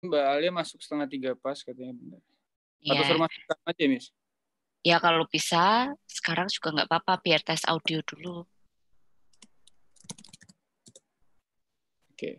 Mbak Alia masuk setengah tiga pas katanya benar. Ya. Atau suruh masuk aja, Miss? Ya kalau bisa, sekarang juga nggak apa-apa, biar tes audio dulu. Oke. Okay.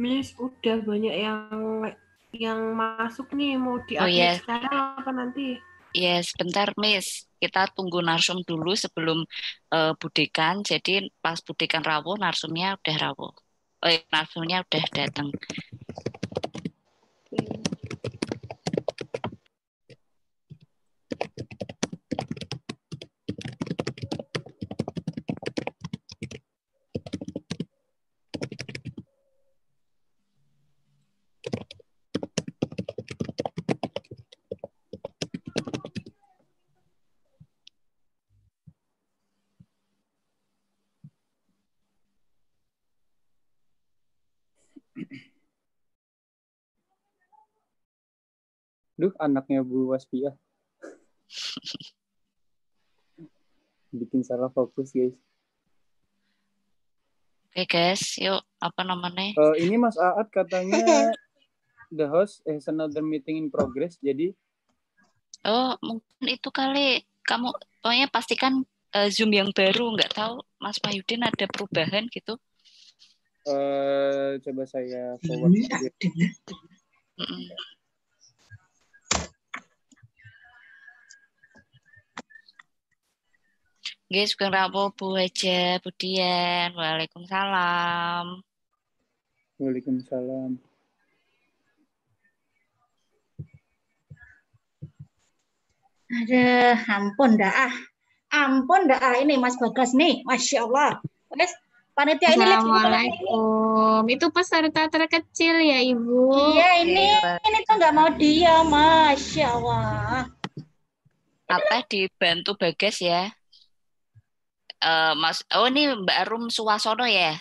Miss udah banyak yang yang masuk nih mau di oh, yes. Iya. sekarang apa nanti? Ya, yes, sebentar Miss. Kita tunggu narsum dulu sebelum uh, budekan. Jadi pas budekan rawuh narsumnya udah rawuh. Eh, narsumnya udah datang. Duh, anaknya Bu Waspia. Bikin salah fokus, guys. Oke, okay, guys. Yuk, apa namanya? Uh, ini Mas Aat katanya the host is another meeting in progress. Jadi Oh, mungkin itu kali kamu pokoknya pastikan uh, Zoom yang baru, nggak tahu Mas Mayudin ada perubahan gitu. Uh, coba saya forward. Mm -hmm. Guys, sugeng rawuh Bu Haja Dian. Waalaikumsalam. Waalaikumsalam. Ada ampun dah ah. Ampun dah ah ini Mas Bagas nih. Masya Allah. Mas, panitia ini Assalamualaikum. Itu peserta terkecil ya Ibu. Iya ini ini tuh nggak mau dia, Masya Allah. Apa dibantu Bagas ya? uh, Mas oh ini Mbak Arum Suwasono ya?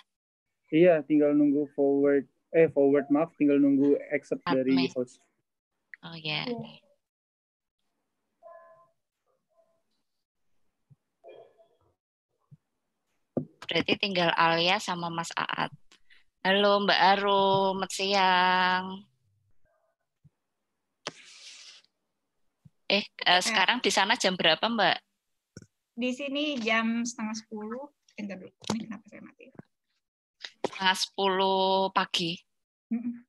Iya, tinggal nunggu forward eh forward maaf, tinggal nunggu accept Admin. dari host. Oh ya. Yeah. Berarti tinggal Alia sama Mas Aat. Halo Mbak Arum, Mas siang. Eh, eh, sekarang di sana jam berapa Mbak? di sini jam setengah sepuluh. Entar dulu, ini kenapa saya mati? Setengah sepuluh pagi. Hmm.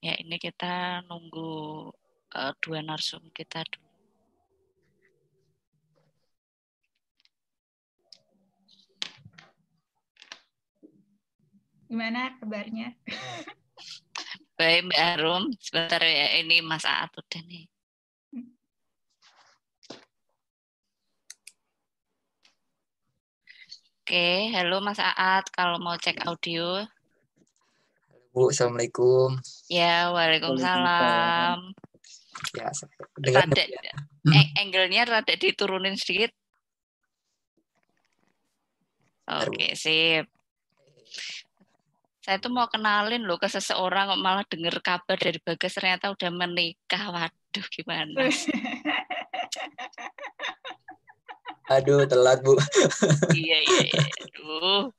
Ya, ini kita nunggu uh, dua narsum kita dulu. Gimana kabarnya? Baik Mbak Arum, sebentar ya ini Mas Aat udah nih. Oke, halo Mas Aat, kalau mau cek iya. audio. Halo Bu, Assalamualaikum. Ya, Waalaikumsalam. Ya, dengan rada, ya. Eh, angle-nya rada diturunin sedikit. Oke, sip. Saya tuh mau kenalin loh ke seseorang malah dengar kabar dari Bagas ternyata udah menikah. Waduh, gimana? Aduh, telat Bu. iya, iya, iya. Aduh.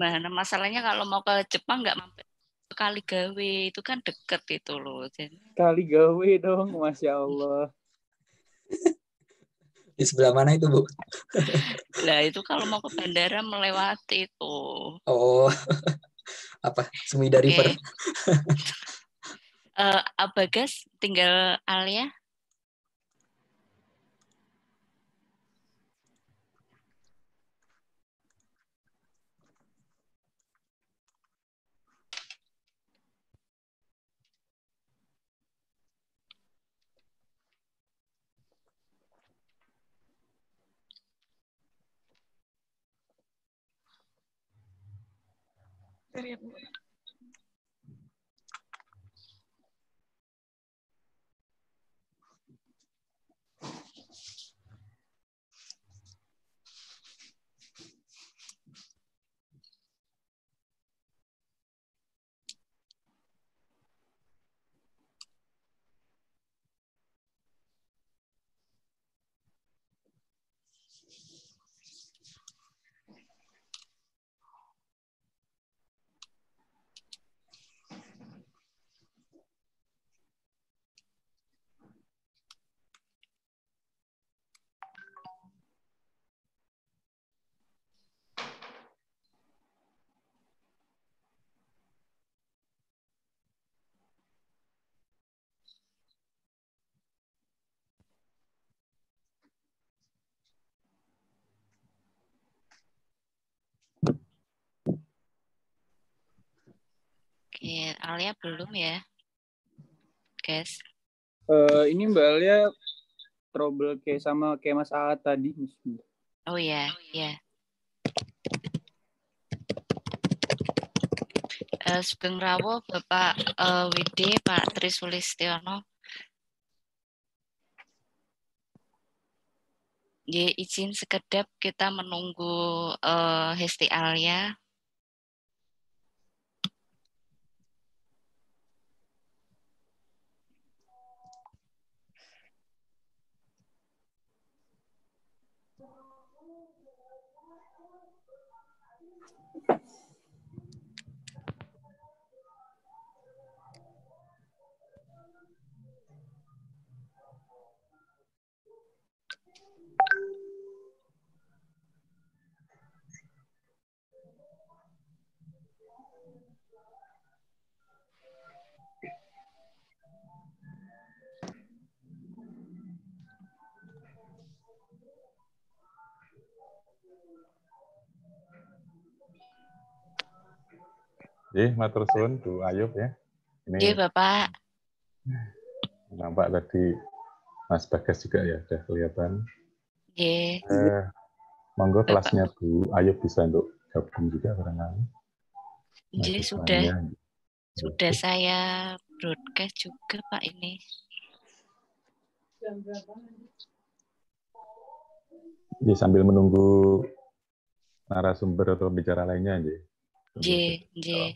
Nah, nah masalahnya kalau mau ke Jepang nggak mampir kali gawe itu kan deket itu loh. Kali gawe dong, masya Allah. Di sebelah mana itu bu? Nah itu kalau mau ke bandara melewati itu. Oh, apa? Semi dari okay. uh, eh, Abagas tinggal Alia Queremos. Iya, Alia belum ya, guys. Uh, ini Mbak Alia trouble kayak sama kayak Mas tadi. Oh ya, yeah, ya. Yeah. Uh, Sugeng Rawo, Bapak uh, Widi, Pak Trisulistiono. Ya, izin sekedap kita menunggu uh, Hesti Alia Nggih, matur suwun Bu Ayub ya. Ini Iya, Bapak. Nampak tadi Mas Bagas juga ya, sudah kelihatan. Iya. Eh, monggo kelasnya Bu Ayub bisa untuk gabung juga barangkali. Nggih, sudah. Ya. Sudah saya broadcast juga Pak ini. Jadi sambil menunggu narasumber atau bicara lainnya aja. Ji ji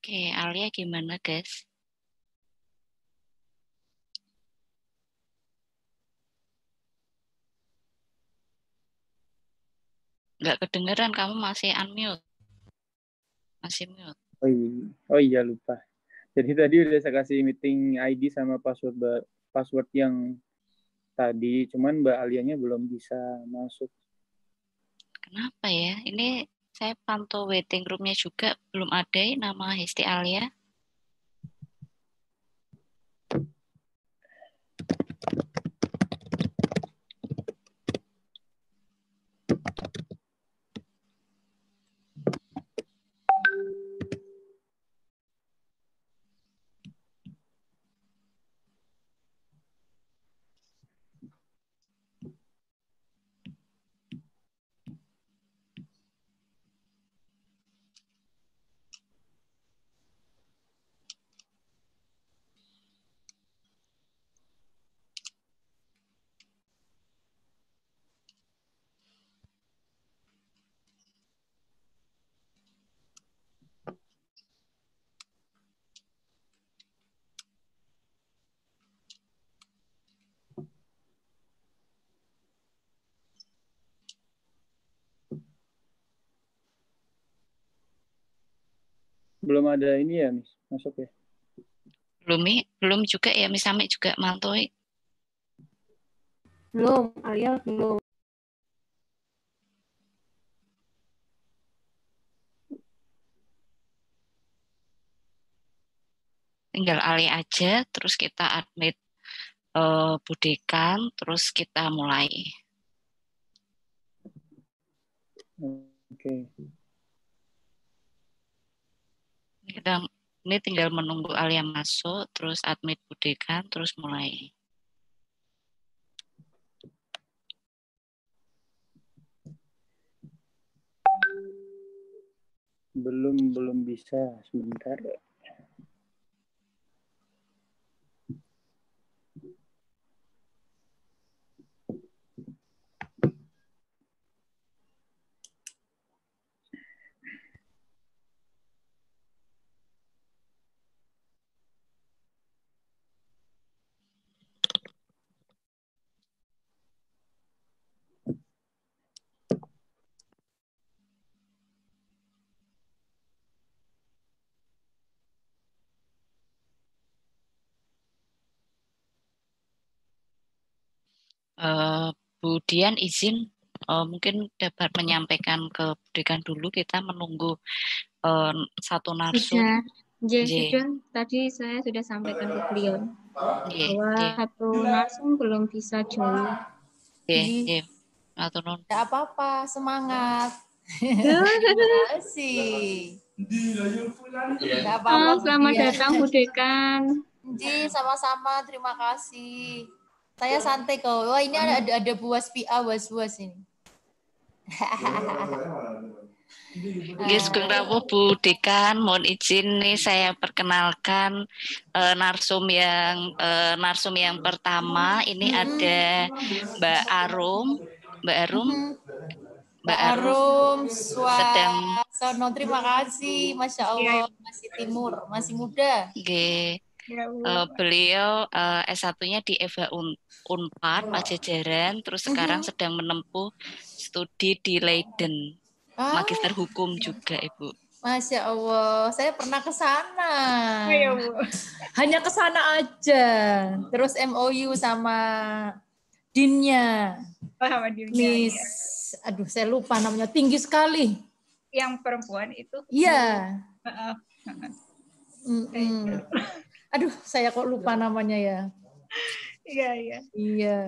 Oke, Alia gimana guys? Gak kedengeran, kamu masih unmute. Masih mute. Oh iya, oh iya lupa. Jadi tadi udah saya kasih meeting ID sama password password yang tadi, cuman Mbak Alianya belum bisa masuk. Kenapa ya? Ini saya pantau waiting roomnya juga belum ada nama Hesti Alia. belum ada ini ya, Miss, masuk ya? Belum, belum juga ya, Miss sampai juga mantoi. Belum, Alia belum. Tinggal Alia aja, terus kita admit uh, eh, budekan, terus kita mulai. Oke. Okay. Kita ini tinggal menunggu Alia masuk, terus admit budekan, terus mulai. Belum belum bisa sebentar. Uh, izin uh, mungkin dapat menyampaikan ke dekan dulu kita menunggu uh, satu narsum. Ya, iya. sudah tadi saya sudah sampaikan ke beliau yeah, bahwa yeah. satu narsum belum bisa join. Yeah, yeah. Atau non. Tidak apa-apa, semangat. Terima kasih. Tidak apa Selamat datang Bu Dekan. Ji, sama-sama. Terima kasih. Saya santai kok. Wah ini ada ada, ada buas PA buas buas ini. Guys, kenapa Bu Dekan? Mohon izin nih saya perkenalkan e, narsum yang e, narsum yang pertama ini hmm. ada Mbak Arum, Mbak Arum, hmm. Mbak Arum, Swa. sedang Sono, terima kasih, masya iya, iya. Allah masih timur, masih muda. Oke uh, beliau uh, eh, S1-nya di EVA Un Unpad, Pajajaran, terus mhm. sekarang uh -huh. sedang menempuh studi di Leiden. Oh. Magister hukum juga, Ibu. Masya Allah, saya pernah ke sana. Iya, Hanya ke sana aja. Terus MOU sama dinnya. Oh, sama dinnya. Iya. Miss, ya. aduh saya lupa namanya, tinggi sekali. Yang perempuan itu? Iya. Uh -uh. Mm -mm. Aduh, saya kok lupa namanya ya. Iya, iya. Iya.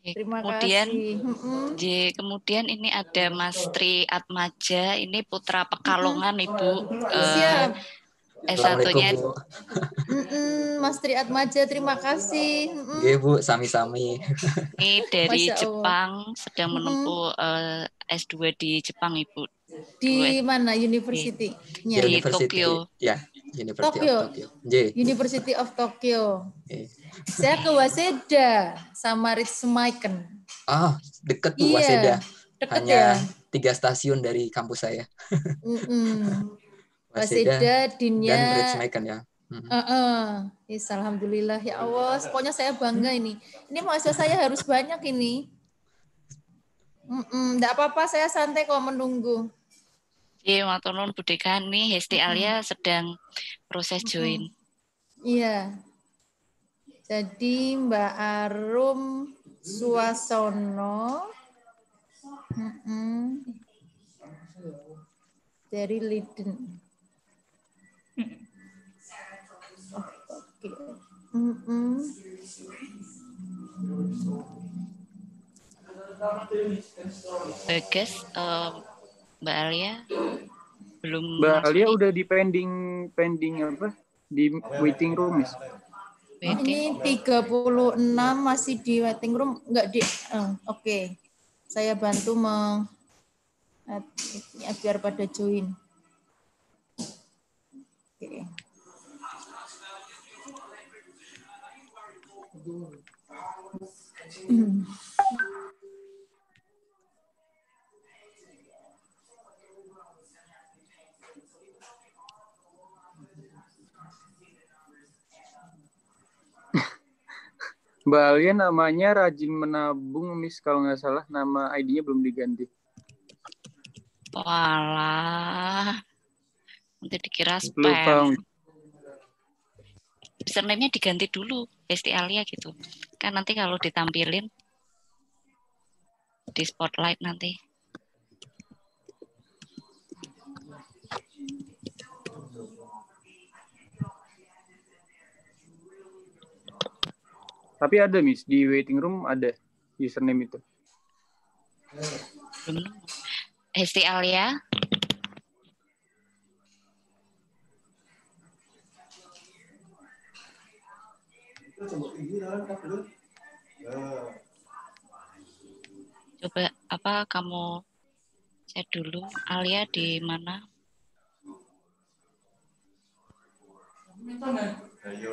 Terima kemudian, kasih. Di, kemudian ini ada Mas Tri Atmaja, ini putra Pekalongan Ibu. Eh, Siap. Eh, S1-nya. Mas Tri Atmaja, terima kasih. Iya Bu, sami-sami. Ini dari Jepang, sedang menempuh uh, eh, S2 di Jepang Ibu, di mana university-nya? Di university. Tokyo. Ya, University Tokyo. of Tokyo. University of Tokyo. Saya ke Waseda sama Ritsumaiken Ah, oh, deket tuh yeah, Waseda. Deket Hanya ya. tiga stasiun dari kampus saya. mm -mm. Waseda, Waseda Dinya, dan Rich ya. Uh -uh. Yes, Alhamdulillah ya Allah. Pokoknya saya bangga ini. Ini masa saya harus banyak ini. Mm -mm. apa-apa, saya santai kalau menunggu. Iya, matur nuwun Bu Dekan nih mm hmm. Alia sedang proses join. Iya. Jadi Mbak Arum Suasono hmm dari Liden. Oke. Okay. Mm hmm Bagus, um, Mbak Alia belum Mbak Alia di... udah di pending pending apa di waiting room is ini tiga puluh enam masih di waiting room enggak di uh, oke okay. saya bantu meng eh, biar pada join oke okay. Mm. Mbak Alia namanya rajin menabung Miss kalau nggak salah nama ID-nya belum diganti. Walah. Nanti dikira spam. Lupa. Username-nya diganti dulu, Esti Alia gitu. Kan nanti kalau ditampilin di spotlight nanti. Tapi ada Miss di waiting room ada username itu. Hesti Alia. Coba apa kamu cek dulu Alia di mana? Ayo,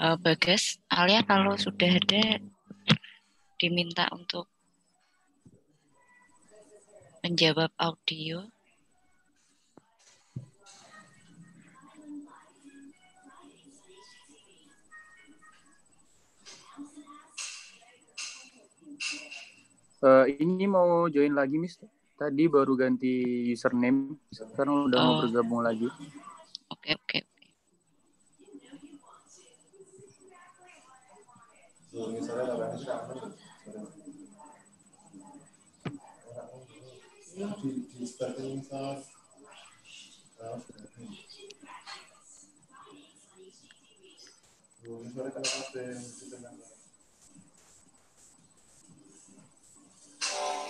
Uh, Bagas, Alia kalau sudah ada diminta untuk menjawab audio. Uh, ini mau join lagi, Mister. Tadi baru ganti username, sekarang udah oh. mau bergabung lagi. Oke, okay, oke. Okay. Thank you.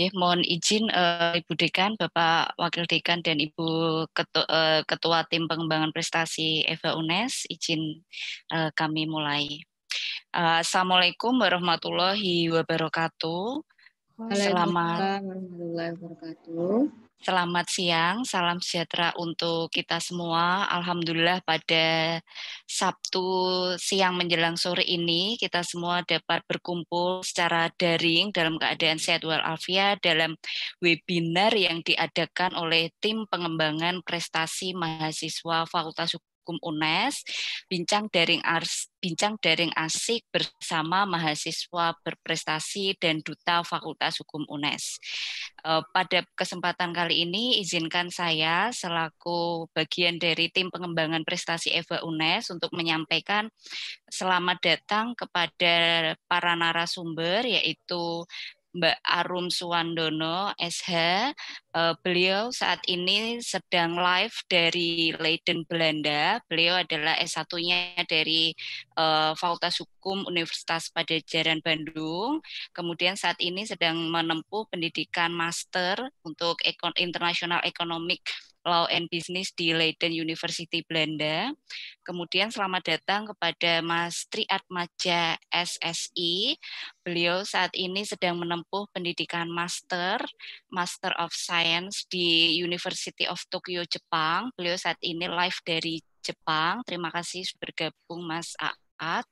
Ya, mohon izin uh, Ibu Dekan, Bapak Wakil Dekan dan Ibu Ketua, uh, eh, Ketua Tim Pengembangan Prestasi Eva UNES, izin uh, kami mulai. Uh, Assalamualaikum warahmatullahi wabarakatuh. Selamat warahmatullahi wabarakatuh. Selamat siang, salam sejahtera untuk kita semua. Alhamdulillah pada Sabtu siang menjelang sore ini kita semua dapat berkumpul secara daring dalam keadaan sehat walafiat dalam webinar yang diadakan oleh tim pengembangan prestasi mahasiswa Fakultas Hukum Hukum UNES, bincang daring ars, bincang daring asik bersama mahasiswa berprestasi dan duta Fakultas Hukum UNES. Eh, pada kesempatan kali ini izinkan saya selaku bagian dari tim pengembangan prestasi Eva UNES untuk menyampaikan selamat datang kepada para narasumber yaitu Mbak Arum Suwandono SH. Eh, beliau saat ini sedang live dari Leiden, Belanda. Beliau adalah S1-nya dari eh, Fakultas Hukum Universitas Pajajaran Bandung. Kemudian saat ini sedang menempuh pendidikan master untuk Ekonomi International Economic Law and Business di Leiden University Belanda. Kemudian selamat datang kepada Mas Triat Maja SSI. Beliau saat ini sedang menempuh pendidikan master, Master of Science di University of Tokyo, Jepang. Beliau saat ini live dari Jepang. Terima kasih bergabung Mas Aat.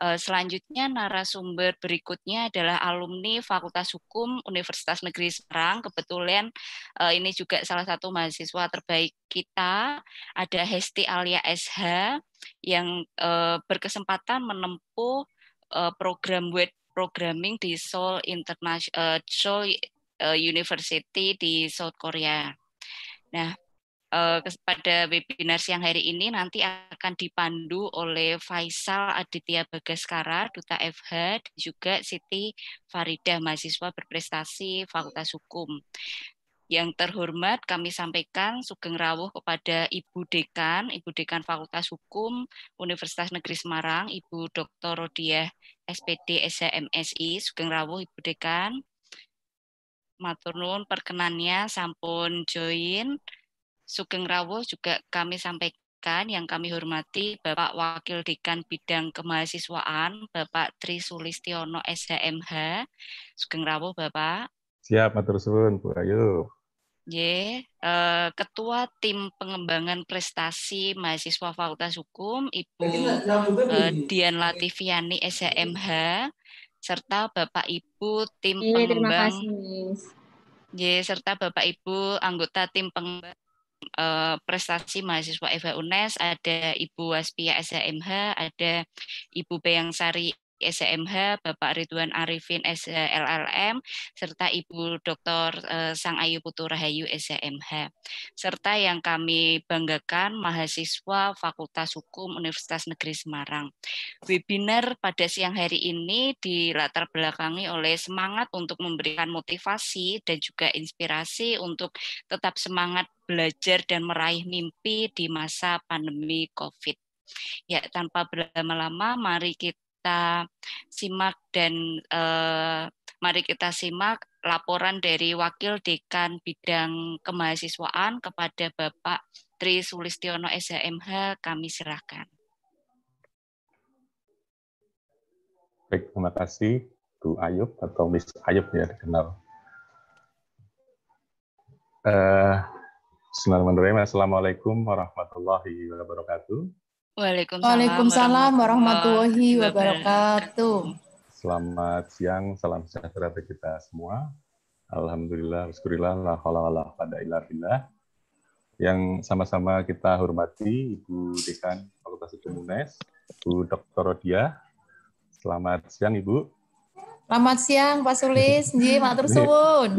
Eh, selanjutnya narasumber berikutnya adalah alumni Fakultas Hukum Universitas Negeri Serang. Kebetulan eh, ini juga salah satu mahasiswa terbaik kita. Ada Hesti Alia SH yang eh, berkesempatan menempuh program web programming di Seoul International Seoul University di South Korea. Nah, Eh, pada webinar siang hari ini nanti akan dipandu oleh Faisal Aditya Bagaskara, Duta FH, juga Siti Farida, mahasiswa berprestasi Fakultas Hukum. Yang terhormat kami sampaikan Sugeng Rawuh kepada Ibu Dekan, Ibu Dekan Fakultas Hukum Universitas Negeri Semarang, Ibu Dr. Rodiah SPD SMSI, Sugeng Rawuh Ibu Dekan. Matur perkenannya sampun join Sugeng Rawo juga kami sampaikan yang kami hormati Bapak Wakil Dekan Bidang Kemahasiswaan Bapak Tri Sulistiono SHMH. Sugeng Rawo Bapak. Siap, matur suwun Bu Ayu. Y, eh, Ketua Tim Pengembangan Prestasi Mahasiswa Fakultas Hukum Ibu eh, Dian Latifiani SHMH serta Bapak Ibu tim iya, pengembang. Yeah, serta Bapak Ibu anggota tim pengembang Eh, prestasi mahasiswa FH UNES, ada Ibu Waspia SHMH, ada Ibu Sari SMH, Bapak Ridwan Arifin LLM, serta Ibu Dr. Eh, Sang Ayu Putu Rahayu SMH. Serta yang kami banggakan mahasiswa Fakultas Hukum Universitas Negeri Semarang. Webinar pada siang hari ini dilatar belakangi oleh semangat untuk memberikan motivasi dan juga inspirasi untuk tetap semangat belajar dan meraih mimpi di masa pandemi COVID. Ya, tanpa berlama-lama, mari kita kita simak dan eh, mari kita simak laporan dari Wakil Dekan Bidang Kemahasiswaan kepada Bapak Tri Sulistiono SHMH kami serahkan. Baik, terima kasih Bu Ayub atau Miss Ayub ya dikenal. Uh, Assalamualaikum warahmatullahi wabarakatuh. Waalaikumsalam, Waalaikumsalam warahmatullahi wabarakatuh. Selamat siang, salam sejahtera bagi kita semua. Alhamdulillah, syukurillah, la hawla pada ilah Yang sama-sama kita hormati Ibu Dekan Fakultas Hukum UNES, Bu Dr. Rodia. Selamat siang, Ibu. Selamat siang, Pak Sulis. Nji, matur suwun.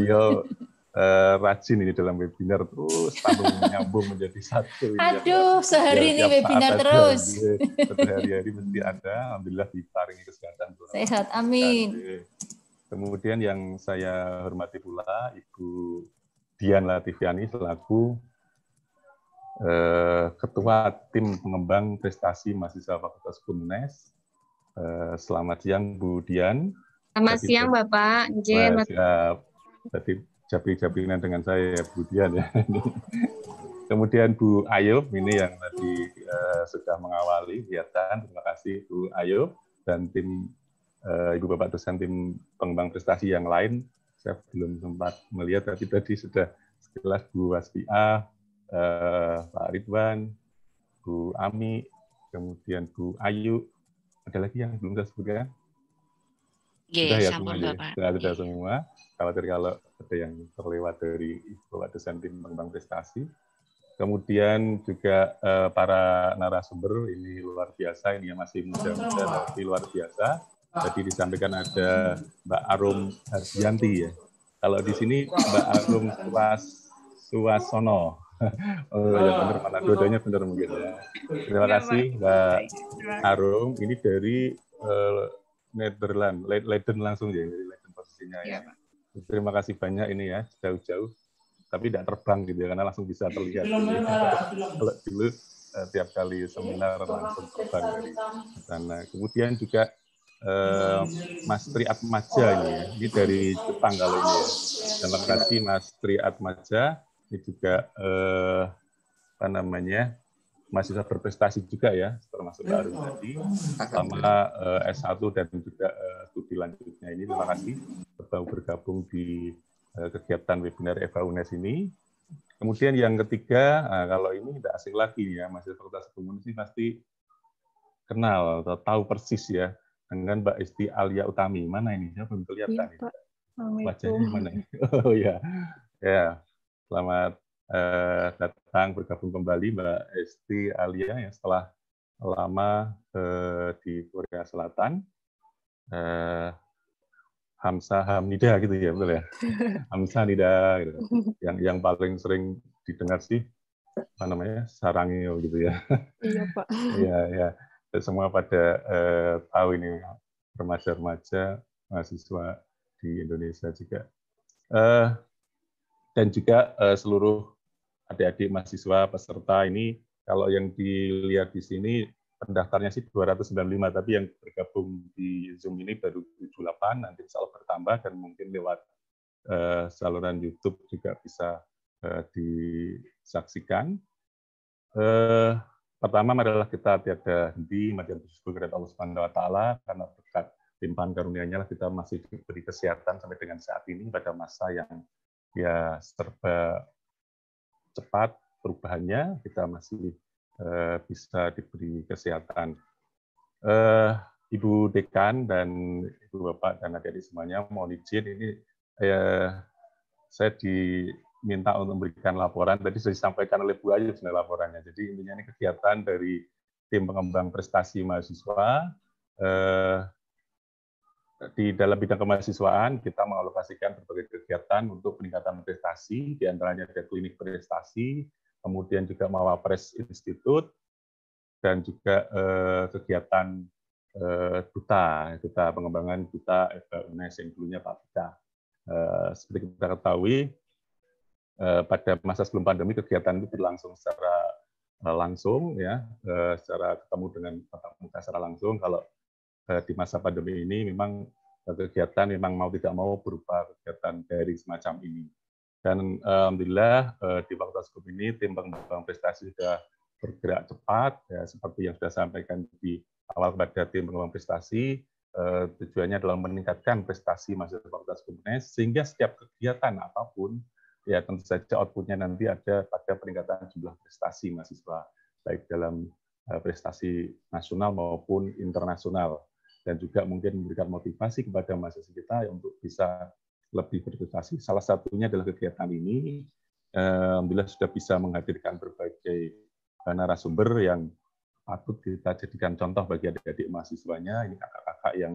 Eh, rajin ini dalam webinar terus nyambung nyambung menjadi satu. Aduh, ya. sehari ini webinar terus. Iya. Setiap hari hari mesti ada. Alhamdulillah diparingi kesehatan. Sehat, amin. Iya. kemudian yang saya hormati pula Ibu Dian Latifiani selaku eh, Ketua Tim Pengembang Prestasi Mahasiswa Fakultas Unnes. Eh, selamat siang Bu Dian. Selamat siang Bapak. Jin japri-japrinan dengan saya ya Bu Dian ya. Kemudian Bu Ayub ini yang tadi uh, sudah mengawali ya kegiatan. Terima kasih Bu Ayub dan tim uh, Ibu Bapak dosen tim pengembang prestasi yang lain. Saya belum sempat melihat tapi tadi sudah sekilas Bu Wasfiah, eh, uh, Pak Ridwan, Bu Ami, kemudian Bu Ayu. Ada lagi yang belum saya sebutkan? Yeah, sudah ya iya. semua semuanya. Bapak. Sudah, sudah yeah. semua. Khawatir kalau ada yang terlewat dari Ibu dosen tim pengembang prestasi. Kemudian juga eh, para narasumber ini luar biasa, ini yang masih muda-muda tapi luar biasa. Jadi disampaikan ada Mbak Arum Hardianti ya. Kalau di sini Mbak Arum Suas Suasono. Oh ya benar mana dodanya benar mungkin ya. Terima iya, kasih Mbak Arum. Ini dari uh, Netherland, Leiden langsung ya, Leiden posisinya ya. ya. Terima kasih banyak ini ya, jauh-jauh. Tapi tidak terbang gitu ya, karena langsung bisa terlihat. Kalau dulu eh, tiap kali iya, seminar langsung terbang iya, gitu. dari sana. Eh, kemudian juga uh, Mas Triat Maja oh, ini, ya. Iya. ini dari Jepang kalau ini. Terima ya. kasih Mas Triat Maja, ini juga uh, apa namanya mahasiswa berprestasi juga ya, termasuk Pak Arun tadi, sama uh, eh, S1 dan juga uh, studi lanjutnya ini. Terima kasih mau bergabung di eh, kegiatan webinar Eva UNES ini. Kemudian yang ketiga, kalau ini tidak asing lagi ya, mahasiswa Fakultas Ilmu sih pasti kenal atau tahu persis ya dengan Mbak Isti Alia Utami. Mana ini? Saya belum kelihatan. Ya, Pak. Wajahnya mana? Oh ya. Ya. Selamat uh, datang bergabung kembali Mbak Esti Alia yang setelah lama uh, di Korea Selatan. Uh, eh, Hamsa Hamnida gitu ya, betul ya? Hamsa Nida gitu. Yang yang paling sering didengar sih apa namanya? Sarangio gitu ya. Iya, Pak. Iya, iya. Semua pada eh, tahu ini remaja-remaja mahasiswa di Indonesia juga. Eh, dan juga eh, seluruh adik-adik mahasiswa peserta ini kalau yang dilihat di sini pendaftarnya sih 295 tapi yang bergabung di Zoom ini baru 78 nanti insya Allah bertambah dan mungkin lewat uh, saluran YouTube juga bisa uh, disaksikan. Uh, pertama adalah kita tiada henti majelis bersyukur kepada Allah Subhanahu wa taala karena berkat limpahan karunia-Nya kita masih diberi kesehatan sampai dengan saat ini pada masa yang ya serba cepat perubahannya, kita masih uh, bisa diberi kesehatan. Uh, Ibu Dekan dan Ibu Bapak dan adik-adik semuanya, mohon izin ini uh, saya diminta untuk memberikan laporan. Tadi sudah disampaikan oleh Bu Ayu sebenarnya laporannya. Jadi intinya ini kegiatan dari tim pengembang prestasi mahasiswa di dalam bidang kemahasiswaan kita mengalokasikan berbagai kegiatan untuk peningkatan prestasi, di antaranya ada klinik prestasi, kemudian juga Mawapres institut dan juga eh, kegiatan eh, duta, duta pengembangan duta eh, UNES yang dulunya Pak Pita. Eh, seperti kita ketahui, eh, pada masa sebelum pandemi kegiatan itu berlangsung secara eh, langsung ya eh, secara ketemu dengan tatap muka secara langsung kalau Eh, di masa pandemi ini memang eh, kegiatan memang mau tidak mau berupa kegiatan daring semacam ini. Dan eh, alhamdulillah di Fakultas Hukum ini tim pengembang prestasi sudah bergerak cepat ya seperti yang sudah sampaikan di awal kepada tim pengembang prestasi tujuannya adalah meningkatkan prestasi mahasiswa Fakultas ini sehingga setiap kegiatan apapun ya tentu saja outputnya nanti ada pada peningkatan jumlah prestasi mahasiswa baik dalam prestasi nasional maupun internasional dan juga mungkin memberikan motivasi kepada mahasiswa kita untuk bisa lebih berprestasi. Salah satunya adalah kegiatan ini. Eh, alhamdulillah sudah bisa menghadirkan berbagai eh, narasumber yang patut kita jadikan contoh bagi adik-adik mahasiswanya. Ini kakak-kakak yang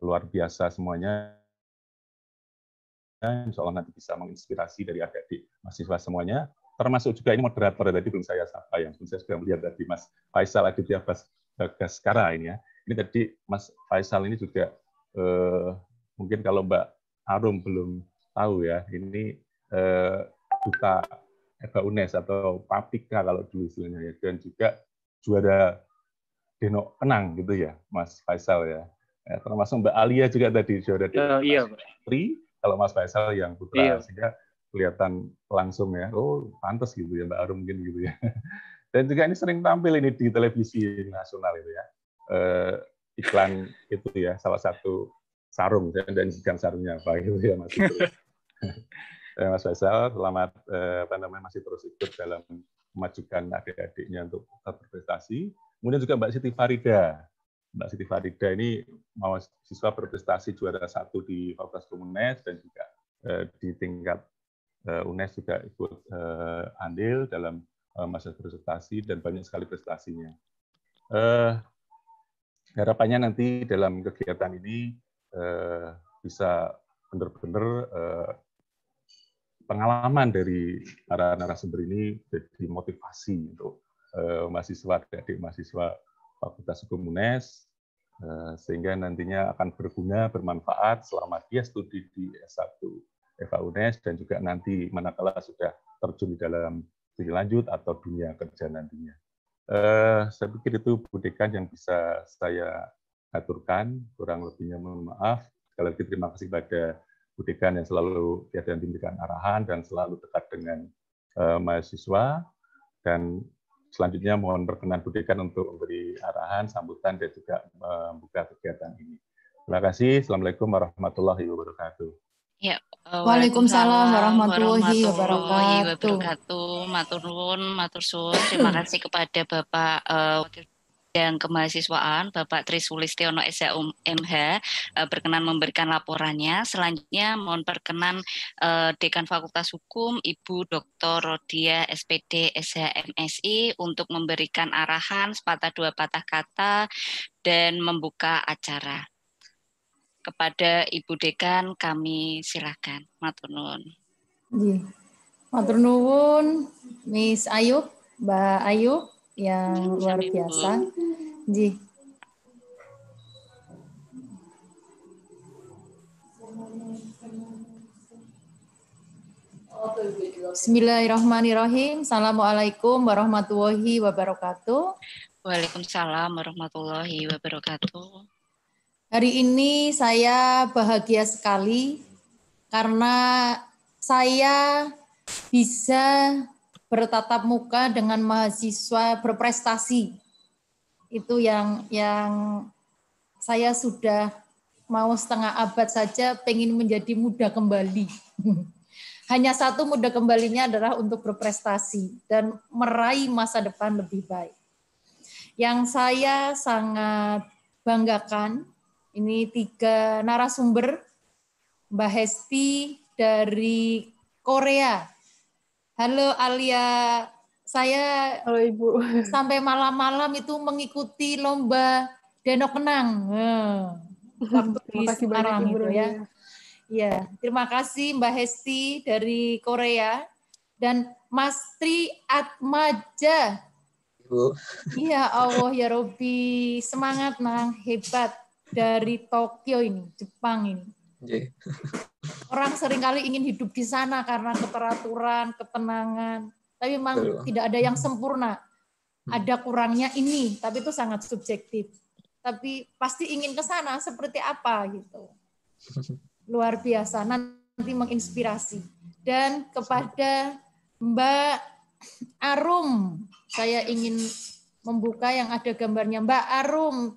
luar biasa semuanya. Insya Allah nanti bisa menginspirasi dari adik-adik mahasiswa semuanya. Termasuk juga ini moderator tadi belum saya sapa yang saya sudah melihat dari Mas Faisal Aditya Baskara ini ya. Ini tadi Mas Faisal ini juga eh, mungkin kalau Mbak Arum belum tahu ya, ini eh, duta Eva Unes atau Papika kalau dulu istilahnya ya, dan juga juara Denok Kenang gitu ya, Mas Faisal ya. ya termasuk Mbak Alia juga tadi juara Deno eh, Denok iya, Tri kalau Mas Faisal yang putra iya. sehingga kelihatan langsung ya, oh pantas gitu ya Mbak Arum mungkin gitu ya. Dan juga ini sering tampil ini di televisi nasional itu ya eh, iklan itu ya salah satu sarung saya dan isikan sarungnya apa gitu ya Mas. Eh, Mas Faisal, selamat eh, apa namanya masih terus ikut dalam memajukan adik-adiknya untuk berprestasi. Kemudian juga Mbak Siti Farida. Mbak Siti Farida ini mau siswa berprestasi juara satu di Fakultas UNES dan juga eh, di tingkat eh, UNES juga ikut eh, andil dalam eh, masa berprestasi dan banyak sekali prestasinya. Eh, harapannya nanti dalam kegiatan ini eh, bisa benar-benar eh, pengalaman dari para narasumber ini jadi motivasi untuk eh, mahasiswa dari mahasiswa Fakultas Hukum UNES eh, sehingga nantinya akan berguna bermanfaat selama dia studi di S1 FA UNES dan juga nanti manakala sudah terjun di dalam studi lanjut atau dunia kerja nantinya. Uh, saya pikir itu budekan yang bisa saya aturkan. Kurang lebihnya mohon maaf. Sekali lagi terima kasih kepada budekan yang selalu ya, dan memberikan arahan dan selalu dekat dengan uh, mahasiswa. Dan selanjutnya mohon berkenan budekan untuk memberi arahan, sambutan, dan juga eh, membuka kegiatan ini. Terima kasih. Assalamualaikum warahmatullahi wabarakatuh. Ya, eh, Waalaikumsalam warahmatullahi wabarakatuh. Matur nuwun, matur suwun. Terima kasih kepada Bapak uh, eh, dan kemahasiswaan Bapak Trisulistiono SMH M.H., eh, berkenan memberikan laporannya. Selanjutnya mohon perkenan Dekan Fakultas Hukum Ibu Dr. Rodia SPD SHMSI untuk memberikan arahan sepatah dua patah kata dan membuka acara kepada Ibu Dekan kami silakan. Matur nuwun. Matur nuwun Miss Ayu, Mbak Ayu yang luar biasa. Ji. Bismillahirrahmanirrahim. Assalamualaikum warahmatullahi wabarakatuh. Waalaikumsalam warahmatullahi wabarakatuh. Hari ini saya bahagia sekali karena saya bisa bertatap muka dengan mahasiswa berprestasi. Itu yang yang saya sudah mau setengah abad saja pengen menjadi muda kembali. Hanya satu muda kembalinya adalah untuk berprestasi dan meraih masa depan lebih baik. Yang saya sangat banggakan ini tiga narasumber, Mbak Hesti dari Korea. Halo Alia, saya Halo, Ibu. sampai malam-malam itu mengikuti lomba Denok menang eh, Waktu di Semarang itu ya. Iya, terima kasih Mbak Hesti dari Korea dan Mas Tri Atmaja. Iya Allah ya Robi, semangat nang hebat dari Tokyo ini, Jepang ini. Yeah. Orang seringkali ingin hidup di sana karena keteraturan, ketenangan, tapi memang Betul. tidak ada yang sempurna. Hmm. Ada kurangnya ini, tapi itu sangat subjektif. Tapi pasti ingin ke sana seperti apa gitu. Luar biasa, nanti menginspirasi. Dan kepada Mbak Arum, saya ingin membuka yang ada gambarnya Mbak Arum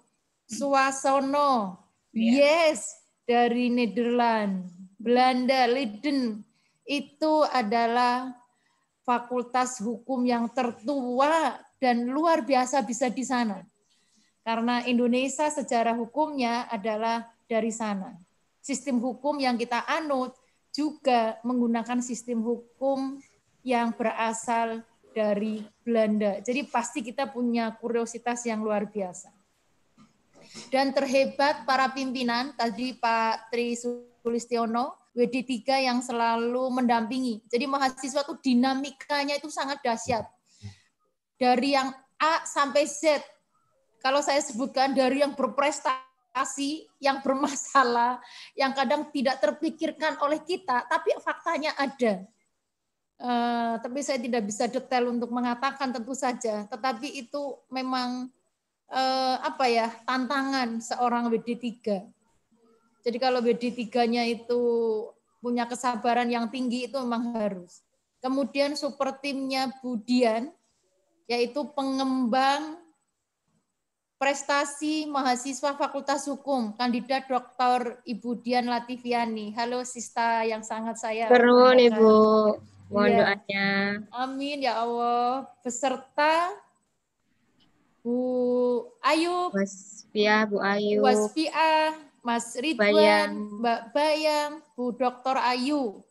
Suasono. Yeah. Yes, dari Nederland. Belanda, Leiden. Itu adalah fakultas hukum yang tertua dan luar biasa bisa di sana. Karena Indonesia sejarah hukumnya adalah dari sana. Sistem hukum yang kita anut juga menggunakan sistem hukum yang berasal dari Belanda. Jadi pasti kita punya kuriositas yang luar biasa. Dan terhebat para pimpinan, tadi Pak Tri Sulistiono, WD3 yang selalu mendampingi. Jadi mahasiswa itu dinamikanya itu sangat dahsyat. Dari yang A sampai Z, kalau saya sebutkan dari yang berprestasi, yang bermasalah, yang kadang tidak terpikirkan oleh kita, tapi faktanya ada. Uh, tapi saya tidak bisa detail untuk mengatakan tentu saja, tetapi itu memang eh, apa ya tantangan seorang WD3. Jadi kalau WD3-nya itu punya kesabaran yang tinggi itu memang harus. Kemudian super timnya Budian yaitu pengembang prestasi mahasiswa Fakultas Hukum, kandidat Dr. Ibu Dian Latifiani. Halo Sista yang sangat saya. Terima Ibu, mohon ya. doanya. Amin ya Allah. Beserta Bu Ayu, Mas Pia, Bu Ayu, Mas Pia, Mas Ridwan, Bayang. Mbak Bayang, Bu Dokter Ayu.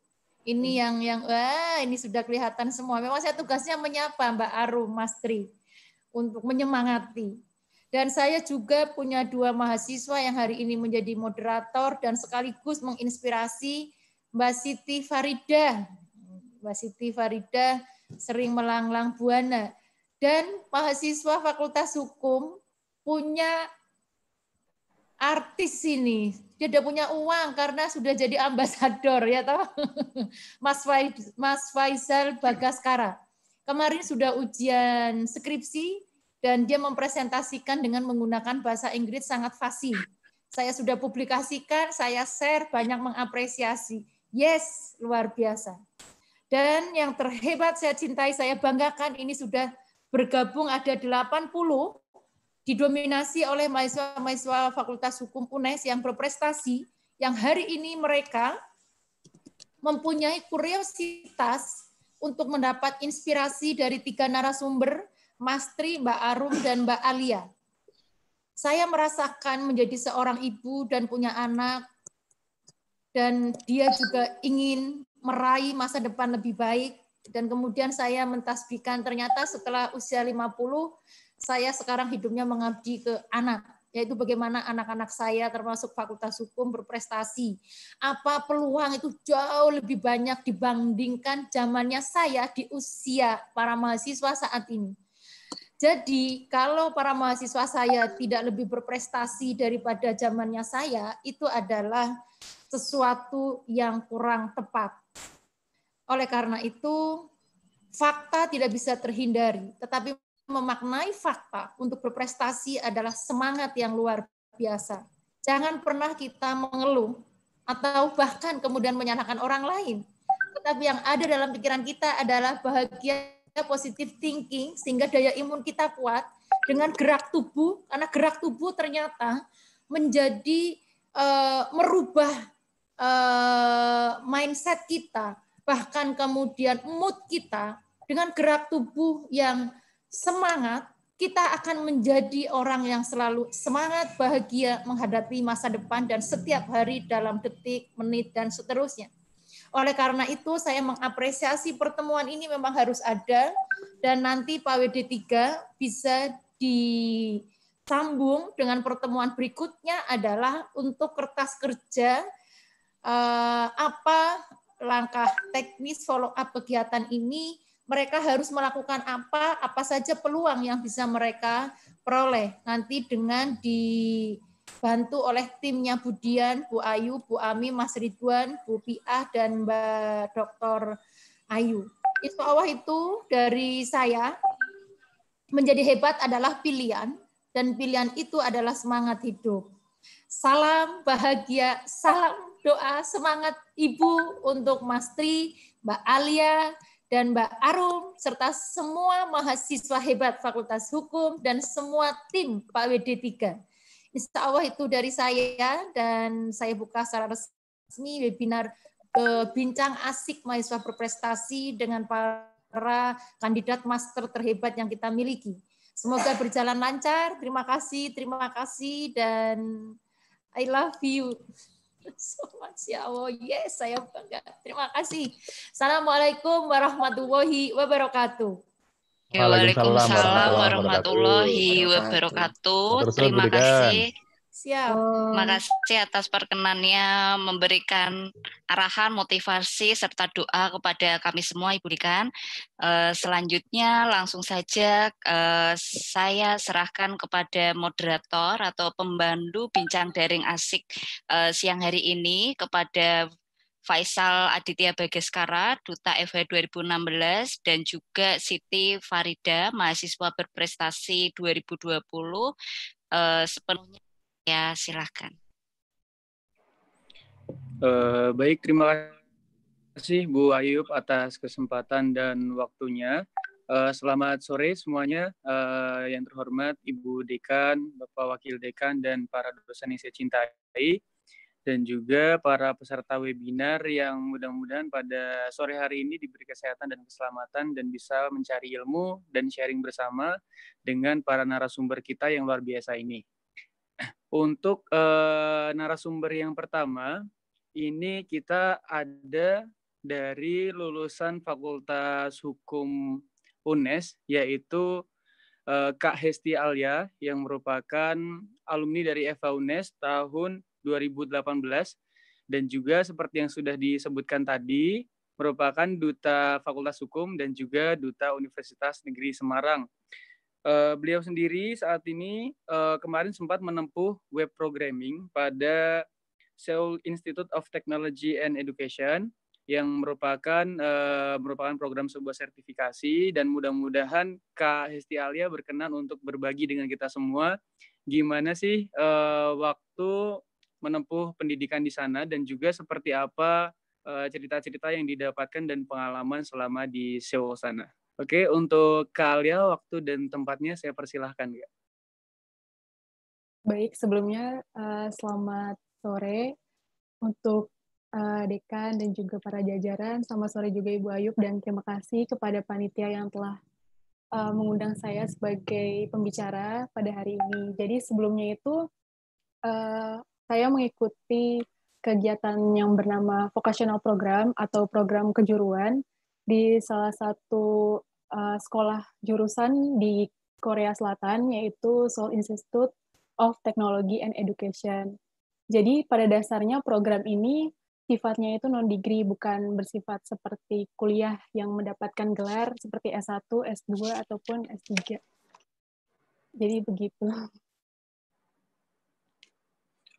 Ini hmm. yang yang wah ini sudah kelihatan semua. Memang saya tugasnya menyapa Mbak Aru, Mas Tri untuk menyemangati. Dan saya juga punya dua mahasiswa yang hari ini menjadi moderator dan sekaligus menginspirasi Mbak Siti Farida. Mbak Siti Farida sering melanglang buana dan mahasiswa Fakultas Hukum punya artis ini. Dia udah punya uang karena sudah jadi ambasador ya toh. Mas Mas Faisal Bagaskara. Kemarin sudah ujian skripsi dan dia mempresentasikan dengan menggunakan bahasa Inggris sangat fasih. Saya sudah publikasikan, saya share, banyak mengapresiasi. Yes, luar biasa. Dan yang terhebat saya cintai, saya banggakan ini sudah bergabung ada 80 didominasi oleh mahasiswa-mahasiswa Fakultas Hukum UNES yang berprestasi yang hari ini mereka mempunyai kuriositas untuk mendapat inspirasi dari tiga narasumber, Mas Tri, Mbak Arum, dan Mbak Alia. Saya merasakan menjadi seorang ibu dan punya anak, dan dia juga ingin meraih masa depan lebih baik, dan kemudian saya mentasbihkan ternyata setelah usia 50 saya sekarang hidupnya mengabdi ke anak yaitu bagaimana anak-anak saya termasuk fakultas hukum berprestasi. Apa peluang itu jauh lebih banyak dibandingkan zamannya saya di usia para mahasiswa saat ini. Jadi kalau para mahasiswa saya tidak lebih berprestasi daripada zamannya saya, itu adalah sesuatu yang kurang tepat. Oleh karena itu, fakta tidak bisa terhindari, tetapi memaknai fakta untuk berprestasi adalah semangat yang luar biasa. Jangan pernah kita mengeluh atau bahkan kemudian menyalahkan orang lain. Tetapi yang ada dalam pikiran kita adalah bahagia positive thinking sehingga daya imun kita kuat dengan gerak tubuh karena gerak tubuh ternyata menjadi uh, merubah uh, mindset kita bahkan kemudian mood kita dengan gerak tubuh yang semangat, kita akan menjadi orang yang selalu semangat, bahagia menghadapi masa depan dan setiap hari dalam detik, menit, dan seterusnya. Oleh karena itu, saya mengapresiasi pertemuan ini memang harus ada dan nanti Pak WD3 bisa disambung dengan pertemuan berikutnya adalah untuk kertas kerja eh, apa langkah teknis follow up kegiatan ini, mereka harus melakukan apa, apa saja peluang yang bisa mereka peroleh nanti dengan dibantu oleh timnya Budian, Bu Ayu, Bu Ami, Mas Ridwan, Bu Piah, dan Mbak Dr. Ayu. Insya Allah itu dari saya, menjadi hebat adalah pilihan, dan pilihan itu adalah semangat hidup. Salam bahagia, salam doa semangat Ibu untuk Mas Tri, Mbak Alia, dan Mbak Arum, serta semua mahasiswa hebat Fakultas Hukum dan semua tim Pak WD3. Insya Allah itu dari saya, dan saya buka secara resmi webinar eh, Bincang Asik Mahasiswa Berprestasi dengan para kandidat master terhebat yang kita miliki. Semoga berjalan lancar. Terima kasih, terima kasih, dan I love you. so much ya Allah. Yes, saya bangga. Terima kasih. Assalamualaikum warahmatullahi wabarakatuh. Waalaikumsalam warahmatullahi wabarakatuh. Terima kasih. Siap. Oh. Terima atas perkenannya memberikan arahan, motivasi, serta doa kepada kami semua, Ibu Dikan. Eh, selanjutnya langsung saja eh, saya serahkan kepada moderator atau pembantu bincang daring asik eh, siang hari ini kepada Faisal Aditya Bagaskara, Duta FH 2016, dan juga Siti Farida, mahasiswa berprestasi 2020, sepenuhnya Ya, silahkan. Uh, baik, terima kasih Bu Ayub atas kesempatan dan waktunya. Uh, selamat sore semuanya uh, yang terhormat Ibu Dekan, Bapak Wakil Dekan, dan para dosen yang saya cintai, dan juga para peserta webinar yang mudah-mudahan pada sore hari ini diberi kesehatan dan keselamatan dan bisa mencari ilmu dan sharing bersama dengan para narasumber kita yang luar biasa ini. Untuk uh, narasumber yang pertama, ini kita ada dari lulusan Fakultas Hukum UNES, yaitu uh, Kak Hesti Alia, yang merupakan alumni dari FA UNES tahun 2018, dan juga seperti yang sudah disebutkan tadi, merupakan Duta Fakultas Hukum dan juga Duta Universitas Negeri Semarang Uh, beliau sendiri saat ini uh, kemarin sempat menempuh web programming pada Seoul Institute of Technology and Education yang merupakan uh, merupakan program sebuah sertifikasi dan mudah-mudahan Kak Hesti Alia berkenan untuk berbagi dengan kita semua gimana sih uh, waktu menempuh pendidikan di sana dan juga seperti apa cerita-cerita uh, cerita -cerita yang didapatkan dan pengalaman selama di Seoul sana. Oke, untuk Kalia waktu dan tempatnya saya persilahkan ya. Baik, sebelumnya eh, selamat sore untuk eh, dekan dan juga para jajaran. Selamat sore juga Ibu Ayub dan terima kasih kepada panitia yang telah eh, mengundang saya sebagai pembicara pada hari ini. Jadi sebelumnya itu saya mengikuti kegiatan yang bernama vocational program atau program kejuruan di salah satu Eh, sekolah jurusan di Korea Selatan yaitu Seoul Institute of Technology and Education. Jadi pada dasarnya program ini sifatnya itu non degree bukan bersifat seperti kuliah yang mendapatkan gelar seperti S1, S2 ataupun S3. Jadi begitu.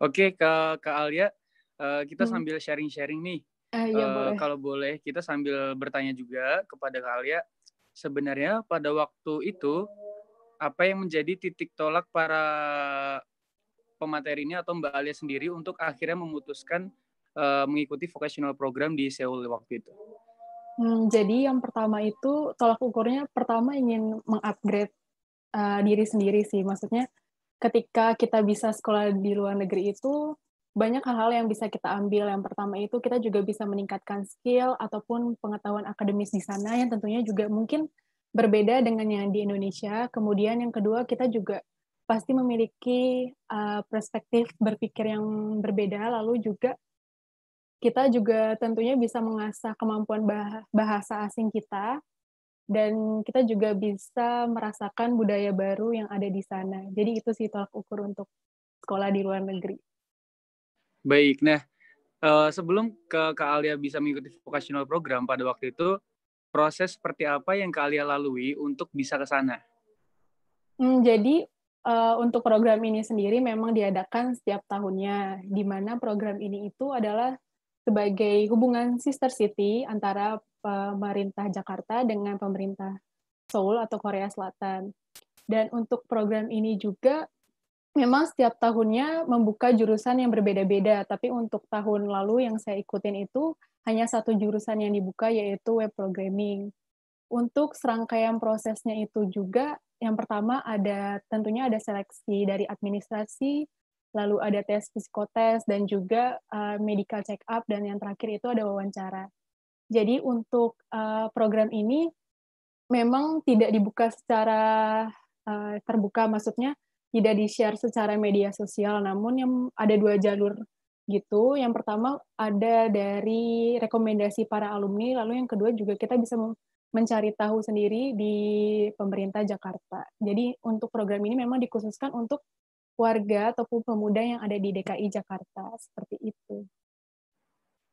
Oke, Kak, Kak Alia, eh, kita hmm. sambil sharing-sharing nih. Uh, iya, uh, boleh. Kalau boleh, kita sambil bertanya juga kepada Kak Alia, sebenarnya pada waktu itu apa yang menjadi titik tolak para pemateri ini atau Mbak Alia sendiri untuk akhirnya memutuskan uh, mengikuti vocational program di Seoul waktu itu? Hmm, jadi yang pertama itu tolak ukurnya pertama ingin mengupgrade uh, diri sendiri sih. Maksudnya ketika kita bisa sekolah di luar negeri itu banyak hal-hal yang bisa kita ambil. Yang pertama itu kita juga bisa meningkatkan skill ataupun pengetahuan akademis di sana yang tentunya juga mungkin berbeda dengan yang di Indonesia. Kemudian yang kedua kita juga pasti memiliki eh, perspektif berpikir yang berbeda lalu juga kita juga tentunya bisa mengasah kemampuan bah bahasa asing kita dan kita juga bisa merasakan budaya baru yang ada di sana. Jadi itu sih tolak ukur untuk sekolah di luar negeri. Baik, nah uh, sebelum ke Kak Alia bisa mengikuti vocational program pada waktu itu, proses seperti apa yang Kak Alia lalui untuk bisa ke sana? Hmm, jadi uh, untuk program ini sendiri memang diadakan setiap tahunnya, di mana program ini itu adalah sebagai hubungan sister city antara pemerintah Jakarta dengan pemerintah Seoul atau Korea Selatan. Dan untuk program ini juga memang setiap tahunnya membuka jurusan yang berbeda-beda, tapi untuk tahun lalu yang saya ikutin itu hanya satu jurusan yang dibuka yaitu web programming. Untuk serangkaian prosesnya itu juga yang pertama ada tentunya ada seleksi dari administrasi, lalu ada tes psikotes dan juga uh, medical check up dan yang terakhir itu ada wawancara. Jadi untuk uh, program ini memang tidak dibuka secara uh, terbuka maksudnya tidak di-share secara media sosial, namun yang ada dua jalur gitu. Yang pertama ada dari rekomendasi para alumni, lalu yang kedua juga kita bisa mencari tahu sendiri di pemerintah Jakarta. Jadi untuk program ini memang dikhususkan untuk warga ataupun pemuda yang ada di DKI Jakarta, seperti itu.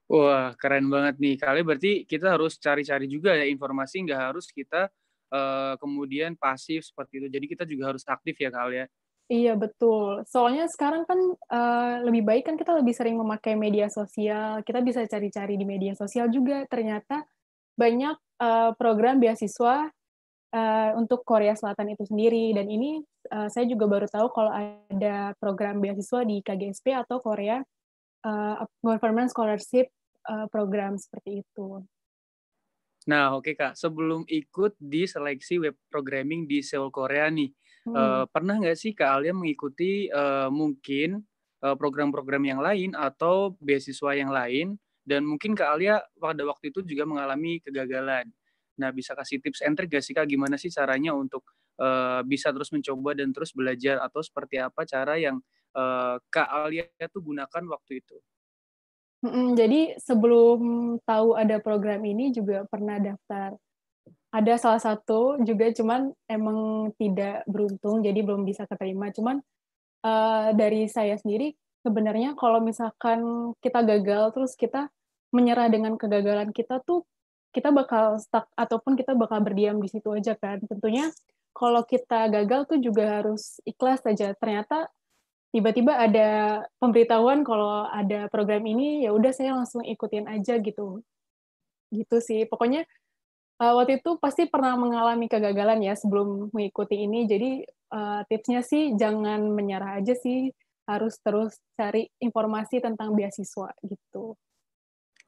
Wah, keren banget nih. Kali berarti kita harus cari-cari juga ya informasi, nggak harus kita uh, kemudian pasif seperti itu. Jadi kita juga harus aktif ya, Kal ya. Iya betul. Soalnya sekarang kan uh, lebih baik kan kita lebih sering memakai media sosial. Kita bisa cari-cari di media sosial juga. Ternyata banyak uh, program beasiswa uh, untuk Korea Selatan itu sendiri. Dan ini uh, saya juga baru tahu kalau ada program beasiswa di KGSP atau Korea uh, Government Scholarship uh, program seperti itu. Nah, oke okay, Kak, sebelum ikut di seleksi web programming di Seoul Korea nih, Uh, pernah nggak sih Kak Alia mengikuti uh, mungkin eh, program-program uh, yang lain atau beasiswa yang lain? Dan mungkin Kak Alia pada waktu itu juga mengalami kegagalan. Nah, bisa kasih tips and trick gak sih Kak? Gimana sih caranya untuk uh, bisa terus mencoba dan terus belajar? Atau seperti apa cara yang uh, Kak Alia itu gunakan waktu itu? Mm, jadi sebelum tahu ada program ini juga pernah daftar ada salah satu juga cuman emang tidak beruntung jadi belum bisa keterima cuman uh, dari saya sendiri sebenarnya kalau misalkan kita gagal terus kita menyerah dengan kegagalan kita tuh kita bakal stuck ataupun kita bakal berdiam di situ aja kan tentunya kalau kita gagal tuh juga harus ikhlas saja ternyata tiba-tiba ada pemberitahuan kalau ada program ini ya udah saya langsung ikutin aja gitu gitu sih pokoknya uh, waktu itu pasti pernah mengalami kegagalan ya sebelum mengikuti ini. Jadi uh, tipsnya sih jangan menyerah aja sih, harus terus cari informasi tentang beasiswa gitu.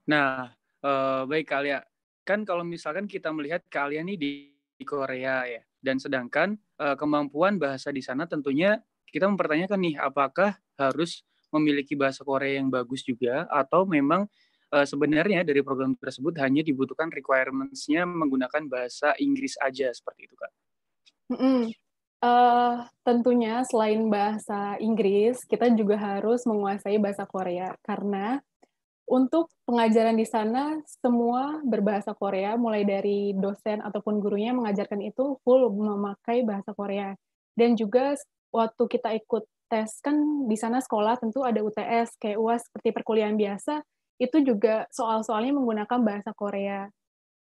Nah, uh, baik kalian kan kalau misalkan kita melihat kalian ini di, di Korea ya, dan sedangkan uh, kemampuan bahasa di sana tentunya kita mempertanyakan nih apakah harus memiliki bahasa Korea yang bagus juga atau memang Eh, sebenarnya dari program tersebut hanya dibutuhkan requirements-nya menggunakan bahasa Inggris aja seperti itu kak. Mm -hmm. Uh, tentunya selain bahasa Inggris, kita juga harus menguasai bahasa Korea karena untuk pengajaran di sana semua berbahasa Korea, mulai dari dosen ataupun gurunya mengajarkan itu full memakai bahasa Korea. Dan juga waktu kita ikut tes kan di sana sekolah tentu ada UTS kayak UAS seperti perkuliahan biasa, itu juga soal-soalnya menggunakan bahasa Korea.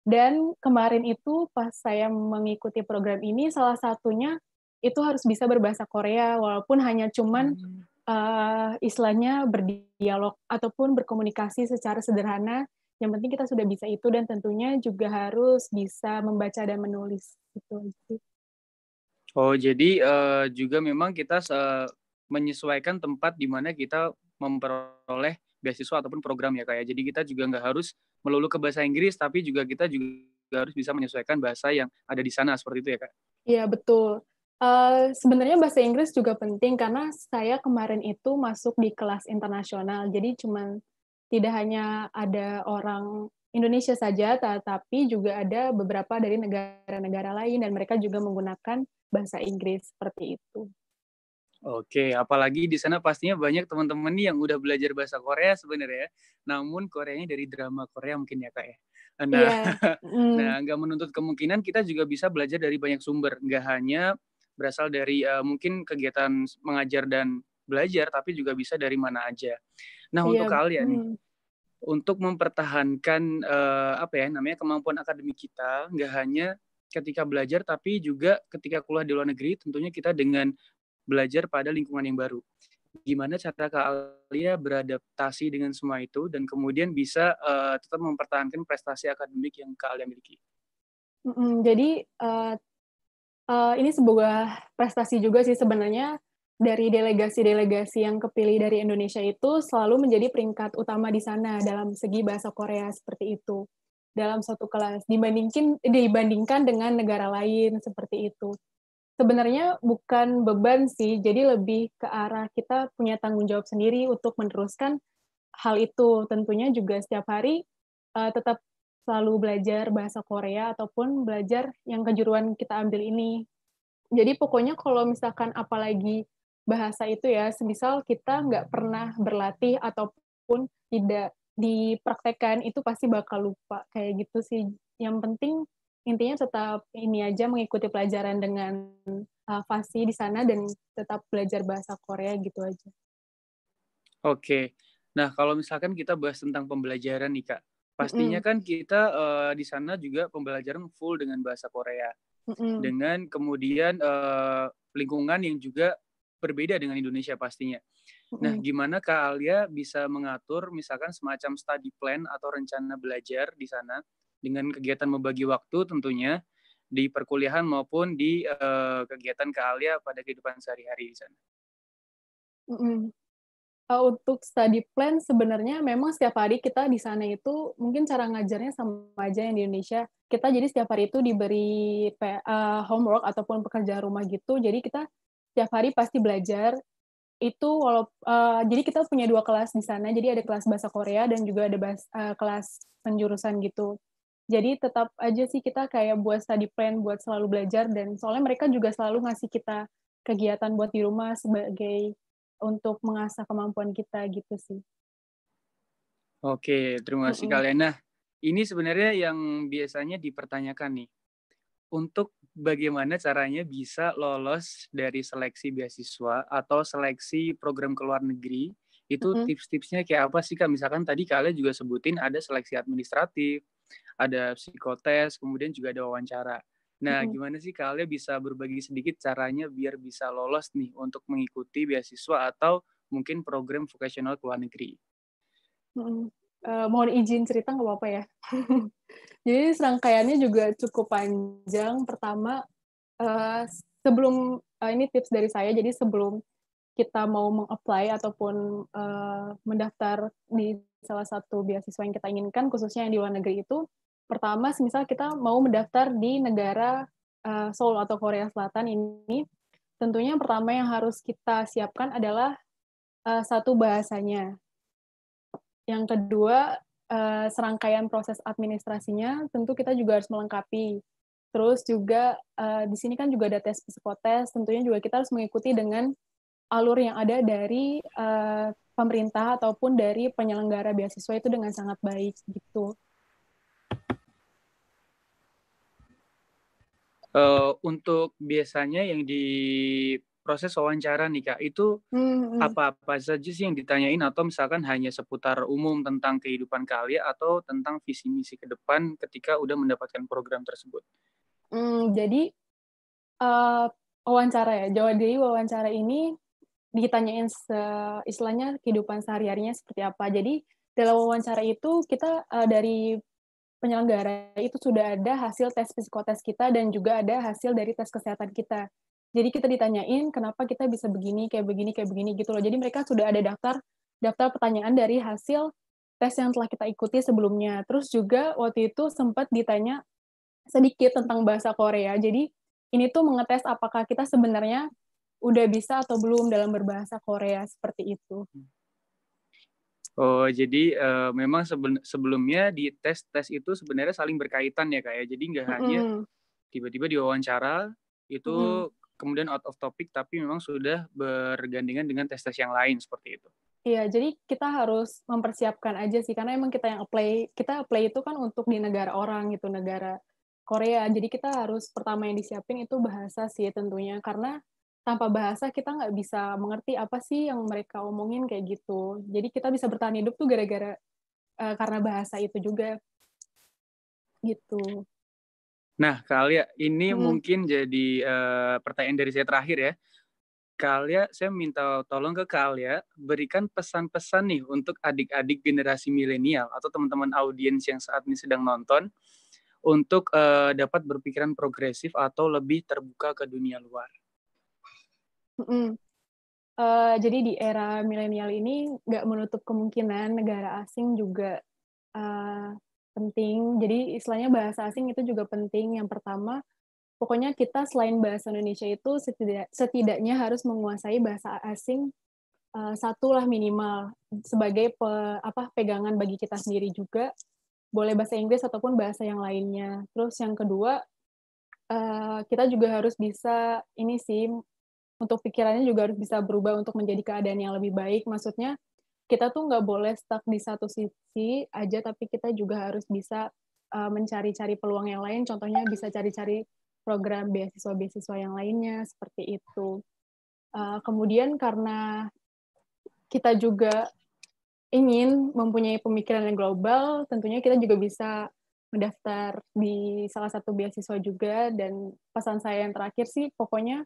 Dan kemarin itu pas saya mengikuti program ini, salah satunya itu harus bisa berbahasa Korea, walaupun hanya cuman uh, istilahnya berdialog ataupun berkomunikasi secara sederhana. Yang penting kita sudah bisa itu dan tentunya juga harus bisa membaca dan menulis itu. Oh jadi uh, juga memang kita uh, menyesuaikan tempat di mana kita memperoleh beasiswa ataupun program ya kayak. Ya. Jadi kita juga nggak harus melulu ke bahasa Inggris, tapi juga kita juga harus bisa menyesuaikan bahasa yang ada di sana seperti itu ya kak. Iya betul. Uh, sebenarnya bahasa Inggris juga penting karena saya kemarin itu masuk di kelas internasional, jadi cuma tidak hanya ada orang Indonesia saja, tetapi juga ada beberapa dari negara-negara lain dan mereka juga menggunakan bahasa Inggris seperti itu. Oke, apalagi di sana pastinya banyak teman-teman nih yang udah belajar bahasa Korea sebenarnya, ya. namun Koreanya dari drama Korea mungkin ya kak ya. Nah, yeah. Iya, mm. nah nggak menuntut kemungkinan kita juga bisa belajar dari banyak sumber, nggak hanya berasal dari uh, mungkin kegiatan mengajar dan belajar, tapi juga bisa dari mana aja. Nah yeah. untuk kalian mm. untuk mempertahankan uh, apa ya namanya kemampuan akademik kita, nggak hanya ketika belajar tapi juga ketika kuliah di luar negeri tentunya kita dengan belajar pada lingkungan yang baru. Gimana cara Kak Alia beradaptasi dengan semua itu dan kemudian bisa uh, tetap mempertahankan prestasi akademik yang Kak Alia miliki? Mm -hmm. Jadi uh, uh, ini sebuah prestasi juga sih sebenarnya dari delegasi-delegasi yang kepilih dari Indonesia itu selalu menjadi peringkat utama di sana dalam segi bahasa Korea seperti itu dalam satu kelas dibandingkan dibandingkan dengan negara lain seperti itu sebenarnya bukan beban sih, jadi lebih ke arah kita punya tanggung jawab sendiri untuk meneruskan hal itu. Tentunya juga setiap hari uh, tetap selalu belajar bahasa Korea ataupun belajar yang kejuruan kita ambil ini. Jadi pokoknya kalau misalkan apalagi bahasa itu ya, semisal kita nggak pernah berlatih ataupun tidak dipraktekkan, itu pasti bakal lupa. Kayak gitu sih. Yang penting intinya tetap ini aja mengikuti pelajaran dengan uh, fasih di sana dan tetap belajar bahasa Korea gitu aja. Oke. Nah, kalau misalkan kita bahas tentang pembelajaran nih, Kak. Pastinya mm -hmm. kan kita uh, di sana juga pembelajaran full dengan bahasa Korea. Mm -hmm. Dengan kemudian uh, lingkungan yang juga berbeda dengan Indonesia pastinya. Mm -hmm. Nah, gimana Kak Alia bisa mengatur misalkan semacam study plan atau rencana belajar di sana dengan kegiatan membagi waktu tentunya di perkuliahan maupun di uh, kegiatan kealia pada kehidupan sehari-hari di sana. Mm -hmm. uh, untuk study plan sebenarnya memang setiap hari kita di sana itu mungkin cara ngajarnya sama aja yang di Indonesia. Kita jadi setiap hari itu diberi uh, homework ataupun pekerjaan rumah gitu. Jadi kita setiap hari pasti belajar itu walau uh, jadi kita punya dua kelas di sana jadi ada kelas bahasa Korea dan juga ada bahas, uh, kelas penjurusan gitu jadi tetap aja sih kita kayak buat study plan buat selalu belajar dan soalnya mereka juga selalu ngasih kita kegiatan buat di rumah sebagai untuk mengasah kemampuan kita gitu sih. Oke, terima kasih mm -hmm. kalian. Nah, ini sebenarnya yang biasanya dipertanyakan nih. Untuk bagaimana caranya bisa lolos dari seleksi beasiswa atau seleksi program ke luar negeri, itu mm -hmm. tips-tipsnya kayak apa sih Kak? Misalkan tadi kalian juga sebutin ada seleksi administratif, ada psikotes, kemudian juga ada wawancara. Nah, hmm. gimana sih kalian bisa berbagi sedikit caranya biar bisa lolos nih untuk mengikuti beasiswa atau mungkin program vocational ke luar negeri? Hmm. Uh, mohon izin cerita nggak apa-apa ya. Jadi serangkaiannya juga cukup panjang. Pertama, uh, sebelum uh, ini tips dari saya. Jadi sebelum kita mau mengapply ataupun uh, mendaftar di salah satu beasiswa yang kita inginkan, khususnya yang di luar negeri itu, pertama, misal kita mau mendaftar di negara uh, Seoul atau Korea Selatan ini, tentunya yang pertama yang harus kita siapkan adalah uh, satu bahasanya. Yang kedua, uh, serangkaian proses administrasinya, tentu kita juga harus melengkapi. Terus juga uh, di sini kan juga ada tes psikotest, tentunya juga kita harus mengikuti dengan alur yang ada dari uh, pemerintah ataupun dari penyelenggara beasiswa itu dengan sangat baik gitu. Uh, untuk biasanya yang di proses wawancara nih kak itu mm-hmm. apa saja sih yang ditanyain atau misalkan hanya seputar umum tentang kehidupan kalian atau tentang visi misi ke depan ketika udah mendapatkan program tersebut? Mm, jadi uh, wawancara ya, jawab dari wawancara ini ditanyain se istilahnya kehidupan sehari-harinya seperti apa. Jadi dalam wawancara itu kita uh, dari penyelenggara itu sudah ada hasil tes psikotes kita dan juga ada hasil dari tes kesehatan kita. Jadi kita ditanyain kenapa kita bisa begini, kayak begini, kayak begini gitu loh. Jadi mereka sudah ada daftar daftar pertanyaan dari hasil tes yang telah kita ikuti sebelumnya. Terus juga waktu itu sempat ditanya sedikit tentang bahasa Korea. Jadi ini tuh mengetes apakah kita sebenarnya udah bisa atau belum dalam berbahasa Korea seperti itu. Oh, jadi uh, memang sebelumnya di tes-tes itu sebenarnya saling berkaitan ya, Kak ya. Jadi nggak mm -hmm. hanya tiba-tiba diwawancara itu mm -hmm. kemudian out of topic tapi memang sudah bergandengan dengan tes-tes yang lain seperti itu. Iya, jadi kita harus mempersiapkan aja sih karena emang kita yang apply, kita apply itu kan untuk di negara orang gitu, negara Korea. Jadi kita harus pertama yang disiapin itu bahasa sih tentunya karena tanpa bahasa kita nggak bisa mengerti apa sih yang mereka omongin kayak gitu. Jadi kita bisa bertahan hidup tuh gara-gara uh, karena bahasa itu juga gitu. Nah, Kalia, ini hmm. mungkin jadi uh, pertanyaan dari saya terakhir ya. Kalia, saya minta tolong ke Kalia berikan pesan-pesan nih untuk adik-adik generasi milenial atau teman-teman audiens yang saat ini sedang nonton untuk uh, dapat berpikiran progresif atau lebih terbuka ke dunia luar. Mm. Uh, jadi di era milenial ini nggak menutup kemungkinan negara asing juga uh, penting. Jadi istilahnya bahasa asing itu juga penting. Yang pertama, pokoknya kita selain bahasa Indonesia itu setidak, setidaknya harus menguasai bahasa asing uh, eh, satu lah minimal sebagai pe, apa pegangan bagi kita sendiri juga. Boleh bahasa Inggris ataupun bahasa yang lainnya. Terus yang kedua, kita juga harus bisa ini sih untuk pikirannya juga harus bisa berubah untuk menjadi keadaan yang lebih baik. Maksudnya kita tuh nggak boleh stuck di satu sisi aja, tapi kita juga harus bisa uh, mencari-cari peluang yang lain. Contohnya bisa cari-cari program beasiswa-beasiswa yang lainnya seperti itu. Uh, kemudian karena kita juga ingin mempunyai pemikiran yang global, tentunya kita juga bisa mendaftar di salah satu beasiswa juga. Dan pesan saya yang terakhir sih, pokoknya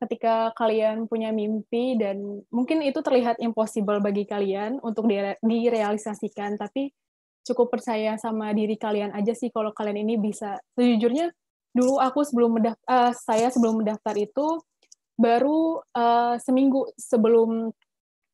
ketika kalian punya mimpi dan mungkin itu terlihat impossible bagi kalian untuk direalisasikan tapi cukup percaya sama diri kalian aja sih kalau kalian ini bisa sejujurnya dulu aku sebelum mendaftar uh, eh, saya sebelum mendaftar itu baru uh, seminggu sebelum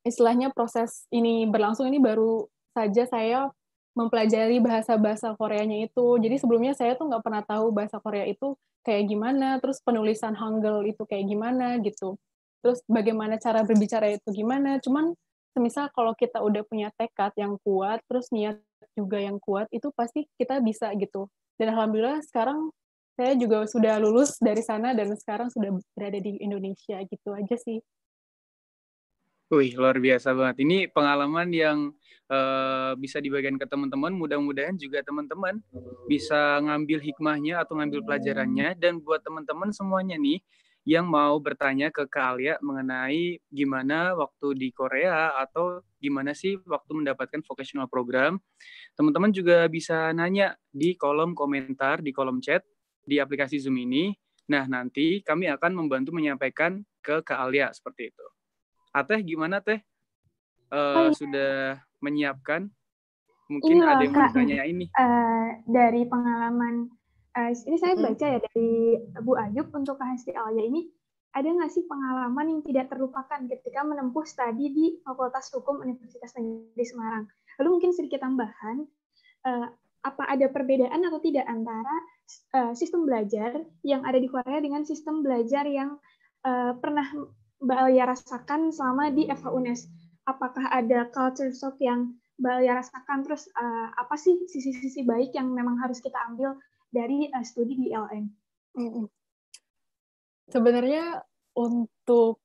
istilahnya proses ini berlangsung ini baru saja saya mempelajari bahasa-bahasa Koreanya itu. Jadi sebelumnya saya tuh nggak pernah tahu bahasa Korea itu kayak gimana, terus penulisan Hangul itu kayak gimana gitu. Terus bagaimana cara berbicara itu gimana. Cuman semisal kalau kita udah punya tekad yang kuat, terus niat juga yang kuat, itu pasti kita bisa gitu. Dan alhamdulillah sekarang saya juga sudah lulus dari sana dan sekarang sudah berada di Indonesia gitu aja sih. Wih, luar biasa banget. Ini pengalaman yang uh, bisa dibagikan ke teman-teman. Mudah-mudahan juga teman-teman bisa ngambil hikmahnya atau ngambil pelajarannya. Dan buat teman-teman semuanya nih yang mau bertanya ke Kak Alia mengenai gimana waktu di Korea atau gimana sih waktu mendapatkan vocational program, teman-teman juga bisa nanya di kolom komentar, di kolom chat, di aplikasi Zoom ini. Nah, nanti kami akan membantu menyampaikan ke Kak Alia seperti itu. Ateh, gimana Teh? Uh, sudah menyiapkan? Mungkin ini iya, loh, ada yang Kak, bertanya ini. Uh, dari pengalaman uh, ini saya baca ya dari Bu Ayub untuk KHST ya ini ada nggak sih pengalaman yang tidak terlupakan ketika menempuh studi di Fakultas Hukum Universitas Negeri Semarang? Lalu mungkin sedikit tambahan, uh, apa ada perbedaan atau tidak antara uh, sistem belajar yang ada di Korea dengan sistem belajar yang uh, pernah Mbak Alia rasakan selama di FH apakah ada culture shock yang Balia rasakan terus uh, apa sih sisi-sisi baik yang memang harus kita ambil dari uh, studi di LN? Sebenarnya untuk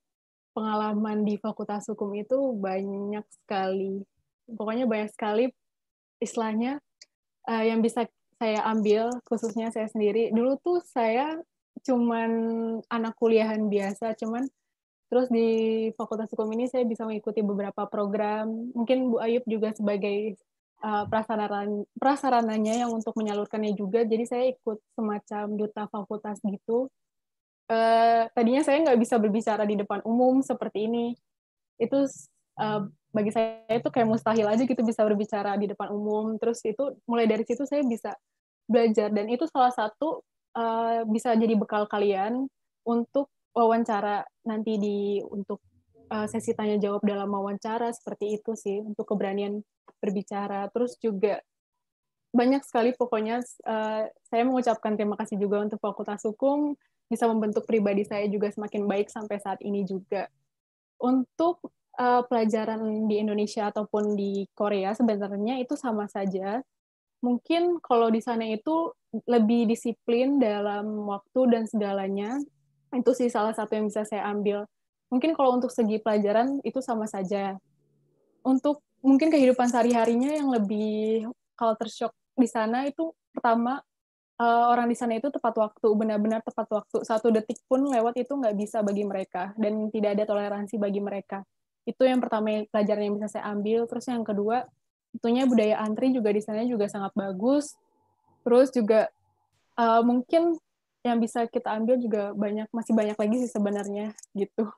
pengalaman di Fakultas Hukum itu banyak sekali, pokoknya banyak sekali istilahnya uh, yang bisa saya ambil khususnya saya sendiri. Dulu tuh saya cuman anak kuliahan biasa, cuman Terus di Fakultas Hukum ini saya bisa mengikuti beberapa program. Mungkin Bu Ayub juga sebagai uh, prasaran prasarananya yang untuk menyalurkannya juga. Jadi saya ikut semacam duta fakultas gitu. Uh, tadinya saya nggak bisa berbicara di depan umum seperti ini. Itu uh, bagi saya itu kayak mustahil aja gitu bisa berbicara di depan umum. Terus itu mulai dari situ saya bisa belajar dan itu salah satu uh, bisa jadi bekal kalian untuk wawancara nanti di untuk uh, sesi tanya jawab dalam wawancara seperti itu sih untuk keberanian berbicara. Terus juga banyak sekali pokoknya uh, saya mengucapkan terima kasih juga untuk Fakultas Hukum bisa membentuk pribadi saya juga semakin baik sampai saat ini juga. Untuk uh, pelajaran di Indonesia ataupun di Korea sebenarnya itu sama saja. Mungkin kalau di sana itu lebih disiplin dalam waktu dan segalanya, itu sih salah satu yang bisa saya ambil mungkin kalau untuk segi pelajaran itu sama saja untuk mungkin kehidupan sehari harinya yang lebih culture shock di sana itu pertama eh, orang di sana itu tepat waktu, benar-benar tepat waktu. Satu detik pun lewat itu nggak bisa bagi mereka, dan tidak ada toleransi bagi mereka. Itu yang pertama pelajaran yang bisa saya ambil. Terus yang kedua, tentunya budaya antri juga di sana juga sangat bagus. Terus juga uh, mungkin yang bisa kita ambil juga banyak masih banyak lagi sih sebenarnya gitu.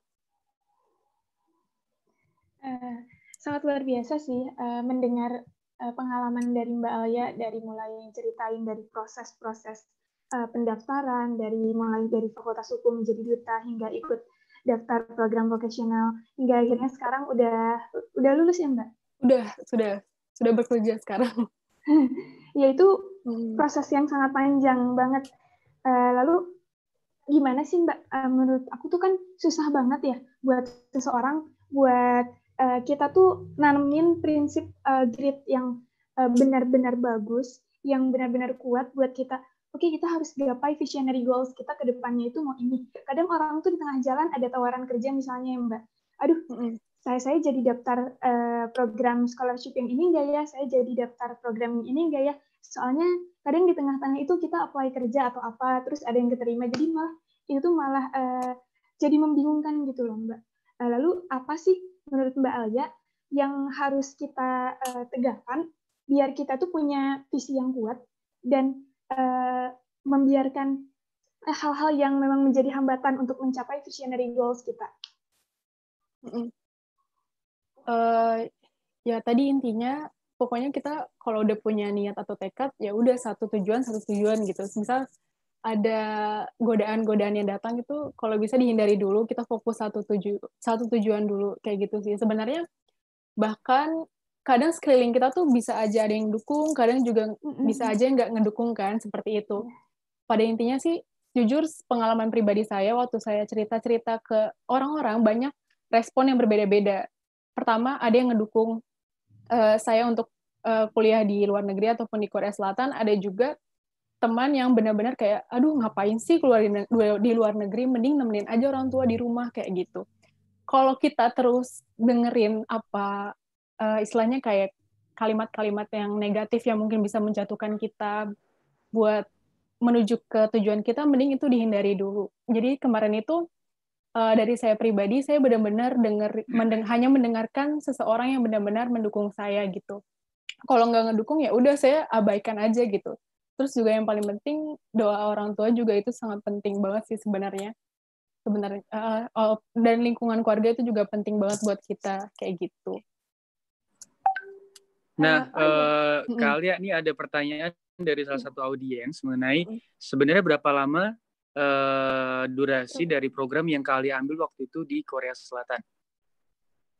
Uh, sangat luar biasa sih uh, mendengar eh, pengalaman dari Mbak Alia dari mulai ceritain dari proses-proses uh, pendaftaran dari mulai dari Fakultas Hukum menjadi duta hingga ikut daftar program vokasional hingga akhirnya sekarang udah udah lulus ya Mbak? Udah, sudah sudah bekerja sekarang. Yaitu hmm. proses yang sangat panjang banget Eh, lalu gimana sih Mbak? Uh, menurut aku tuh kan susah banget ya buat seseorang buat uh, kita tuh nanemin prinsip uh, grit yang uh, benar-benar bagus, yang benar-benar kuat buat kita. Oke, okay, kita harus gapai visionary goals kita ke depannya itu mau ini. Kadang orang tuh di tengah jalan ada tawaran kerja misalnya ya Mbak. Aduh, saya saya jadi daftar uh, program scholarship yang ini enggak ya? Saya jadi daftar program yang ini enggak ya? Soalnya kadang di tengah-tengah itu kita apply kerja atau apa terus ada yang keterima jadi malah itu tuh malah uh, jadi membingungkan gitu loh mbak nah, lalu apa sih menurut mbak Alja yang harus kita uh, tegakkan biar kita tuh punya visi yang kuat dan uh, membiarkan hal-hal yang memang menjadi hambatan untuk mencapai visionary goals kita. Mm -mm. Uh, ya tadi intinya pokoknya kita kalau udah punya niat atau tekad ya udah satu tujuan satu tujuan gitu misal ada godaan-godaan yang datang itu kalau bisa dihindari dulu kita fokus satu tuju satu tujuan dulu kayak gitu sih sebenarnya bahkan kadang sekeliling kita tuh bisa aja ada yang dukung kadang juga bisa aja nggak ngedukung kan seperti itu pada intinya sih jujur pengalaman pribadi saya waktu saya cerita-cerita ke orang-orang banyak respon yang berbeda-beda pertama ada yang ngedukung uh, saya untuk uh, kuliah di luar negeri ataupun di Korea Selatan ada juga teman yang benar-benar kayak aduh ngapain sih keluar di, di luar negeri mending nemenin aja orang tua di rumah kayak gitu kalau kita terus dengerin apa uh, istilahnya kayak kalimat-kalimat yang negatif yang mungkin bisa menjatuhkan kita buat menuju ke tujuan kita mending itu dihindari dulu jadi kemarin itu uh, dari saya pribadi saya benar-benar dengar mendeng hanya mendengarkan seseorang yang benar-benar mendukung saya gitu kalau nggak ngedukung ya udah saya abaikan aja gitu terus juga yang paling penting doa orang tua juga itu sangat penting banget sih sebenarnya sebenarnya uh, dan lingkungan keluarga itu juga penting banget buat kita kayak gitu. Nah, uh, kalian nih ada pertanyaan dari salah satu audiens mengenai sebenarnya berapa lama uh, durasi dari program yang kalian ambil waktu itu di Korea Selatan?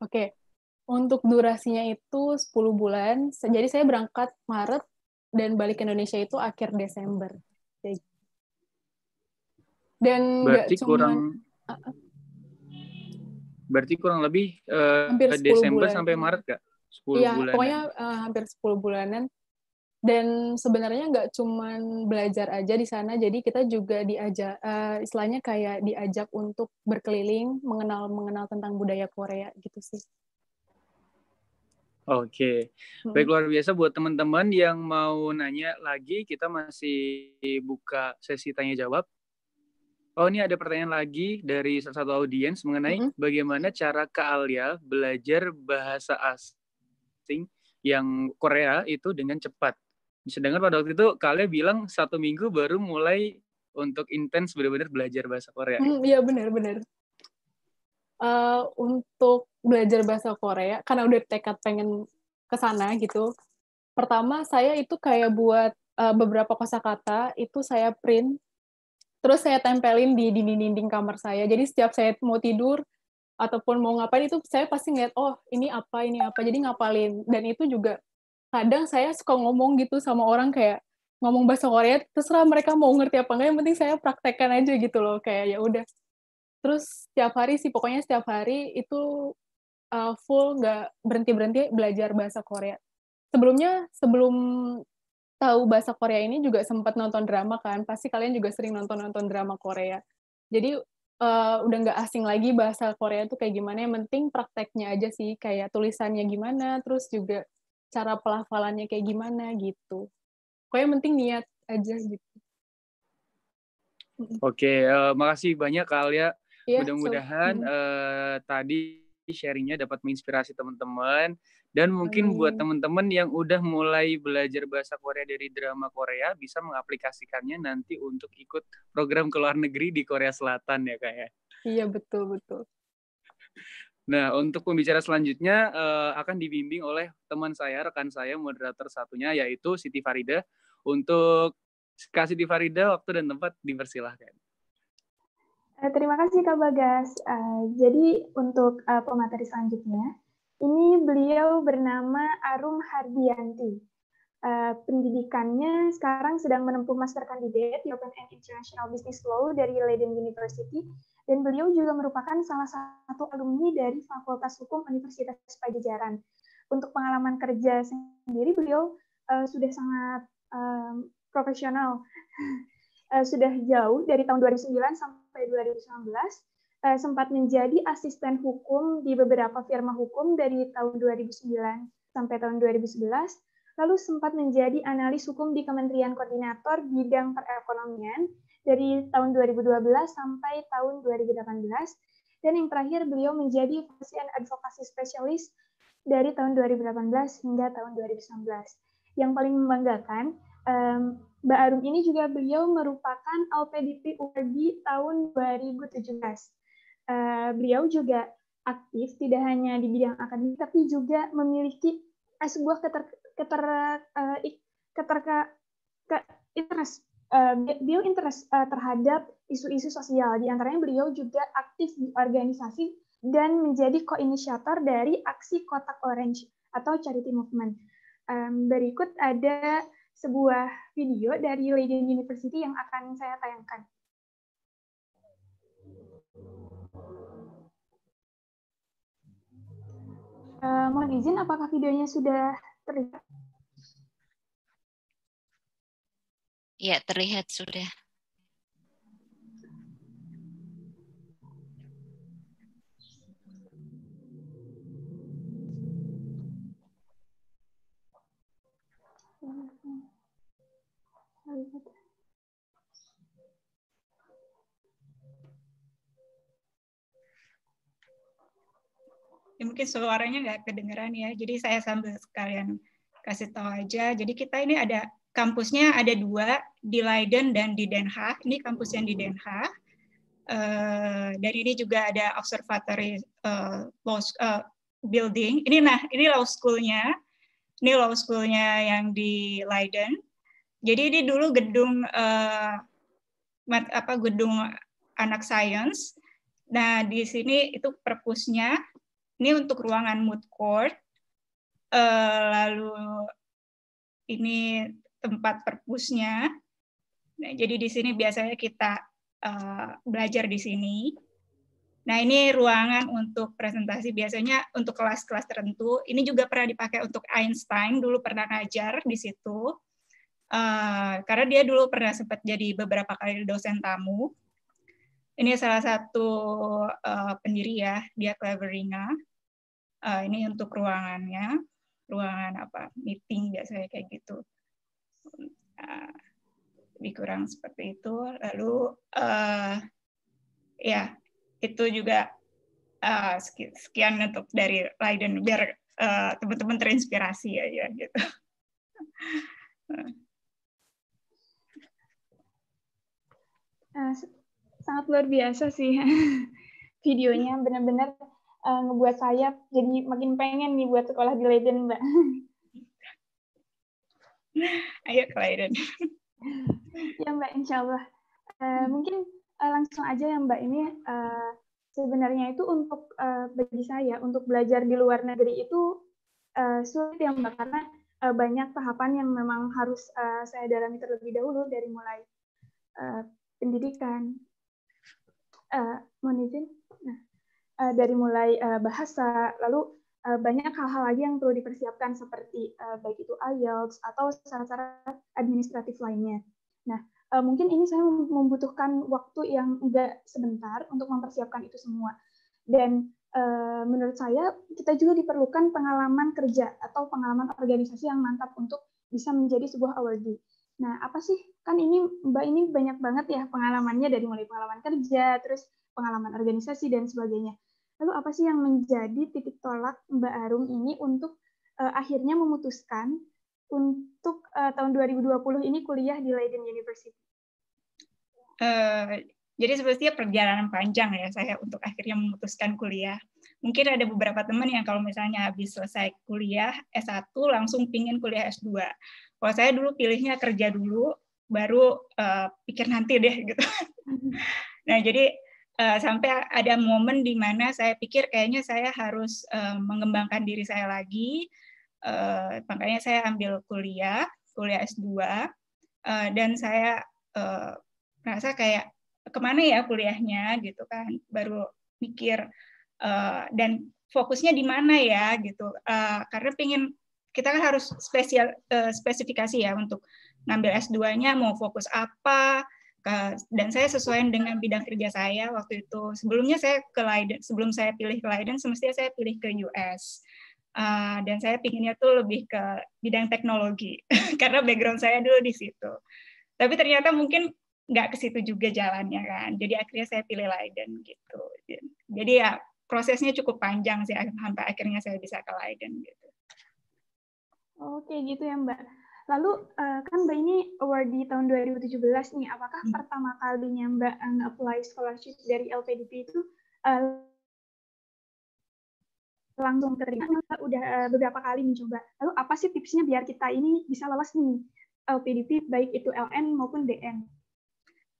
Oke, okay. Untuk durasinya itu 10 bulan. Jadi saya berangkat Maret dan balik ke Indonesia itu akhir Desember. Dan berarti cuman, kurang uh, berarti kurang lebih uh, hampir Desember bulan. sampai Maret gak? 10 ya, bulan. pokoknya uh, hampir 10 bulanan. Dan sebenarnya nggak cuman belajar aja di sana, jadi kita juga diajak, uh, eh, istilahnya kayak diajak untuk berkeliling, mengenal mengenal tentang budaya Korea gitu sih. Oke, okay. baik luar biasa buat teman-teman yang mau nanya lagi, kita masih buka sesi tanya jawab. Oh ini ada pertanyaan lagi dari salah satu audiens mengenai mm -hmm. bagaimana cara ke Alia belajar bahasa asing yang Korea itu dengan cepat. Sedangkan pada waktu itu kalian bilang satu minggu baru mulai untuk intens benar-benar belajar bahasa Korea. Mm, iya mm, benar-benar. Uh, untuk belajar bahasa Korea karena udah tekad pengen ke sana gitu. Pertama saya itu kayak buat uh, beberapa kosakata itu saya print terus saya tempelin di dinding-dinding kamar saya. Jadi setiap saya mau tidur ataupun mau ngapain itu saya pasti ngeliat oh ini apa ini apa. Jadi ngapalin dan itu juga kadang saya suka ngomong gitu sama orang kayak ngomong bahasa Korea terserah mereka mau ngerti apa enggak yang penting saya praktekkan aja gitu loh kayak ya udah terus setiap hari sih pokoknya setiap hari itu uh, full nggak berhenti berhenti belajar bahasa Korea. Sebelumnya sebelum tahu bahasa Korea ini juga sempat nonton drama kan, pasti kalian juga sering nonton nonton drama Korea. Jadi uh, udah nggak asing lagi bahasa Korea itu kayak gimana. Yang penting prakteknya aja sih, kayak tulisannya gimana, terus juga cara pelafalannya kayak gimana gitu. Pokoknya penting niat aja gitu. Oke, okay, uh, eh, makasih banyak kalian. Ya. Yeah, Mudah-mudahan so, uh, eh, tadi sharingnya dapat menginspirasi teman-teman dan mungkin hmm. buat teman-teman yang udah mulai belajar bahasa Korea dari drama Korea bisa mengaplikasikannya nanti untuk ikut program ke luar negeri di Korea Selatan ya kak ya. Iya betul betul. Nah, untuk pembicara selanjutnya uh, akan dibimbing oleh teman saya, rekan saya, moderator satunya, yaitu Siti Farida. Untuk kasih Siti Farida, waktu dan tempat dipersilahkan. Eh, terima kasih Kak Bagas. Uh, jadi untuk uh, pemateri selanjutnya, ini beliau bernama Arum Hardianti. Uh, pendidikannya sekarang sedang menempuh master kandidat Open and International Business Law dari Leiden University dan beliau juga merupakan salah satu alumni dari Fakultas Hukum Universitas Pajajaran. Untuk pengalaman kerja sendiri beliau uh, sudah sangat um, profesional. uh, sudah jauh dari tahun 2009 sampai sampai 2019 uh, eh, sempat menjadi asisten hukum di beberapa firma hukum dari tahun 2009 sampai tahun 2011, lalu sempat menjadi analis hukum di Kementerian Koordinator Bidang Perekonomian dari tahun 2012 sampai tahun 2018, dan yang terakhir beliau menjadi pasien advokasi spesialis dari tahun 2018 hingga tahun 2019. Yang paling membanggakan, Mbak Arum ini juga beliau merupakan LPDP URD tahun 2017. Uh, eh, beliau juga aktif tidak hanya di bidang akademik tapi juga memiliki uh, sebuah keter keter uh, eh, keterka ke interest uh, beliau interest uh, terhadap isu-isu sosial di antaranya beliau juga aktif di organisasi dan menjadi koinisiator dari aksi kotak orange atau charity movement. Um, berikut ada sebuah video dari Leiden University yang akan saya tayangkan. Uh, mohon izin, apakah videonya sudah terlihat? Ya, terlihat sudah. you. Hmm. Ya, mungkin suaranya nggak kedengeran ya, jadi saya sambil sekalian kasih tahu aja. Jadi kita ini ada kampusnya ada dua di Leiden dan di Den Haag. Ini kampus yang di Den Haag. Uh, dan ini juga ada observatory uh, law, uh, building. Ini nah, ini law schoolnya Ini law schoolnya yang di Leiden. Jadi ini dulu gedung uh, mat, apa gedung anak sains. Nah, di sini itu perpusnya. Ini untuk ruangan mood court. Uh, lalu ini tempat perpusnya. Nah, jadi di sini biasanya kita uh, belajar di sini. Nah, ini ruangan untuk presentasi biasanya untuk kelas-kelas tertentu. Ini juga pernah dipakai untuk Einstein, dulu pernah ngajar di situ. Uh, karena dia dulu pernah sempat jadi beberapa kali dosen tamu. Ini salah satu uh, pendiri ya, dia Cleveringa. Uh, ini untuk ruangannya, ruangan apa meeting biasanya kayak gitu. Uh, lebih kurang seperti itu. Lalu uh, ya itu juga uh, sekian untuk dari Leiden biar teman-teman uh, teman -teman terinspirasi aja gitu. Eh, sangat luar biasa sih videonya benar-benar uh, eh, ngebuat saya jadi makin pengen nih buat sekolah di Leiden mbak ayo ke Leiden ya mbak insya Allah uh, mungkin uh, langsung aja ya mbak ini uh, sebenarnya itu untuk uh, bagi saya untuk belajar di luar negeri itu uh, sulit ya mbak karena uh, banyak tahapan yang memang harus uh, saya dalami terlebih dahulu dari mulai uh, pendidikan. Uh, izin. Nah, uh, dari mulai uh, bahasa, lalu uh, banyak hal-hal lagi yang perlu dipersiapkan seperti uh, baik itu IELTS atau syarat-syarat administratif lainnya. Nah, uh, mungkin ini saya membutuhkan waktu yang enggak sebentar untuk mempersiapkan itu semua. Dan uh, menurut saya kita juga diperlukan pengalaman kerja atau pengalaman organisasi yang mantap untuk bisa menjadi sebuah awardee Nah, apa sih? Kan ini Mbak ini banyak banget ya pengalamannya dari mulai pengalaman kerja, terus pengalaman organisasi dan sebagainya. Lalu apa sih yang menjadi titik tolak Mbak Arum ini untuk uh, akhirnya memutuskan untuk uh, tahun 2020 ini kuliah di Leiden University? Uh, jadi sebetulnya perjalanan panjang ya saya untuk akhirnya memutuskan kuliah. Mungkin ada beberapa teman yang kalau misalnya habis selesai kuliah S1 langsung pingin kuliah S2. Kalau saya dulu pilihnya kerja dulu, baru uh, pikir nanti deh gitu. nah jadi uh, sampai ada momen di mana saya pikir kayaknya saya harus uh, mengembangkan diri saya lagi, uh, makanya saya ambil kuliah, kuliah S2, uh, dan saya uh, merasa kayak kemana ya kuliahnya gitu kan, baru mikir uh, dan fokusnya di mana ya gitu, uh, karena pingin kita kan harus spesial uh, spesifikasi ya untuk ngambil S2-nya mau fokus apa dan saya sesuai dengan bidang kerja saya waktu itu. Sebelumnya saya ke Leiden, sebelum saya pilih ke Leiden semestinya saya pilih ke US. Eh, dan saya pinginnya tuh lebih ke bidang teknologi karena background saya dulu di situ. Tapi ternyata mungkin nggak ke situ juga jalannya kan. Jadi akhirnya saya pilih Leiden gitu. Jadi ya prosesnya cukup panjang sih sampai akhirnya saya bisa ke Leiden gitu. Oke gitu ya Mbak. Lalu eh, kan Mbak ini award di tahun 2017 nih, apakah hmm. pertama kalinya Mbak eh, nge-apply scholarship dari LPDP itu uh, langsung terima? Mbak udah beberapa kali mencoba. Lalu apa sih tipsnya biar kita ini bisa lolos nih LPDP baik itu LN maupun DN?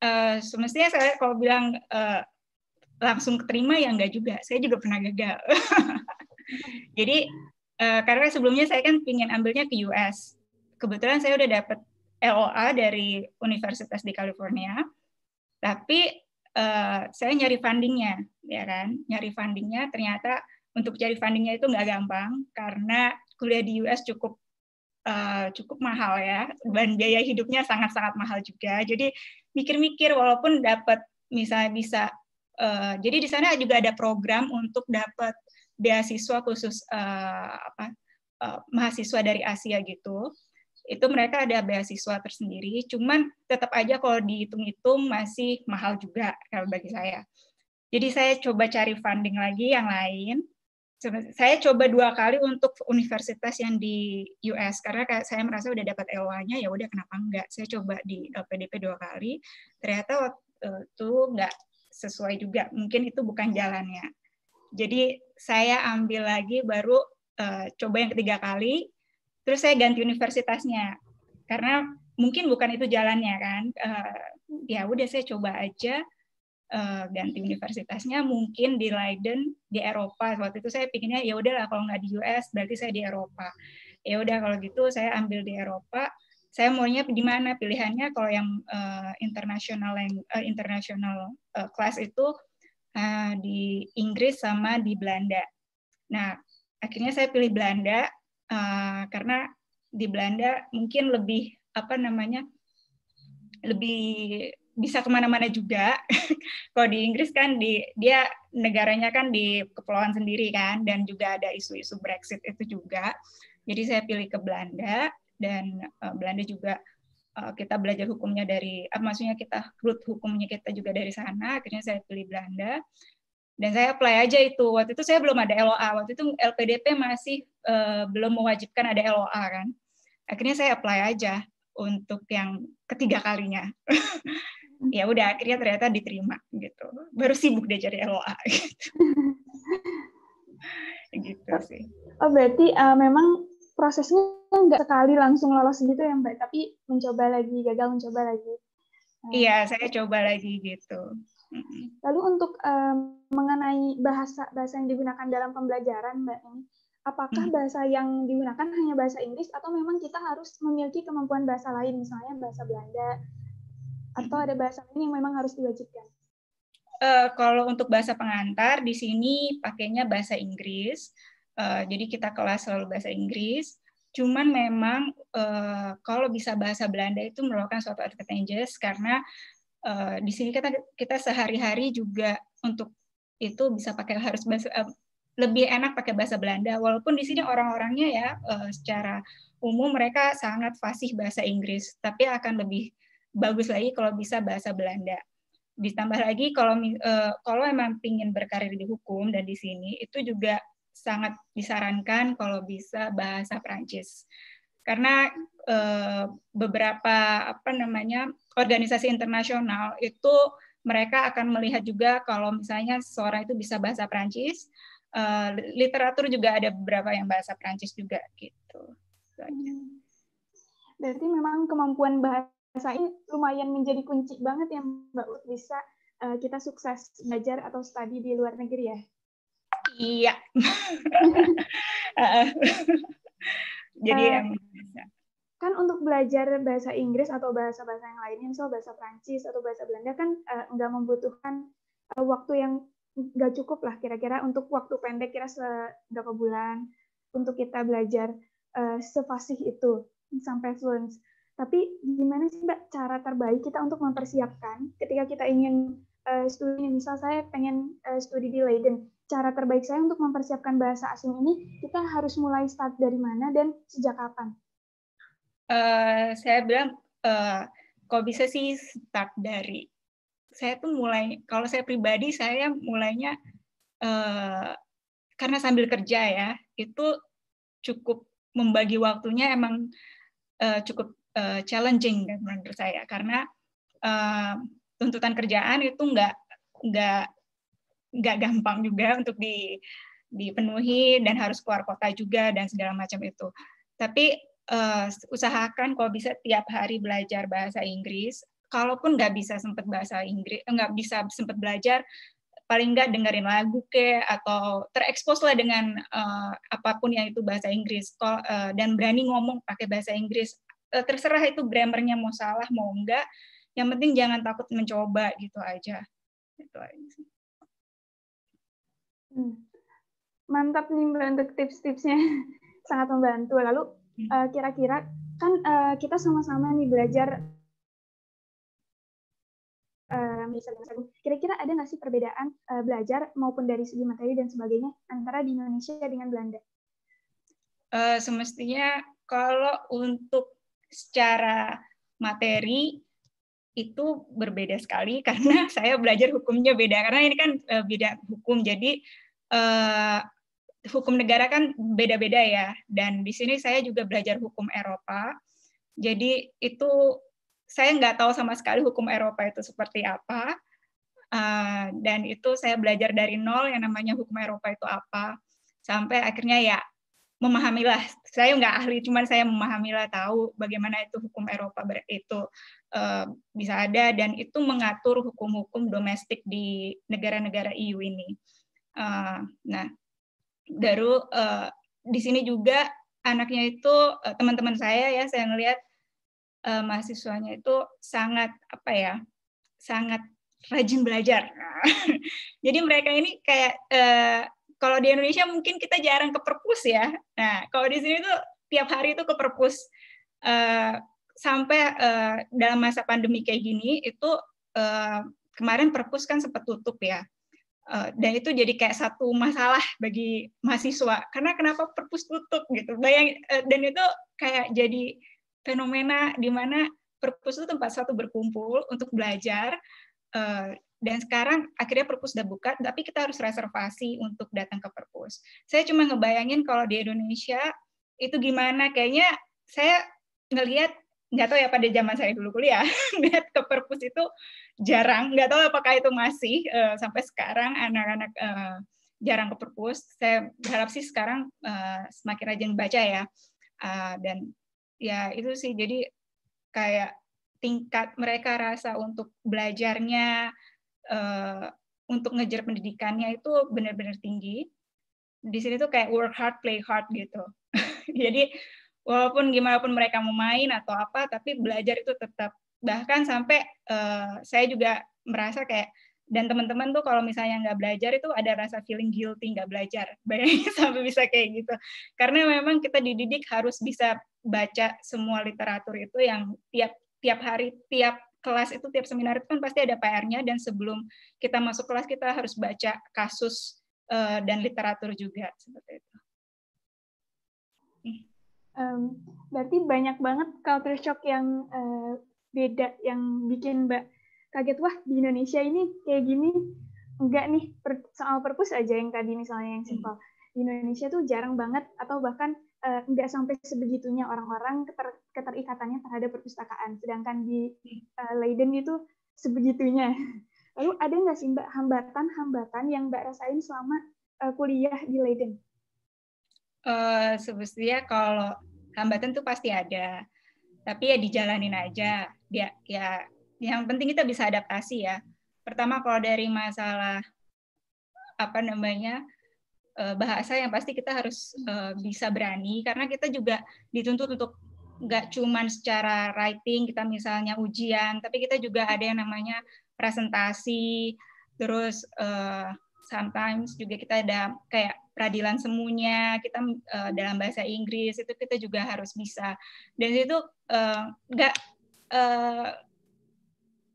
Uh, semestinya saya kalau bilang uh, langsung keterima ya enggak juga. Saya juga pernah gagal. Jadi Eh, karena sebelumnya saya kan ingin ambilnya ke US. Kebetulan saya udah dapat LOA dari Universitas di California, tapi uh, saya nyari fundingnya, ya kan? Nyari fundingnya ternyata untuk cari fundingnya itu nggak gampang karena kuliah di US cukup uh, cukup mahal ya dan biaya hidupnya sangat-sangat mahal juga. Jadi mikir-mikir walaupun dapat misalnya bisa uh, jadi di sana juga ada program untuk dapat beasiswa khusus uh, apa, uh, mahasiswa dari Asia gitu itu mereka ada beasiswa tersendiri cuman tetap aja kalau dihitung-hitung masih mahal juga kalau bagi saya jadi saya coba cari funding lagi yang lain saya coba dua kali untuk universitas yang di US karena saya merasa udah dapat lo nya ya udah kenapa enggak saya coba di LPDP dua kali ternyata waktu eh, itu enggak sesuai juga mungkin itu bukan jalannya jadi saya ambil lagi baru uh, coba yang ketiga kali, terus saya ganti universitasnya karena mungkin bukan itu jalannya kan. Uh, ya udah saya coba aja uh, ganti universitasnya mungkin di Leiden di Eropa waktu itu saya pikirnya ya udahlah kalau nggak di US berarti saya di Eropa ya udah kalau gitu saya ambil di Eropa saya maunya di mana pilihannya kalau yang uh, international yang uh, international uh, class itu Eh, di Inggris sama di Belanda. Nah, akhirnya saya pilih Belanda uh, karena di Belanda mungkin lebih apa namanya lebih bisa kemana-mana juga. Kalau di Inggris kan di dia negaranya kan di kepulauan sendiri kan dan juga ada isu-isu Brexit itu juga. Jadi saya pilih ke Belanda dan uh, Belanda juga Eh, kita belajar hukumnya dari uh, maksudnya kita root hukumnya kita juga dari sana akhirnya saya pilih Belanda dan saya apply aja itu waktu itu saya belum ada LOA waktu itu LPDP masih uh, belum mewajibkan ada LOA kan akhirnya saya apply aja untuk yang ketiga kalinya ya udah akhirnya ternyata diterima gitu baru sibuk deh cari LOA gitu gitu sih oh berarti uh, memang prosesnya nggak sekali langsung lolos gitu ya Mbak, tapi mencoba lagi, gagal mencoba lagi. Nah, iya, saya coba lagi gitu. Lalu untuk um, mengenai bahasa bahasa yang digunakan dalam pembelajaran Mbak ini, apakah mm. bahasa yang digunakan hanya bahasa Inggris atau memang kita harus memiliki kemampuan bahasa lain, misalnya bahasa Belanda atau ada bahasa lain yang memang harus diwajibkan? Uh, kalau untuk bahasa pengantar di sini pakainya bahasa Inggris. Eh, jadi kita kelas selalu bahasa Inggris. Cuman memang eh, kalau bisa bahasa Belanda itu merupakan suatu advantages karena eh, di sini kita kita sehari-hari juga untuk itu bisa pakai harus bahasa, lebih enak pakai bahasa Belanda. Walaupun di sini orang-orangnya ya secara umum mereka sangat fasih bahasa Inggris, tapi akan lebih bagus lagi kalau bisa bahasa Belanda ditambah lagi kalau uh, kalau emang ingin berkarir di hukum dan di sini itu juga sangat disarankan kalau bisa bahasa Prancis karena e, beberapa apa namanya organisasi internasional itu mereka akan melihat juga kalau misalnya seorang itu bisa bahasa Prancis e, eh, literatur juga ada beberapa yang bahasa Prancis juga gitu soalnya hmm. berarti memang kemampuan bahasa ini lumayan menjadi kunci banget ya Mbak Ut bisa eh, kita sukses belajar atau studi di luar negeri ya Iya. Jadi yang eh, kan untuk belajar bahasa Inggris atau bahasa-bahasa yang lainnya, misal bahasa Prancis atau bahasa Belanda kan uh, nggak membutuhkan uh, waktu yang nggak cukup lah kira-kira untuk waktu pendek kira beberapa bulan untuk kita belajar uh, sefasih itu sampai fluent. Tapi gimana sih Mbak cara terbaik kita untuk mempersiapkan ketika kita ingin uh, studi misal saya pengen uh, studi di Leiden cara terbaik saya untuk mempersiapkan bahasa asing ini, kita harus mulai start dari mana dan sejak kapan? Uh, saya bilang, uh, eh, kok bisa sih start dari, saya tuh mulai, kalau saya pribadi, saya mulainya, uh, karena sambil kerja ya, itu cukup membagi waktunya emang uh, cukup uh, challenging kan menurut saya, karena uh, tuntutan kerjaan itu nggak nggak nggak gampang juga untuk di dipenuhi dan harus keluar kota juga dan segala macam itu. Tapi uh, usahakan kalau bisa tiap hari belajar bahasa Inggris. Kalaupun nggak bisa sempat bahasa Inggris, eh, nggak bisa sempat belajar, paling nggak dengerin lagu ke atau terekspos lah dengan uh, apapun yang itu bahasa Inggris. Kalo, uh, dan berani ngomong pakai bahasa Inggris. Uh, terserah itu grammarnya mau salah mau enggak. Yang penting jangan takut mencoba gitu aja. Itu aja sih. Hmm. Mantap nih Mbak untuk tips-tipsnya. Sangat membantu. Lalu kira hmm. eh, kira-kira kan uh, kita sama-sama nih belajar eh, Kira-kira ada nggak sih perbedaan belajar maupun dari segi materi dan sebagainya antara di Indonesia dengan Belanda? Uh, semestinya kalau untuk secara materi itu berbeda sekali karena saya belajar hukumnya beda karena ini kan uh, beda hukum jadi uh, hukum negara kan beda-beda ya. Dan di sini saya juga belajar hukum Eropa. Jadi itu saya nggak tahu sama sekali hukum Eropa itu seperti apa. Uh, dan itu saya belajar dari nol yang namanya hukum Eropa itu apa. Sampai akhirnya ya memahamilah. Saya nggak ahli, cuman saya memahamilah tahu bagaimana itu hukum Eropa itu eh, bisa ada dan itu mengatur hukum-hukum domestik di negara-negara EU ini. Uh, nah, baru uh, di sini juga anaknya itu teman eh, teman-teman saya ya saya ngelihat uh, mahasiswanya itu sangat apa ya sangat rajin belajar. Jadi mereka ini kayak uh, kalau di Indonesia mungkin kita jarang ke perpus ya. Nah kalau di sini tuh tiap hari itu ke perpus uh, sampai uh, dalam masa pandemi kayak gini itu uh, kemarin perpus kan sempat tutup ya. Eh, dan itu jadi kayak satu masalah bagi mahasiswa karena kenapa perpus tutup gitu bayang eh, dan itu kayak jadi fenomena di mana perpus itu tempat satu berkumpul untuk belajar eh, dan sekarang akhirnya perpus udah buka tapi kita harus reservasi untuk datang ke perpus saya cuma ngebayangin kalau di Indonesia itu gimana kayaknya saya ngelihat nggak tahu ya pada zaman saya dulu kuliah lihat ke perpus itu jarang nggak tahu apakah itu masih uh, sampai sekarang anak-anak uh, jarang ke perpus saya berharap sih sekarang uh, semakin rajin baca ya uh, dan ya itu sih jadi kayak tingkat mereka rasa untuk belajarnya uh, untuk ngejar pendidikannya itu benar-benar tinggi di sini tuh kayak work hard play hard gitu jadi walaupun gimana pun mereka mau main atau apa tapi belajar itu tetap bahkan sampai uh, saya juga merasa kayak dan teman-teman tuh kalau misalnya nggak belajar itu ada rasa feeling guilty nggak belajar bayangin sampai bisa kayak gitu karena memang kita dididik harus bisa baca semua literatur itu yang tiap tiap hari tiap kelas itu tiap seminar itu kan pasti ada PR-nya dan sebelum kita masuk kelas kita harus baca kasus uh, dan literatur juga seperti itu. Hmm. Um, berarti banyak banget culture shock yang uh, beda yang bikin Mbak kaget wah di Indonesia ini kayak gini enggak nih per, soal perpus aja yang tadi misalnya yang hmm. simpel di Indonesia tuh jarang banget atau bahkan uh, enggak sampai sebegitunya orang-orang keter, keterikatannya terhadap perpustakaan sedangkan di uh, Leiden itu sebegitunya lalu ada nggak sih Mbak hambatan-hambatan yang Mbak rasain selama uh, kuliah di Leiden? uh, eh, sebetulnya kalau hambatan tuh pasti ada. Tapi ya dijalanin aja. Ya, ya yang penting kita bisa adaptasi ya. Pertama kalau dari masalah apa namanya eh, bahasa yang pasti kita harus eh, bisa berani karena kita juga dituntut untuk nggak cuma secara writing kita misalnya ujian tapi kita juga ada yang namanya presentasi terus uh, sometimes juga kita ada kayak peradilan semuanya kita uh, dalam bahasa Inggris itu kita juga harus bisa dan itu eh, nggak uh,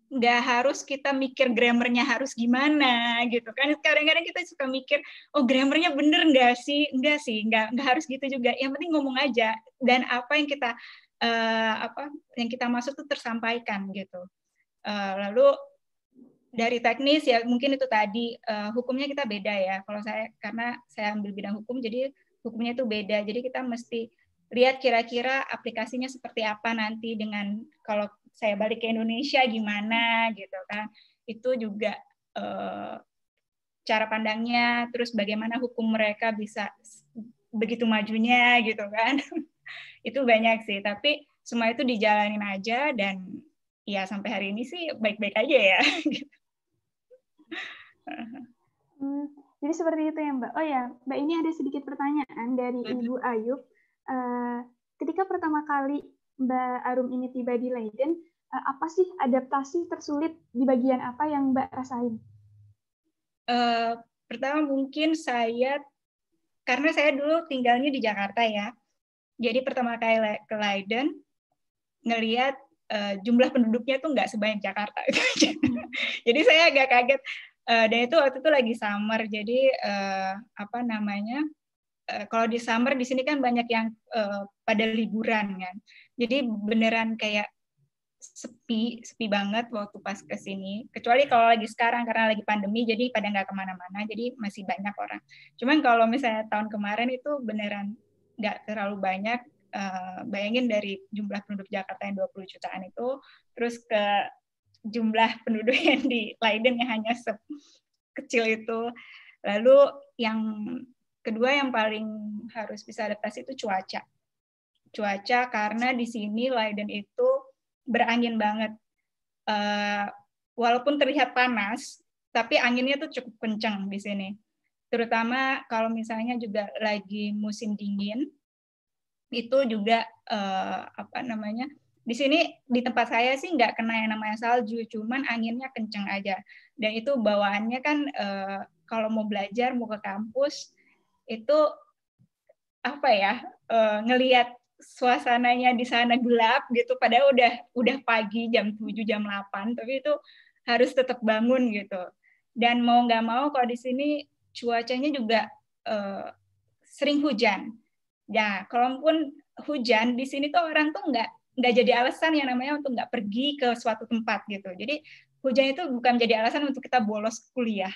nggak harus kita mikir grammarnya harus gimana gitu kan kadang-kadang kita suka mikir oh grammarnya bener nggak sih nggak sih nggak nggak harus gitu juga yang penting ngomong aja dan apa yang kita uh, apa yang kita maksud tuh tersampaikan gitu uh, lalu dari teknis ya mungkin itu tadi uh, hukumnya kita beda ya kalau saya karena saya ambil bidang hukum jadi hukumnya itu beda jadi kita mesti lihat kira-kira aplikasinya seperti apa nanti dengan kalau saya balik ke Indonesia gimana gitu kan itu juga uh, cara pandangnya terus bagaimana hukum mereka bisa begitu majunya gitu kan itu banyak sih tapi semua itu dijalanin aja dan ya sampai hari ini sih baik-baik aja ya gitu. hmm, jadi seperti itu ya Mbak. Oh ya, Mbak ini ada sedikit pertanyaan dari iya. Ibu Ayub. Uh, ketika pertama kali Mbak Arum ini tiba di Leiden, uh, apa sih adaptasi tersulit di bagian apa yang Mbak rasain? Uh, pertama mungkin saya karena saya dulu tinggalnya di Jakarta ya. Jadi pertama kali ke Leiden ngelihat Eh, jumlah penduduknya tuh nggak sebanyak Jakarta. jadi saya agak kaget. Uh, dan itu waktu itu lagi summer, jadi eh, apa namanya? kalau di summer di sini kan banyak yang pada liburan kan. Jadi beneran kayak sepi, sepi banget waktu pas ke sini. Kecuali kalau lagi sekarang karena lagi pandemi, jadi pada nggak kemana-mana, jadi masih banyak orang. Cuman kalau misalnya tahun kemarin itu beneran nggak terlalu banyak Eh, bayangin dari jumlah penduduk Jakarta yang 20 jutaan itu terus ke jumlah penduduk yang di Leiden yang hanya kecil itu lalu yang kedua yang paling harus bisa adaptasi itu cuaca cuaca karena di sini Leiden itu berangin banget uh, walaupun terlihat panas tapi anginnya tuh cukup kencang di sini terutama kalau misalnya juga lagi musim dingin itu juga uh, apa namanya di sini di tempat saya sih nggak kena yang namanya salju cuman anginnya kenceng aja dan itu bawaannya kan uh, kalau mau belajar mau ke kampus itu apa ya uh, eh, ngelihat suasananya di sana gelap gitu padahal udah udah pagi jam 7 jam 8 tapi itu harus tetap bangun gitu dan mau nggak mau kalau di sini cuacanya juga uh, sering hujan Ya, kalaupun hujan di sini tuh orang tuh nggak nggak jadi alasan yang namanya untuk nggak pergi ke suatu tempat gitu. Jadi hujan itu bukan jadi alasan untuk kita bolos kuliah.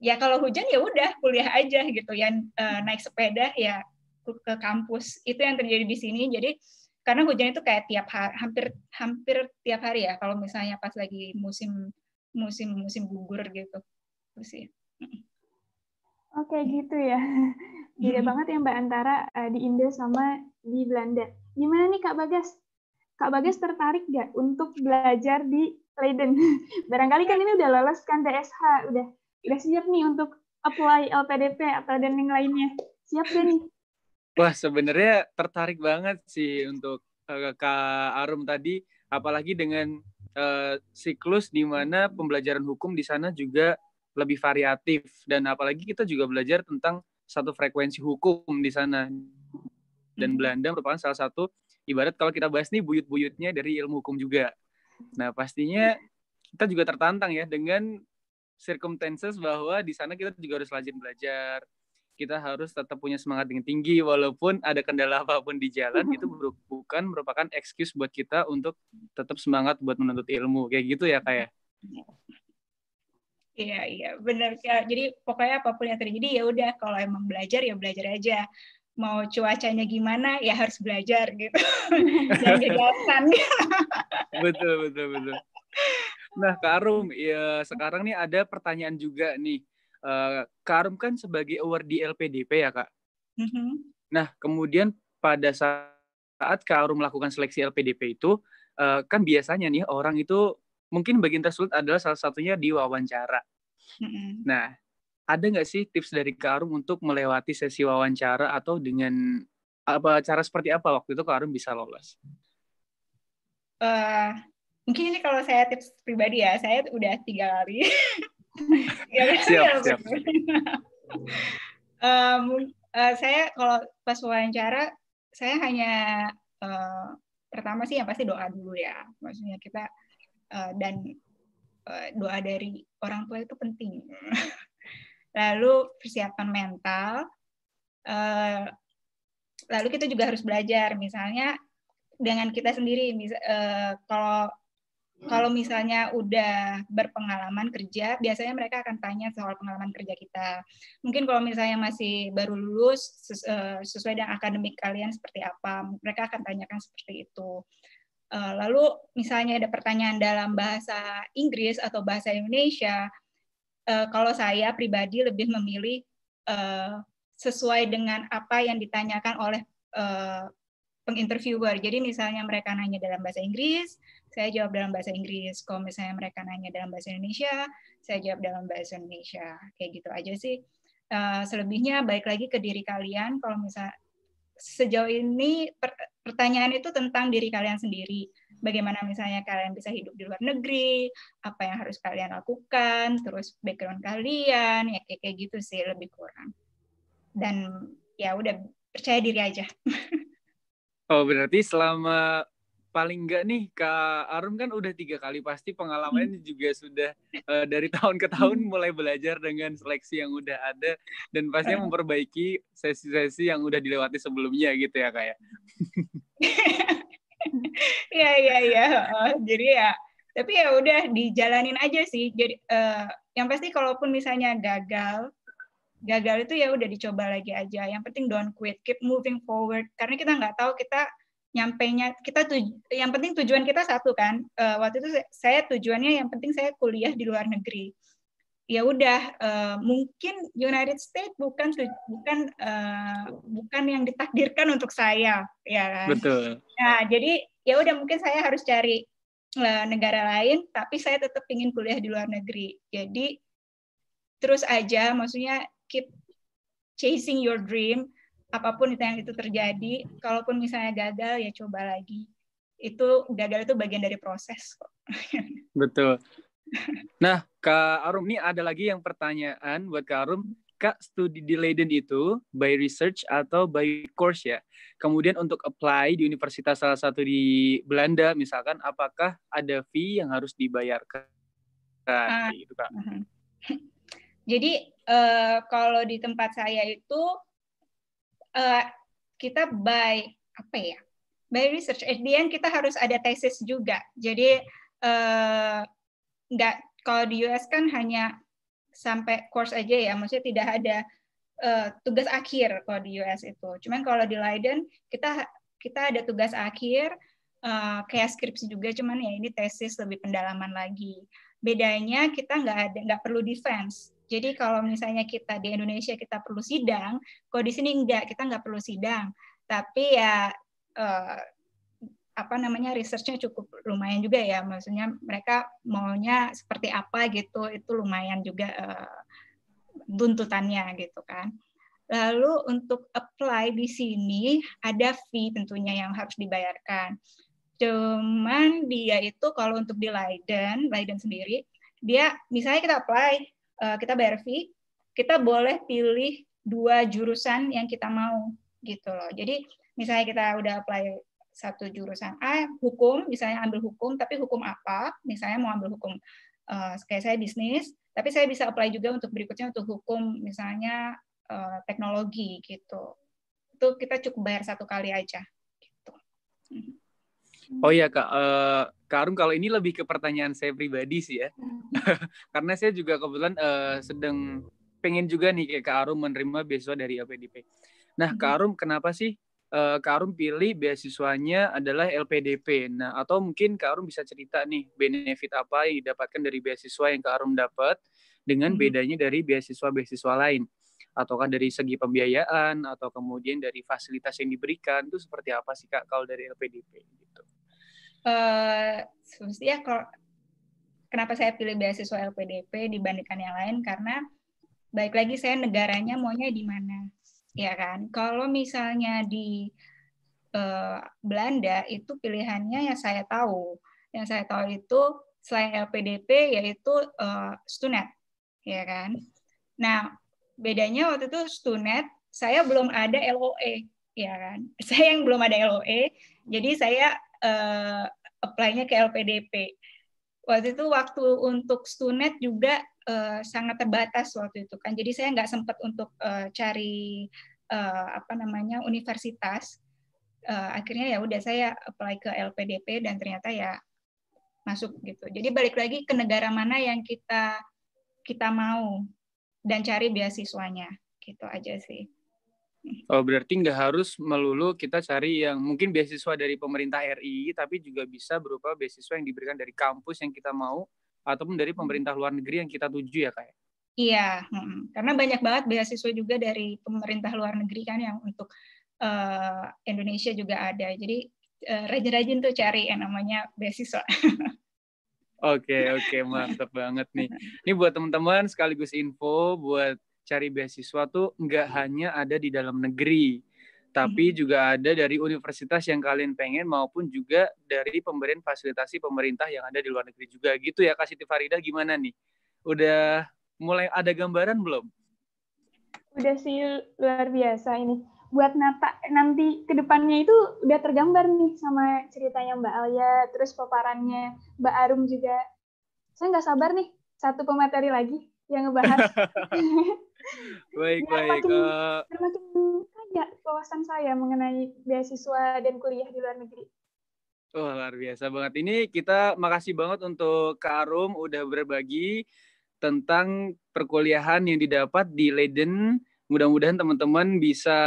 Ya kalau hujan ya udah kuliah aja gitu. Yang eh, naik sepeda ya ke kampus itu yang terjadi di sini. Jadi karena hujan itu kayak tiap hari, hampir hampir tiap hari ya kalau misalnya pas lagi musim musim musim gugur gitu. Terus ya. Oke okay, gitu ya. Beda hmm. banget ya Mbak antara uh, di India sama di Belanda. Gimana nih Kak Bagas? Kak Bagas tertarik nggak untuk belajar di Leiden? Barangkali kan ini udah lolos kan DSH, udah udah siap nih untuk apply LPDP atau dan yang lainnya. Siap gak nih? Wah sebenarnya tertarik banget sih untuk uh, Kak Arum tadi, apalagi dengan uh, siklus di mana pembelajaran hukum di sana juga lebih variatif dan apalagi kita juga belajar tentang satu frekuensi hukum di sana dan hmm. Belanda merupakan salah satu ibarat kalau kita bahas nih buyut-buyutnya dari ilmu hukum juga. Nah pastinya kita juga tertantang ya dengan circumstances bahwa di sana kita juga harus rajin belajar. Kita harus tetap punya semangat yang tinggi walaupun ada kendala apapun di jalan itu hmm. bukan merupakan excuse buat kita untuk tetap semangat buat menuntut ilmu kayak gitu ya kayak. Ya? Iya. Iya iya benar ya. Jadi pokoknya apapun yang terjadi ya udah kalau emang belajar ya belajar aja. Mau cuacanya gimana ya harus belajar gitu. Dan jadi alasan. betul betul betul. Nah Kak Arum, ya sekarang nih ada pertanyaan juga nih. Eh, Kak Arum kan sebagai award di LPDP ya Kak. Mm-hmm. Nah kemudian pada saat Kak Arum melakukan seleksi LPDP itu, eh, kan biasanya nih orang itu mungkin bagian tersulit adalah salah satunya di wawancara. Mm-hmm. Nah, ada nggak sih tips dari Kak Arum untuk melewati sesi wawancara atau dengan apa cara seperti apa waktu itu Kak Arum bisa lolos? Uh, mungkin ini kalau saya tips pribadi ya, saya udah tiga kali. Ya, ya, siap, siap. um, uh, saya kalau pas wawancara, saya hanya uh, pertama sih yang pasti doa dulu ya. Maksudnya kita Eh, dan uh, doa dari orang tua itu penting. lalu persiapan mental. Uh, lalu kita juga harus belajar, misalnya dengan kita sendiri. Mis uh, kalau kalau misalnya udah berpengalaman kerja, biasanya mereka akan tanya soal pengalaman kerja kita. Mungkin kalau misalnya masih baru lulus, sesuai dengan akademik kalian seperti apa, mereka akan tanyakan seperti itu. Eh, lalu misalnya ada pertanyaan dalam bahasa Inggris atau bahasa Indonesia, eh, kalau saya pribadi lebih memilih eh, sesuai dengan apa yang ditanyakan oleh penginterviewer. Jadi misalnya mereka nanya dalam bahasa Inggris, saya jawab dalam bahasa Inggris. Kalau misalnya mereka nanya dalam bahasa Indonesia, saya jawab dalam bahasa Indonesia. Kayak gitu aja sih. selebihnya baik lagi ke diri kalian. Kalau misalnya sejauh ini per, pertanyaan itu tentang diri kalian sendiri. Bagaimana misalnya kalian bisa hidup di luar negeri, apa yang harus kalian lakukan, terus background kalian, ya kayak, kayak gitu sih lebih kurang. Dan ya udah percaya diri aja. Oh berarti selama paling enggak nih Kak Arum kan udah tiga kali pasti pengalamannya hmm. juga sudah uh, dari tahun ke tahun hmm. mulai belajar dengan seleksi yang udah ada dan pastinya eh. memperbaiki sesi-sesi yang udah dilewati sebelumnya gitu ya kayak ya. Iya iya iya. Oh, jadi ya tapi ya udah dijalanin aja sih. Jadi uh, yang pasti kalaupun misalnya gagal gagal itu ya udah dicoba lagi aja. Yang penting don't quit, keep moving forward karena kita nggak tahu kita nyampainya kita tuj yang penting tujuan kita satu kan uh, waktu itu saya tujuannya yang penting saya kuliah di luar negeri ya udah uh, mungkin United States bukan bukan uh, bukan yang ditakdirkan untuk saya ya kan betul nah jadi ya udah mungkin saya harus cari uh, negara lain tapi saya tetap ingin kuliah di luar negeri jadi terus aja maksudnya keep chasing your dream apapun itu yang itu terjadi, kalaupun misalnya gagal ya coba lagi. Itu gagal itu bagian dari proses kok. Betul. Nah, Kak Arum ini ada lagi yang pertanyaan buat Kak Arum. Kak, studi di Leiden itu by research atau by course ya? Kemudian untuk apply di universitas salah satu di Belanda misalkan, apakah ada fee yang harus dibayarkan? Nah, uh, gitu, Kak. Jadi, uh, kalau di tempat saya itu uh, kita by apa ya? By research. Eh, At the kita harus ada tesis juga. Jadi uh, kalau di US kan hanya sampai course aja ya, maksudnya tidak ada uh, tugas akhir kalau di US itu. Cuman kalau di Leiden kita kita ada tugas akhir uh, kayak skripsi juga, cuman ya ini tesis lebih pendalaman lagi. Bedanya kita nggak ada nggak perlu defense. Jadi kalau misalnya kita di Indonesia kita perlu sidang, kalau di sini enggak, kita enggak perlu sidang. Tapi ya eh, apa namanya researchnya cukup lumayan juga ya, maksudnya mereka maunya seperti apa gitu, itu lumayan juga eh, gitu kan. Lalu untuk apply di sini ada fee tentunya yang harus dibayarkan. Cuman dia itu kalau untuk di Leiden, Leiden sendiri, dia misalnya kita apply Eh, kita bayar fee, kita boleh pilih dua jurusan yang kita mau gitu loh. Jadi misalnya kita udah apply satu jurusan A hukum, misalnya ambil hukum, tapi hukum apa? Misalnya mau ambil hukum uh, kayak saya bisnis, tapi saya bisa apply juga untuk berikutnya untuk hukum misalnya uh, teknologi gitu. Itu kita cukup bayar satu kali aja. Gitu. Mhm. Oh iya kak, uh, Karum kalau ini lebih ke pertanyaan saya pribadi sih ya. Hmm. Karena saya juga kebetulan uh, sedang pengen juga nih kayak Kak menerima beasiswa dari LPDP. Nah, Kak hmm. Arum kenapa sih uh, Kak pilih beasiswanya adalah LPDP? Nah, atau mungkin Kak bisa cerita nih benefit apa yang didapatkan dari beasiswa yang Kak dapat dengan hmm. bedanya dari beasiswa-beasiswa lain? Ataukah dari segi pembiayaan atau kemudian dari fasilitas yang diberikan itu seperti apa sih Kak kalau dari LPDP gitu? uh, kalau kenapa saya pilih beasiswa LPDP dibandingkan yang lain karena baik lagi saya negaranya maunya di mana ya kan kalau misalnya di uh, Belanda itu pilihannya yang saya tahu yang saya tahu itu selain LPDP yaitu uh, Stunet ya kan nah bedanya waktu itu Stunet saya belum ada LOE ya kan saya yang belum ada LOE jadi saya uh, apply-nya ke LPDP. Waktu itu waktu untuk student juga uh, sangat terbatas waktu itu kan. Jadi saya nggak sempat untuk uh, cari uh, apa namanya universitas. Uh, akhirnya ya udah saya apply ke LPDP dan ternyata ya masuk gitu. Jadi balik lagi ke negara mana yang kita kita mau dan cari beasiswanya gitu aja sih. Oh, berarti nggak harus melulu kita cari yang mungkin beasiswa dari pemerintah RI, tapi juga bisa berupa beasiswa yang diberikan dari kampus yang kita mau, ataupun dari pemerintah luar negeri yang kita tuju ya, kayak ya? Iya, karena banyak banget beasiswa juga dari pemerintah luar negeri kan yang untuk uh, Indonesia juga ada. Jadi uh, rajin-rajin tuh cari yang namanya beasiswa. Oke, oke, mantap banget nih. Ini buat teman-teman sekaligus info buat cari beasiswa tuh nggak iya. hanya ada di dalam negeri, tapi juga ada dari universitas yang kalian pengen maupun juga dari pemberian fasilitasi pemerintah yang ada di luar negeri juga gitu ya Kasih Siti Farida gimana nih? Udah mulai ada gambaran belum? Udah sih luar biasa ini. Buat nata, nanti ke depannya itu udah tergambar nih sama ceritanya Mbak Alia, terus paparannya Mbak Arum juga. Saya nggak sabar nih, satu pemateri lagi yang ngebahas. baik biar baik. Makin, uh... makin kaya wawasan saya mengenai beasiswa dan kuliah di luar negeri. Oh, luar biasa banget. Ini kita makasih banget untuk Kak Arum udah berbagi tentang perkuliahan yang didapat di Leiden. Mudah-mudahan teman-teman bisa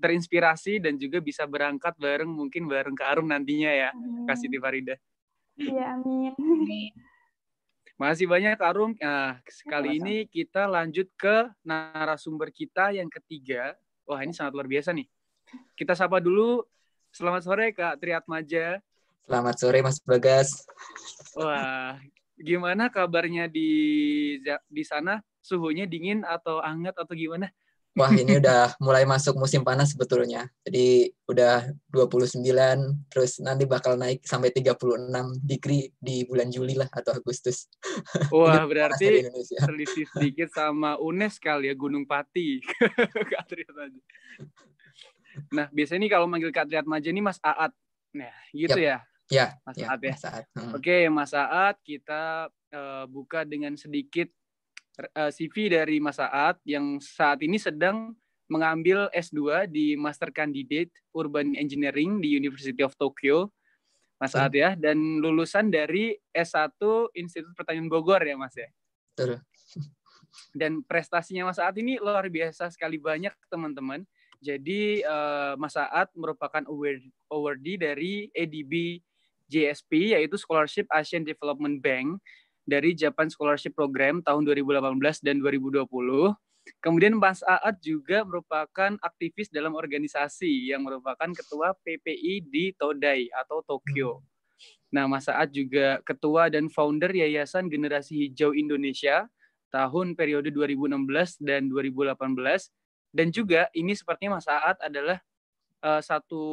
terinspirasi dan juga bisa berangkat bareng mungkin bareng ke Arum nantinya ya. Amin. Kasih di Farida. Iya, amin. Masih banyak Arum. Nah, sekali ini kita lanjut ke narasumber kita yang ketiga. Wah, ini sangat luar biasa nih. Kita sapa dulu. Selamat sore Kak Triatmaja. Selamat sore Mas Bagas. Wah, gimana kabarnya di di sana? Suhunya dingin atau hangat atau gimana? wah ini udah mulai masuk musim panas sebetulnya. Jadi udah 29 terus nanti bakal naik sampai 36 degree di bulan Juli lah atau Agustus. Wah, berarti selisih sedikit sama UNES kali ya Gunung Pati. nah, biasanya ini kalau manggil Kak Maja ini Mas Aat. Nah, gitu yep. ya. Ya, Mas ya, Aat ya. Mas Aat. Hmm. Oke, Mas Aat, kita uh, buka dengan sedikit Eh, CV dari Mas Saat yang saat ini sedang mengambil S2 di Master Candidate Urban Engineering di University of Tokyo. Mas Saat ya, dan lulusan dari S1 Institut Pertanian Bogor ya Mas ya. Betul. Dan prestasinya Mas Saat ini luar biasa sekali banyak teman-teman. Jadi uh, Mas Saat merupakan award awardee dari ADB JSP yaitu Scholarship Asian Development Bank dari Japan Scholarship Program tahun 2018 dan 2020. Kemudian Mas Aat juga merupakan aktivis dalam organisasi yang merupakan ketua PPI di Todai atau Tokyo. Hmm. Nah, Mas Aat juga ketua dan founder Yayasan Generasi Hijau Indonesia tahun periode 2016 dan 2018 dan juga ini sepertinya Mas Aat adalah uh, satu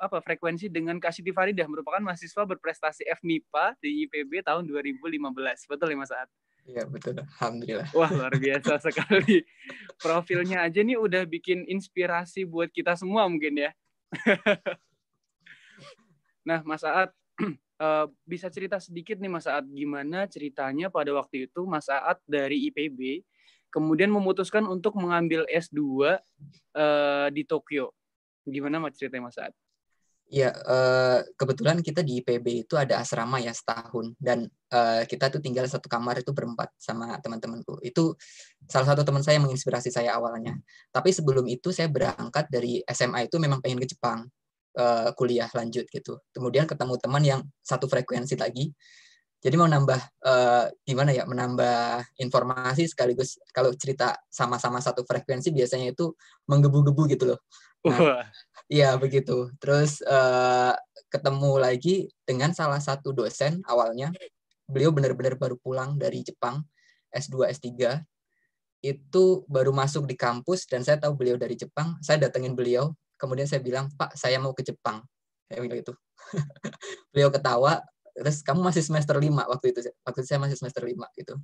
apa frekuensi dengan Kasiti Faridah merupakan mahasiswa berprestasi FMIPA di IPB tahun 2015. Betul ya Mas Saat? Iya betul, alhamdulillah. Wah luar biasa sekali. Profilnya aja nih udah bikin inspirasi buat kita semua mungkin ya. nah Mas Saat, uh, eh, bisa cerita sedikit nih Mas Saat gimana ceritanya pada waktu itu Mas Saat dari IPB kemudian memutuskan untuk mengambil S2 uh, eh, di Tokyo. Gimana mas ceritanya Mas saat Ya, uh, eh, kebetulan kita di IPB itu ada asrama ya setahun dan uh, kita tuh tinggal satu kamar itu berempat sama teman-temanku. Itu salah satu teman saya yang menginspirasi saya awalnya. Tapi sebelum itu saya berangkat dari SMA itu memang pengen ke Jepang uh, kuliah lanjut gitu. Kemudian ketemu teman yang satu frekuensi lagi. Jadi mau nambah uh, gimana ya menambah informasi sekaligus kalau cerita sama-sama satu frekuensi biasanya itu menggebu-gebu gitu loh. Nah, Iya begitu. Terus uh, ketemu lagi dengan salah satu dosen awalnya. Beliau benar-benar baru pulang dari Jepang S2 S3 itu baru masuk di kampus dan saya tahu beliau dari Jepang. Saya datengin beliau, kemudian saya bilang, "Pak, saya mau ke Jepang." Saya bilang gitu. beliau ketawa, terus kamu masih semester lima waktu itu. Waktu itu saya masih semester lima gitu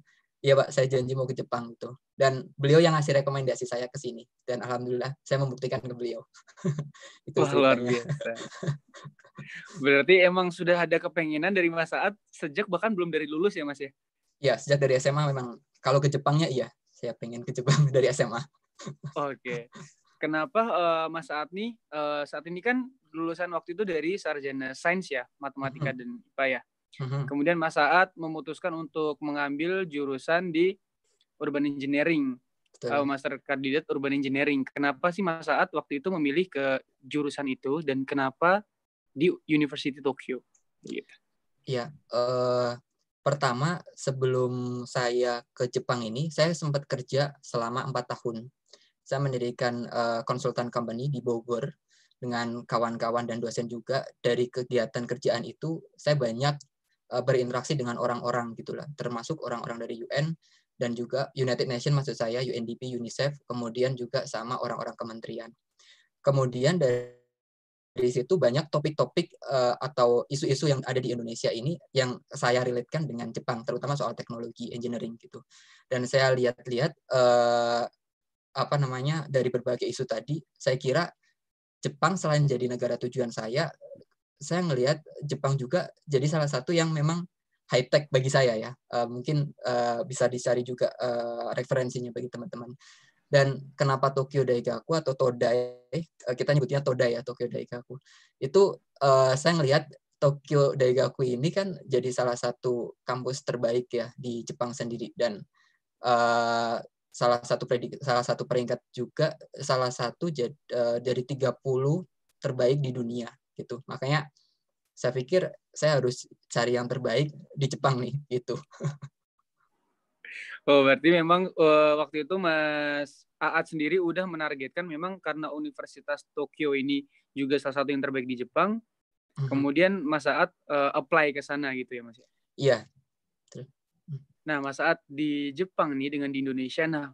iya pak saya janji mau ke Jepang tuh. dan beliau yang ngasih rekomendasi saya ke sini dan alhamdulillah saya membuktikan ke beliau itu Wah, luar ya. biasa berarti emang sudah ada kepenginan dari masa saat sejak bahkan belum dari lulus ya mas ya ya sejak dari SMA memang kalau ke Jepangnya iya saya pengen ke Jepang dari SMA oke kenapa uh, mas saat ini? uh, eh, saat ini kan lulusan waktu itu dari sarjana sains ya matematika hmm. dan IPA ya hmm Kemudian Mas Saat memutuskan untuk mengambil jurusan di Urban Engineering. Betul. Uh, Master Kandidat Urban Engineering. Kenapa sih Mas Saat waktu itu memilih ke jurusan itu dan kenapa di University Tokyo? Gitu. Ya, uh, pertama sebelum saya ke Jepang ini, saya sempat kerja selama empat tahun. Saya mendirikan uh, konsultan company di Bogor dengan kawan-kawan dan dosen juga. Dari kegiatan kerjaan itu, saya banyak Eh, berinteraksi dengan orang-orang gitulah, termasuk orang-orang dari UN dan juga United Nations maksud saya UNDP, UNICEF, kemudian juga sama orang-orang kementerian. Kemudian dari dari situ banyak topik-topik uh, atau isu-isu yang ada di Indonesia ini yang saya relatekan dengan Jepang terutama soal teknologi engineering gitu dan saya lihat-lihat uh, apa namanya dari berbagai isu tadi saya kira Jepang selain jadi negara tujuan saya saya ngelihat Jepang juga jadi salah satu yang memang high tech bagi saya ya. Uh, mungkin uh, bisa dicari juga uh, referensinya bagi teman-teman. Dan kenapa Tokyo Daigaku atau Todai, kita nyebutnya Todai ya Tokyo Daigaku. Itu uh, saya ngelihat Tokyo Daigaku ini kan jadi salah satu kampus terbaik ya di Jepang sendiri dan uh, salah satu predik, salah satu peringkat juga salah satu jad, uh, dari 30 terbaik di dunia gitu makanya saya pikir saya harus cari yang terbaik di Jepang nih gitu Oh, berarti memang uh, waktu itu Mas Aat sendiri udah menargetkan memang karena Universitas Tokyo ini juga salah satu yang terbaik di Jepang. Mm-hmm. Kemudian Mas Aat uh, eh, apply ke sana gitu ya, Mas? Ya? Iya. Nah, Mas Aat di Jepang nih dengan di Indonesia, nah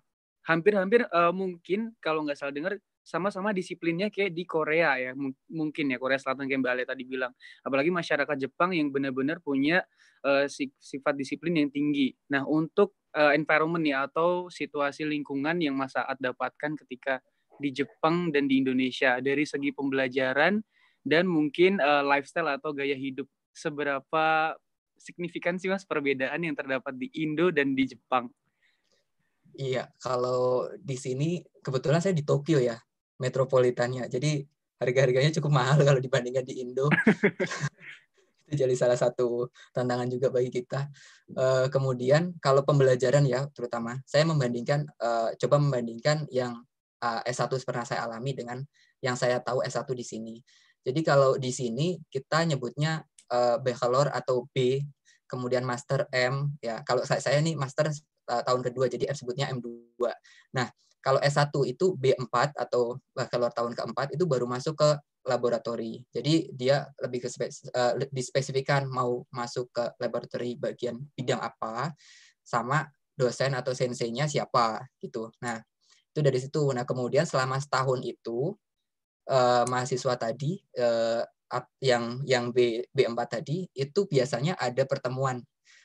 hampir-hampir uh, mungkin kalau nggak salah dengar sama-sama disiplinnya kayak di Korea ya mungkin ya Korea Selatan kayak Mbak Ale tadi bilang apalagi masyarakat Jepang yang benar-benar punya uh, sifat disiplin yang tinggi nah untuk uh, environment ya atau situasi lingkungan yang Mas Saat dapatkan ketika di Jepang dan di Indonesia dari segi pembelajaran dan mungkin uh, lifestyle atau gaya hidup seberapa signifikan sih Mas perbedaan yang terdapat di Indo dan di Jepang Iya, kalau di sini kebetulan saya di Tokyo ya metropolitannya. Jadi harga-harganya cukup mahal kalau dibandingkan di Indo. itu jadi salah satu tantangan juga bagi kita. Eh, kemudian kalau pembelajaran ya terutama, saya membandingkan eh, coba membandingkan yang eh, S1 pernah saya alami dengan yang saya tahu S1 di sini. Jadi kalau di sini kita nyebutnya uh, bachelor atau B, kemudian master M ya. Kalau saya ini master tahun kedua jadi M sebutnya M2. Nah, kalau S1 itu B4 atau eh, keluar tahun keempat itu baru masuk ke laboratori. Jadi dia lebih ke eh, dispesifikan mau masuk ke laboratori bagian bidang apa sama dosen atau senseinya siapa gitu. Nah, itu dari situ. Nah, kemudian selama setahun itu eh, mahasiswa tadi eh, yang yang B B4 tadi itu biasanya ada pertemuan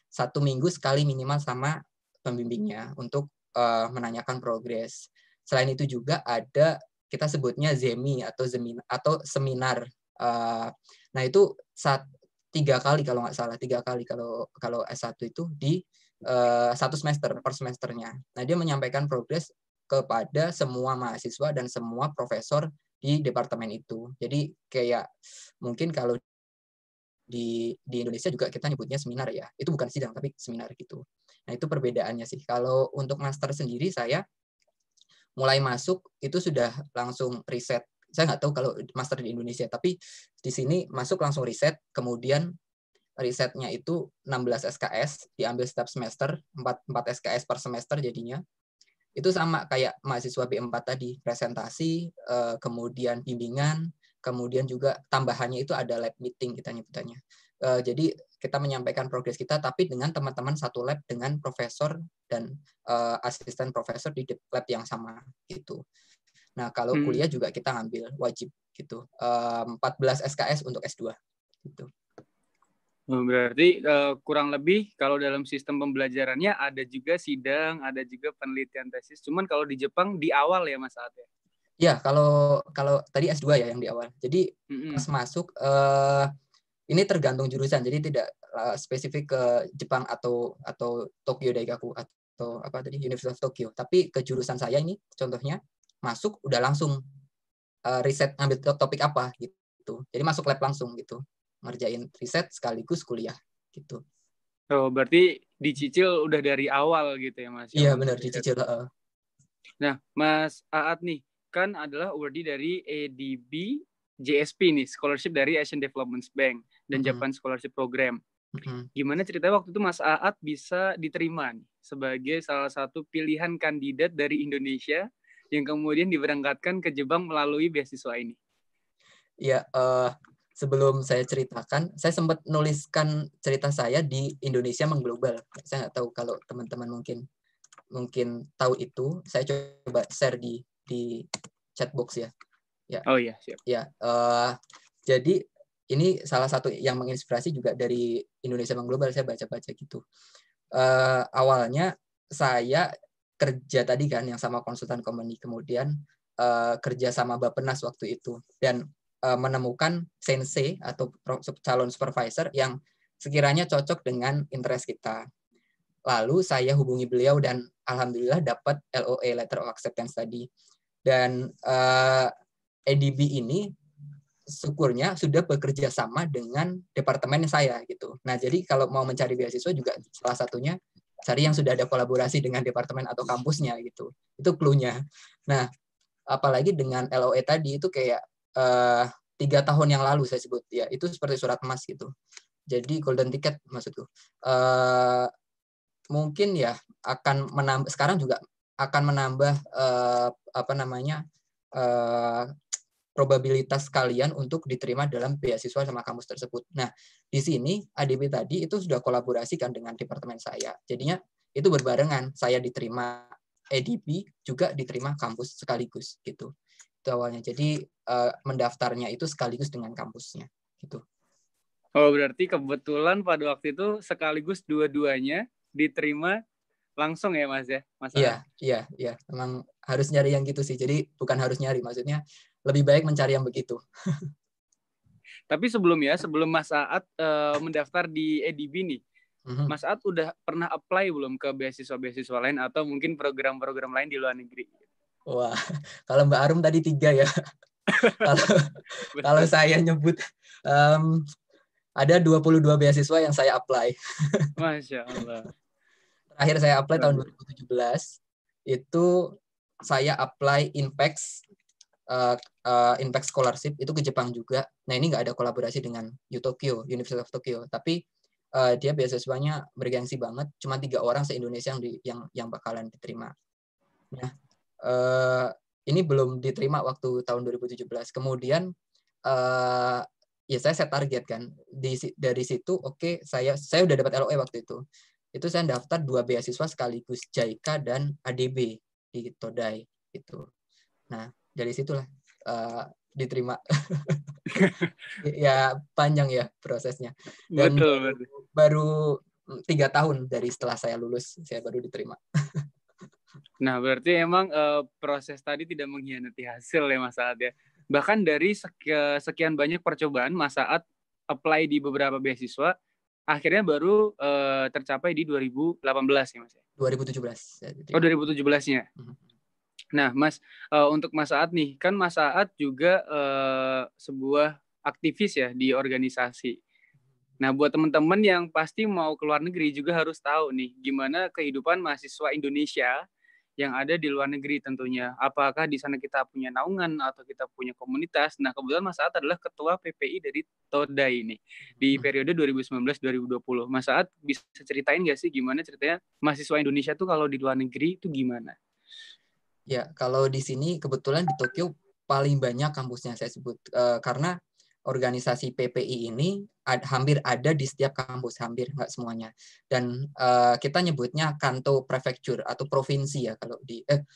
satu minggu sekali minimal sama pembimbingnya untuk uh, menanyakan progres. Selain itu juga ada kita sebutnya zemi atau zemin atau seminar. Uh, nah itu saat tiga kali kalau nggak salah tiga kali kalau kalau S1 itu di uh, satu semester per semesternya. Nah dia menyampaikan progres kepada semua mahasiswa dan semua profesor di departemen itu. Jadi kayak mungkin kalau di di Indonesia juga kita nyebutnya seminar ya itu bukan sidang tapi seminar gitu nah itu perbedaannya sih kalau untuk master sendiri saya mulai masuk itu sudah langsung riset saya nggak tahu kalau master di Indonesia tapi di sini masuk langsung riset kemudian risetnya itu 16 SKS diambil setiap semester 4 4 SKS per semester jadinya itu sama kayak mahasiswa B4 tadi presentasi eh, kemudian bimbingan Kemudian juga tambahannya itu ada lab meeting kita nyebutannya. Uh, eh, jadi kita menyampaikan progres kita tapi dengan teman-teman satu lab dengan profesor dan uh, asisten profesor di lab yang sama gitu. Nah, kalau hmm. kuliah juga kita ngambil wajib gitu. Uh, 14 SKS untuk S2 gitu. Oh, berarti uh, kurang lebih kalau dalam sistem pembelajarannya ada juga sidang, ada juga penelitian tesis. Cuman kalau di Jepang di awal ya Mas Aat Ya, kalau kalau tadi S2 ya yang di awal. Jadi mm-hmm. pas masuk uh, ini tergantung jurusan. Jadi tidak uh, spesifik ke Jepang atau atau Tokyo Daigaku atau apa tadi University of Tokyo. Tapi ke jurusan saya ini contohnya masuk udah langsung uh, riset ngambil topik apa gitu. Jadi masuk lab langsung gitu. Ngerjain riset sekaligus kuliah gitu. Oh, berarti dicicil udah dari awal gitu ya, Mas. Ya, iya, benar dicicil, uh. Nah, Mas Aat nih dapatkan adalah awardee dari ADB JSP nih, scholarship dari Asian Development Bank dan mm -hmm. Japan Scholarship Program. Mm -hmm. Gimana ceritanya waktu itu Mas Aat bisa diterima nih, sebagai salah satu pilihan kandidat dari Indonesia yang kemudian diberangkatkan ke Jepang melalui beasiswa ini? Ya, uh, sebelum saya ceritakan, saya sempat nuliskan cerita saya di Indonesia mengglobal. Saya nggak tahu kalau teman-teman mungkin mungkin tahu itu. Saya coba share di di chat box ya. Ya. Oh iya, siap. Ya, uh, jadi ini salah satu yang menginspirasi juga dari Indonesia Mengglobal saya baca-baca gitu. Uh, awalnya saya kerja tadi kan yang sama konsultan company kemudian uh, kerja sama Bapenas waktu itu dan uh, menemukan sensei atau calon supervisor yang sekiranya cocok dengan interest kita. Lalu saya hubungi beliau dan alhamdulillah dapat LOA e, letter of acceptance tadi. Dan uh, eh, ADB ini syukurnya sudah bekerja sama dengan departemen saya gitu. Nah, jadi kalau mau mencari beasiswa juga salah satunya cari yang sudah ada kolaborasi dengan departemen atau kampusnya gitu. Itu clue Nah, apalagi dengan LOE tadi itu kayak eh, tiga tahun yang lalu saya sebut ya, itu seperti surat emas gitu. Jadi golden ticket maksudku. Uh, mungkin ya akan menambah sekarang juga akan menambah uh, apa namanya uh, probabilitas kalian untuk diterima dalam beasiswa sama kampus tersebut. Nah, di sini ADB tadi itu sudah kolaborasikan dengan departemen saya. Jadinya itu berbarengan, saya diterima ADB juga diterima kampus sekaligus gitu. Itu awalnya. Jadi uh, mendaftarnya itu sekaligus dengan kampusnya gitu. Oh, berarti kebetulan pada waktu itu sekaligus dua-duanya diterima langsung ya mas ya mas iya iya iya memang harus nyari yang gitu sih jadi bukan harus nyari maksudnya lebih baik mencari yang begitu tapi sebelum ya sebelum mas Saat uh, eh, mendaftar di EDB nih mm-hmm. mas Saat udah pernah apply belum ke beasiswa beasiswa lain atau mungkin program-program lain di luar negeri wah kalau mbak Arum tadi tiga ya kalau kalau saya nyebut um, ada 22 beasiswa yang saya apply. Masya Allah terakhir saya apply tahun 2017 hmm. itu saya apply Inpex uh, uh, Inpex Scholarship itu ke Jepang juga. Nah ini nggak ada kolaborasi dengan u tokyo University of Tokyo, tapi uh, dia beasiswanya bergengsi banget. Cuma tiga orang se Indonesia yang yang yang bakalan diterima. Nah uh, ini belum diterima waktu tahun 2017. Kemudian uh, ya saya set target kan di dari situ oke okay, saya saya udah dapat LOE waktu itu itu saya daftar dua beasiswa sekaligus JICA dan ADB di gitu, Todai itu. Nah dari situlah uh, diterima. ya panjang ya prosesnya. Dan betul, betul. baru mm, tiga tahun dari setelah saya lulus saya baru diterima. nah berarti emang uh, proses tadi tidak mengkhianati hasil ya Mas Saat ya. Bahkan dari sekian banyak percobaan Mas Saat apply di beberapa beasiswa akhirnya baru uh, tercapai di 2018 ya mas 2017 ya? oh 2017 nya mm -hmm. nah mas uh, untuk mas Saat nih kan mas Saat juga uh, sebuah aktivis ya di organisasi nah buat teman-teman yang pasti mau keluar negeri juga harus tahu nih gimana kehidupan mahasiswa Indonesia yang ada di luar negeri tentunya. Apakah di sana kita punya naungan atau kita punya komunitas? Nah, kebetulan Mas Saat adalah ketua PPI dari Toda ini di hmm. periode 2019-2020. Mas Saat bisa ceritain nggak sih gimana ceritanya mahasiswa Indonesia tuh kalau di luar negeri itu gimana? Ya, kalau di sini kebetulan di Tokyo paling banyak kampusnya saya sebut uh, karena organisasi PPI ini ad, hampir ada di setiap kampus, hampir nggak semuanya. Dan uh, kita nyebutnya kanto prefecture atau provinsi ya kalau di eh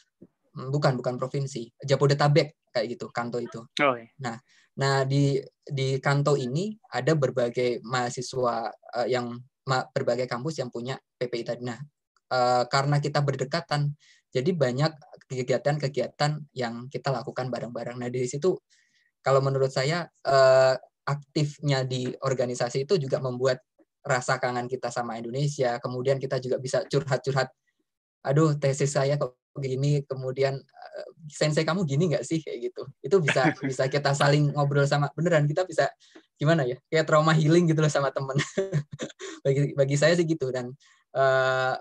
bukan bukan provinsi, Jabodetabek kayak gitu kanto itu. Oh, okay. Iya. Nah, nah di di kanto ini ada berbagai mahasiswa uh, yang ma, berbagai kampus yang punya PPI tadi. Nah, uh, karena kita berdekatan, jadi banyak kegiatan-kegiatan yang kita lakukan bareng-bareng. Nah, di situ kalau menurut saya eh, aktifnya di organisasi itu juga membuat rasa kangen kita sama Indonesia. Kemudian kita juga bisa curhat-curhat. Aduh, tesis saya kok gini. Kemudian eh, sensei kamu gini nggak sih kayak gitu. Itu bisa bisa kita saling ngobrol sama beneran kita bisa gimana ya? Kayak trauma healing gitu loh sama temen. bagi bagi saya sih gitu dan uh,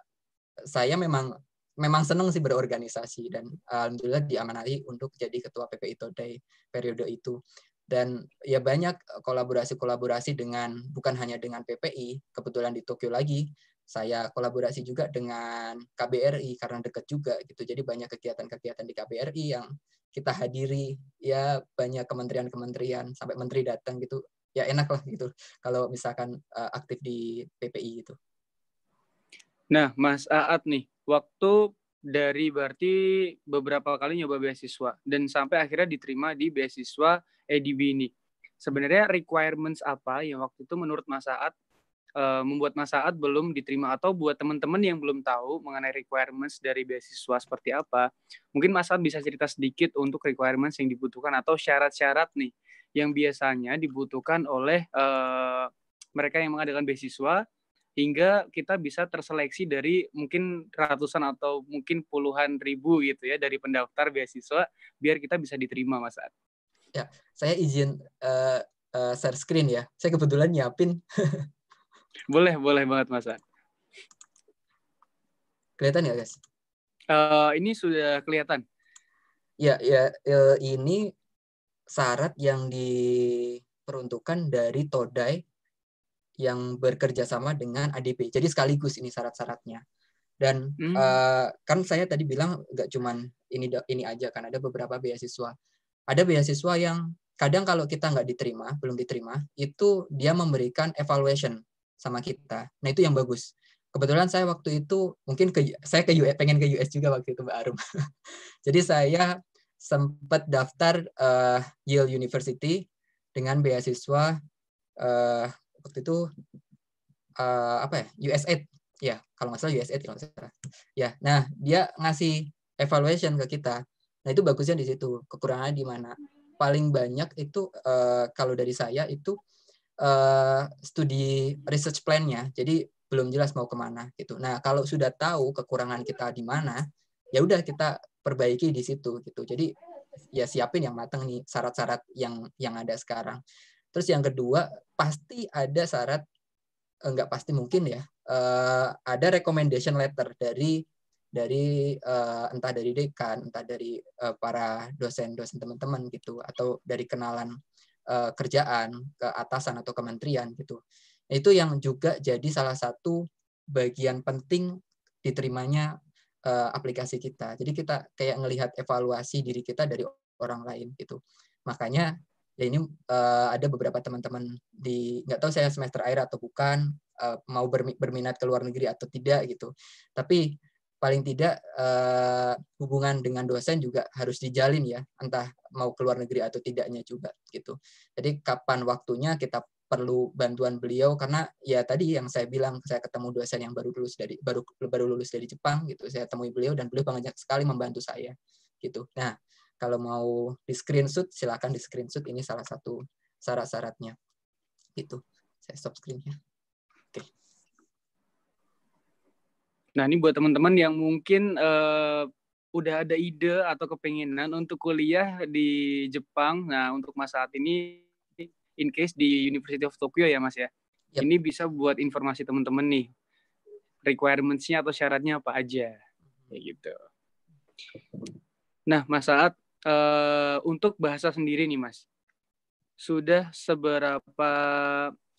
saya memang memang seneng sih berorganisasi dan alhamdulillah diamanahi untuk jadi ketua PPI Today periode itu dan ya banyak eh, kolaborasi-kolaborasi dengan bukan hanya dengan PPI kebetulan di Tokyo lagi saya kolaborasi juga dengan KBRI karena dekat juga gitu. Jadi banyak kegiatan-kegiatan di KBRI yang kita hadiri ya banyak kementerian-kementerian sampai menteri datang gitu. Ya enak lah gitu kalau misalkan eh, aktif di PPI gitu. Nah, Mas Aat nih, waktu dari berarti beberapa kali nyoba beasiswa dan sampai akhirnya diterima di beasiswa EDB ini. Sebenarnya requirements apa yang waktu itu menurut Mas Saat eh, membuat Mas Saat belum diterima atau buat teman-teman yang belum tahu mengenai requirements dari beasiswa seperti apa, mungkin Mas Saat bisa cerita sedikit untuk requirements yang dibutuhkan atau syarat-syarat nih yang biasanya dibutuhkan oleh uh, mereka yang mengadakan beasiswa hingga kita bisa terseleksi dari mungkin ratusan atau mungkin puluhan ribu gitu ya dari pendaftar beasiswa biar kita bisa diterima Mas Ad. Ya, saya izin uh, uh, share screen ya. Saya kebetulan nyiapin. boleh, boleh banget Mas Ad. Kelihatan ya guys? Uh, ini sudah kelihatan. Ya, ya ini syarat yang diperuntukkan dari Todai yang bekerja sama dengan ADP. Jadi sekaligus ini syarat-syaratnya. Dan hmm. uh, kan saya tadi bilang nggak cuman ini ini aja kan ada beberapa beasiswa. Ada beasiswa yang kadang kalau kita nggak diterima, belum diterima, itu dia memberikan evaluation sama kita. Nah itu yang bagus. Kebetulan saya waktu itu mungkin ke saya ke US, pengen ke US juga waktu itu Mbak Arum. Jadi saya sempat daftar uh, Yale University dengan beasiswa uh, waktu itu uh, apa ya USAID ya kalau nggak salah USAID kalau nggak salah ya nah dia ngasih evaluation ke kita nah itu bagusnya di situ kekurangannya di mana paling banyak itu uh, kalau dari saya itu uh, studi research plan-nya jadi belum jelas mau kemana gitu nah kalau sudah tahu kekurangan kita di mana ya udah kita perbaiki di situ gitu jadi ya siapin yang matang nih syarat-syarat yang yang ada sekarang Terus yang kedua, pasti ada syarat enggak eh, pasti mungkin ya. Eh, ada recommendation letter dari dari uh, entah dari dekan, entah dari uh, para dosen-dosen teman-teman gitu atau dari kenalan uh, kerjaan ke atasan atau kementerian gitu. Itu yang juga jadi salah satu bagian penting diterimanya uh, aplikasi kita. Jadi kita kayak ngelihat evaluasi diri kita dari orang lain gitu. Makanya ya ini uh, ada beberapa teman-teman di nggak tahu saya semester akhir atau bukan uh, mau berminat ke luar negeri atau tidak gitu tapi paling tidak uh, hubungan dengan dosen juga harus dijalin ya entah mau ke luar negeri atau tidaknya juga gitu jadi kapan waktunya kita perlu bantuan beliau karena ya tadi yang saya bilang saya ketemu dosen yang baru lulus dari baru baru lulus dari Jepang gitu saya temui beliau dan beliau banyak sekali membantu saya gitu nah kalau mau di screenshot, silakan di screenshot. Ini salah satu syarat-syaratnya. itu Saya stop screennya. Oke. Okay. Nah ini buat teman-teman yang mungkin uh, udah ada ide atau kepinginan untuk kuliah di Jepang. Nah untuk masa saat ini, in case di University of Tokyo ya mas ya. Yep. Ini bisa buat informasi teman-teman nih requirements-nya atau syaratnya apa aja. Hmm. Kayak gitu. Nah, masa Saat, uh, untuk bahasa sendiri nih mas sudah seberapa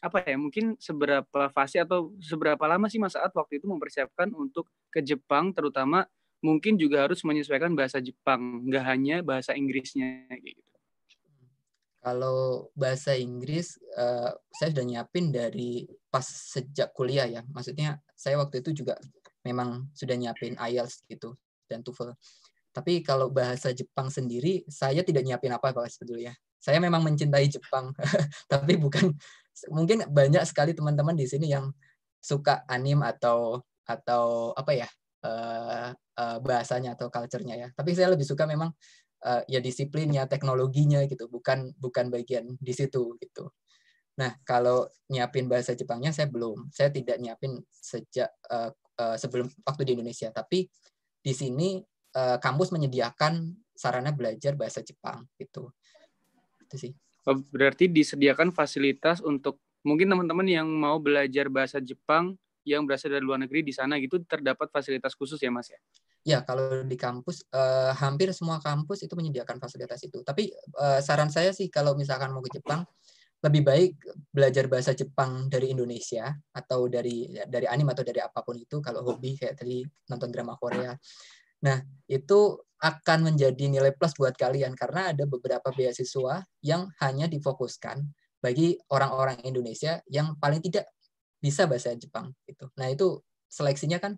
apa ya mungkin seberapa fase atau seberapa lama sih mas Saat waktu itu mempersiapkan untuk ke Jepang terutama mungkin juga harus menyesuaikan bahasa Jepang nggak hanya bahasa Inggrisnya gitu kalau bahasa Inggris uh, saya sudah nyiapin dari pas sejak kuliah ya maksudnya saya waktu itu juga memang sudah nyiapin IELTS gitu dan TOEFL tapi kalau bahasa Jepang sendiri, saya tidak nyiapin apa-apa sebetulnya. Saya memang mencintai Jepang, tapi bukan mungkin banyak sekali teman-teman di sini yang suka anim atau atau apa ya uh, uh, bahasanya atau culture ya. Tapi saya lebih suka memang uh, ya disiplinnya, teknologinya gitu, bukan bukan bagian di situ gitu. Nah, kalau nyiapin bahasa Jepangnya saya belum. Saya tidak nyiapin sejak uh, uh, sebelum waktu di Indonesia, tapi di sini Eh, kampus menyediakan sarana belajar bahasa Jepang gitu. Itu sih. Oh, berarti disediakan fasilitas untuk mungkin teman-teman yang mau belajar bahasa Jepang yang berasal dari luar negeri di sana gitu terdapat fasilitas khusus ya Mas ya? Ya kalau di kampus eh, hampir semua kampus itu menyediakan fasilitas itu. Tapi eh, saran saya sih kalau misalkan mau ke Jepang lebih baik belajar bahasa Jepang dari Indonesia atau dari ya, dari anime atau dari apapun itu kalau hobi kayak tadi nonton drama Korea Nah, itu akan menjadi nilai plus buat kalian karena ada beberapa beasiswa yang hanya difokuskan bagi orang-orang Indonesia yang paling tidak bisa bahasa Jepang gitu. Nah, itu seleksinya kan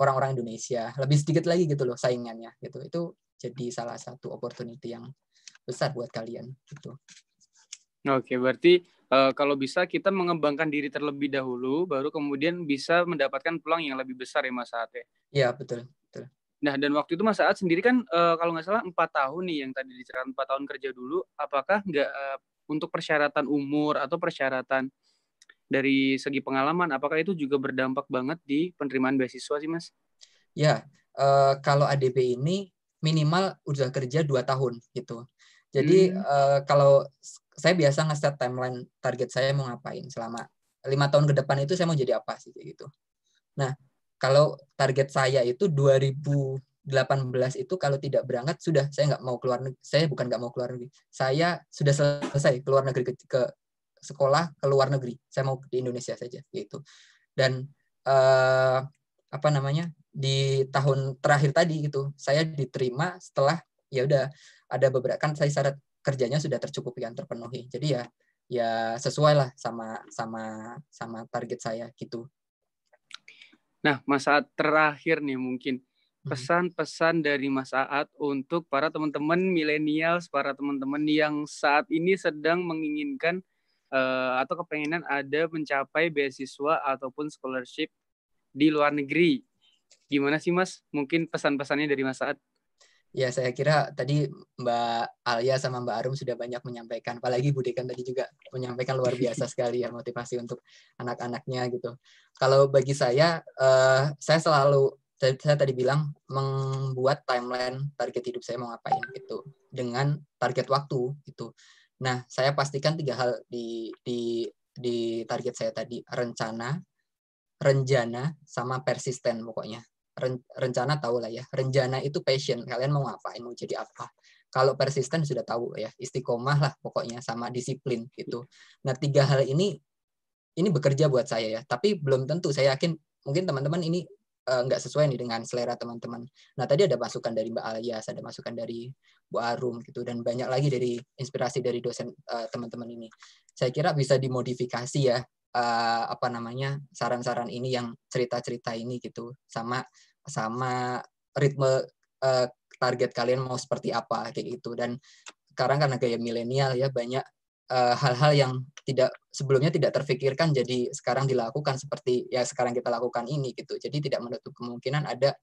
orang-orang Indonesia, lebih sedikit lagi gitu loh saingannya gitu. Itu jadi salah satu opportunity yang besar buat kalian gitu. Oke, berarti uh, kalau bisa kita mengembangkan diri terlebih dahulu baru kemudian bisa mendapatkan peluang yang lebih besar ya Mas Ate. Iya, betul. Nah, dan waktu itu Mas Saat sendiri kan uh, kalau nggak salah empat tahun nih yang tadi diceritakan empat tahun kerja dulu, apakah nggak uh, untuk persyaratan umur atau persyaratan dari segi pengalaman, apakah itu juga berdampak banget di penerimaan beasiswa sih Mas? Ya, uh, kalau ADP ini minimal udah kerja dua tahun gitu. Jadi hmm. uh, kalau saya biasa nge-set timeline target saya mau ngapain selama lima tahun ke depan itu saya mau jadi apa sih gitu. Nah, kalau target saya itu 2018 itu kalau tidak berangkat sudah saya nggak mau keluar negeri. Saya bukan nggak mau keluar negeri. Saya sudah selesai keluar negeri ke, ke sekolah ke luar negeri. Saya mau di Indonesia saja gitu. Dan eh, apa namanya? di tahun terakhir tadi gitu, saya diterima setelah ya udah ada beberapa kan saya syarat kerjanya sudah tercukupi dan terpenuhi. Jadi ya ya sesuai lah sama sama sama target saya gitu. Nah, Mas Saat terakhir nih mungkin hmm. pesan-pesan dari Mas Saat untuk para teman-teman milenial, para teman-teman yang saat ini sedang menginginkan uh, atau kepengenan ada mencapai beasiswa ataupun scholarship di luar negeri. Gimana sih Mas? Mungkin pesan-pesannya dari Mas Saat? Ya, saya kira tadi Mbak Alia sama Mbak Arum sudah banyak menyampaikan, apalagi Bu Dekan tadi juga menyampaikan luar biasa sekali ya motivasi untuk anak-anaknya gitu. Kalau bagi saya, uh, saya selalu saya tadi bilang membuat timeline target hidup saya mau ngapain gitu dengan target waktu gitu. Nah, saya pastikan tiga hal di di di target saya tadi rencana, renjana sama persisten pokoknya rencana tahu lah ya. Rencana itu passion. Kalian mau ngapain, mau jadi apa. Kalau persisten sudah tahu ya, istiqomah lah pokoknya sama disiplin gitu. Nah, tiga hal ini ini bekerja buat saya ya, tapi belum tentu saya yakin mungkin teman-teman ini eh, nggak sesuai nih dengan selera teman-teman. Nah tadi ada masukan dari Mbak alia ada masukan dari Bu Arum gitu, dan banyak lagi dari inspirasi dari dosen eh, teman-teman uh, ini. Saya kira bisa dimodifikasi ya uh, apa namanya saran-saran ini yang cerita-cerita ini gitu, sama sama ritme uh, target kalian mau seperti apa kayak gitu dan sekarang karena gaya milenial ya banyak eh, hal-hal uh, yang tidak sebelumnya tidak terfikirkan jadi sekarang dilakukan seperti ya sekarang kita lakukan ini gitu jadi tidak menutup kemungkinan ada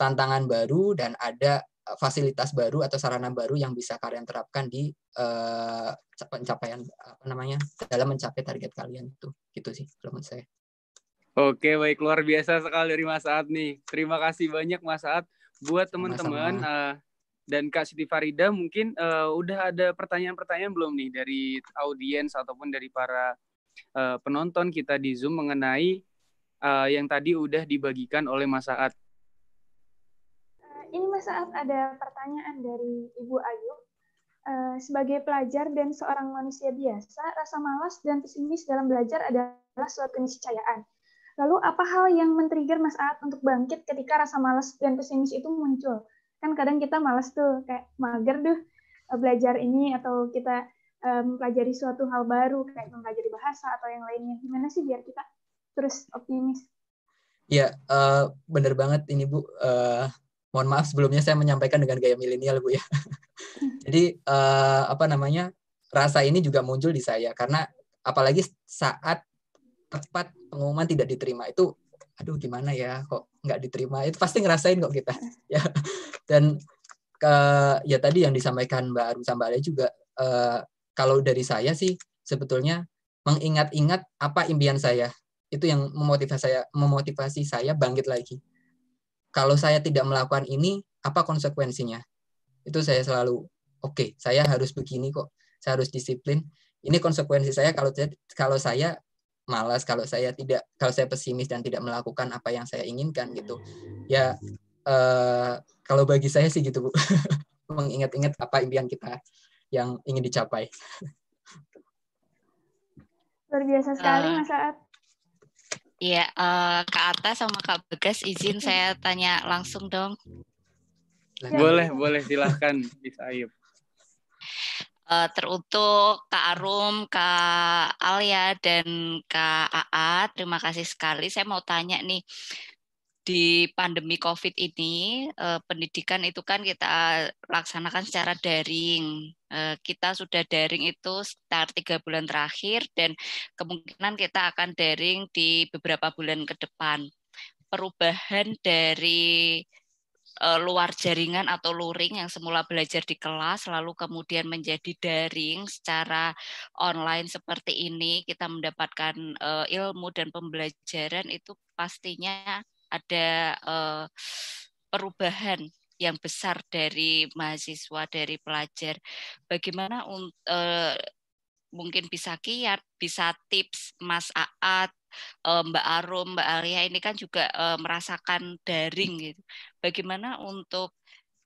tantangan baru dan ada eh, fasilitas baru atau sarana baru yang bisa kalian terapkan di uh, pencapaian apa namanya dalam mencapai target kalian itu gitu sih kalau menurut saya Oke, baik luar biasa sekali dari Mas Saat nih. Terima kasih banyak Mas Saat buat teman-teman uh, dan Kak Siti Farida mungkin uh, udah ada pertanyaan-pertanyaan belum nih dari audiens ataupun dari para uh, penonton kita di Zoom mengenai uh, yang tadi udah dibagikan oleh Mas Saat. Ini Mas Saat ada pertanyaan dari Ibu Ayu. sebagai pelajar dan seorang manusia biasa, rasa malas dan pesimis dalam belajar adalah suatu keniscayaan Lalu apa hal yang men-trigger Mas Aat untuk bangkit ketika rasa malas dan pesimis itu muncul? Kan kadang kita malas tuh, kayak mager deh belajar ini atau kita eh, mempelajari um, suatu hal baru, kayak mempelajari bahasa atau yang lainnya. Gimana sih biar kita terus optimis? Ya, uh, eh, benar banget ini Bu. Uh, mohon maaf sebelumnya saya menyampaikan dengan gaya milenial Bu ya. Jadi uh, apa namanya rasa ini juga muncul di saya karena apalagi saat tepat pengumuman tidak diterima itu aduh gimana ya kok nggak diterima itu pasti ngerasain kok kita ya dan ke ya tadi yang disampaikan Mbak Arum Mbak Ale juga eh, kalau dari saya sih sebetulnya mengingat-ingat apa impian saya itu yang memotivasi saya memotivasi saya bangkit lagi kalau saya tidak melakukan ini apa konsekuensinya itu saya selalu oke okay, saya harus begini kok saya harus disiplin ini konsekuensi saya kalau kalau saya malas kalau saya tidak kalau saya pesimis dan tidak melakukan apa yang saya inginkan gitu ya uh, kalau bagi saya sih gitu bu mengingat-ingat apa impian kita yang ingin dicapai luar biasa sekali uh, mas saat Iya, uh, Kak atas sama Kak Bagas izin saya tanya langsung dong. Boleh, boleh silahkan, Bisa Ayub uh, eh, terutuk Kak Arum, Kak Alia dan Kak AA. Terima kasih sekali. Saya mau tanya nih di pandemi COVID ini uh, pendidikan itu kan kita laksanakan secara daring. Uh, kita sudah daring itu sekitar tiga bulan terakhir dan kemungkinan kita akan daring di beberapa bulan ke depan. Perubahan dari Eh, luar jaringan atau luring yang semula belajar di kelas lalu kemudian menjadi daring secara online seperti ini kita mendapatkan eh, ilmu dan pembelajaran itu pastinya ada eh, perubahan yang besar dari mahasiswa dari pelajar bagaimana uh, mungkin bisa kiat bisa tips Mas Aat Mbak Arum, Mbak Arya ini kan juga merasakan daring gitu bagaimana untuk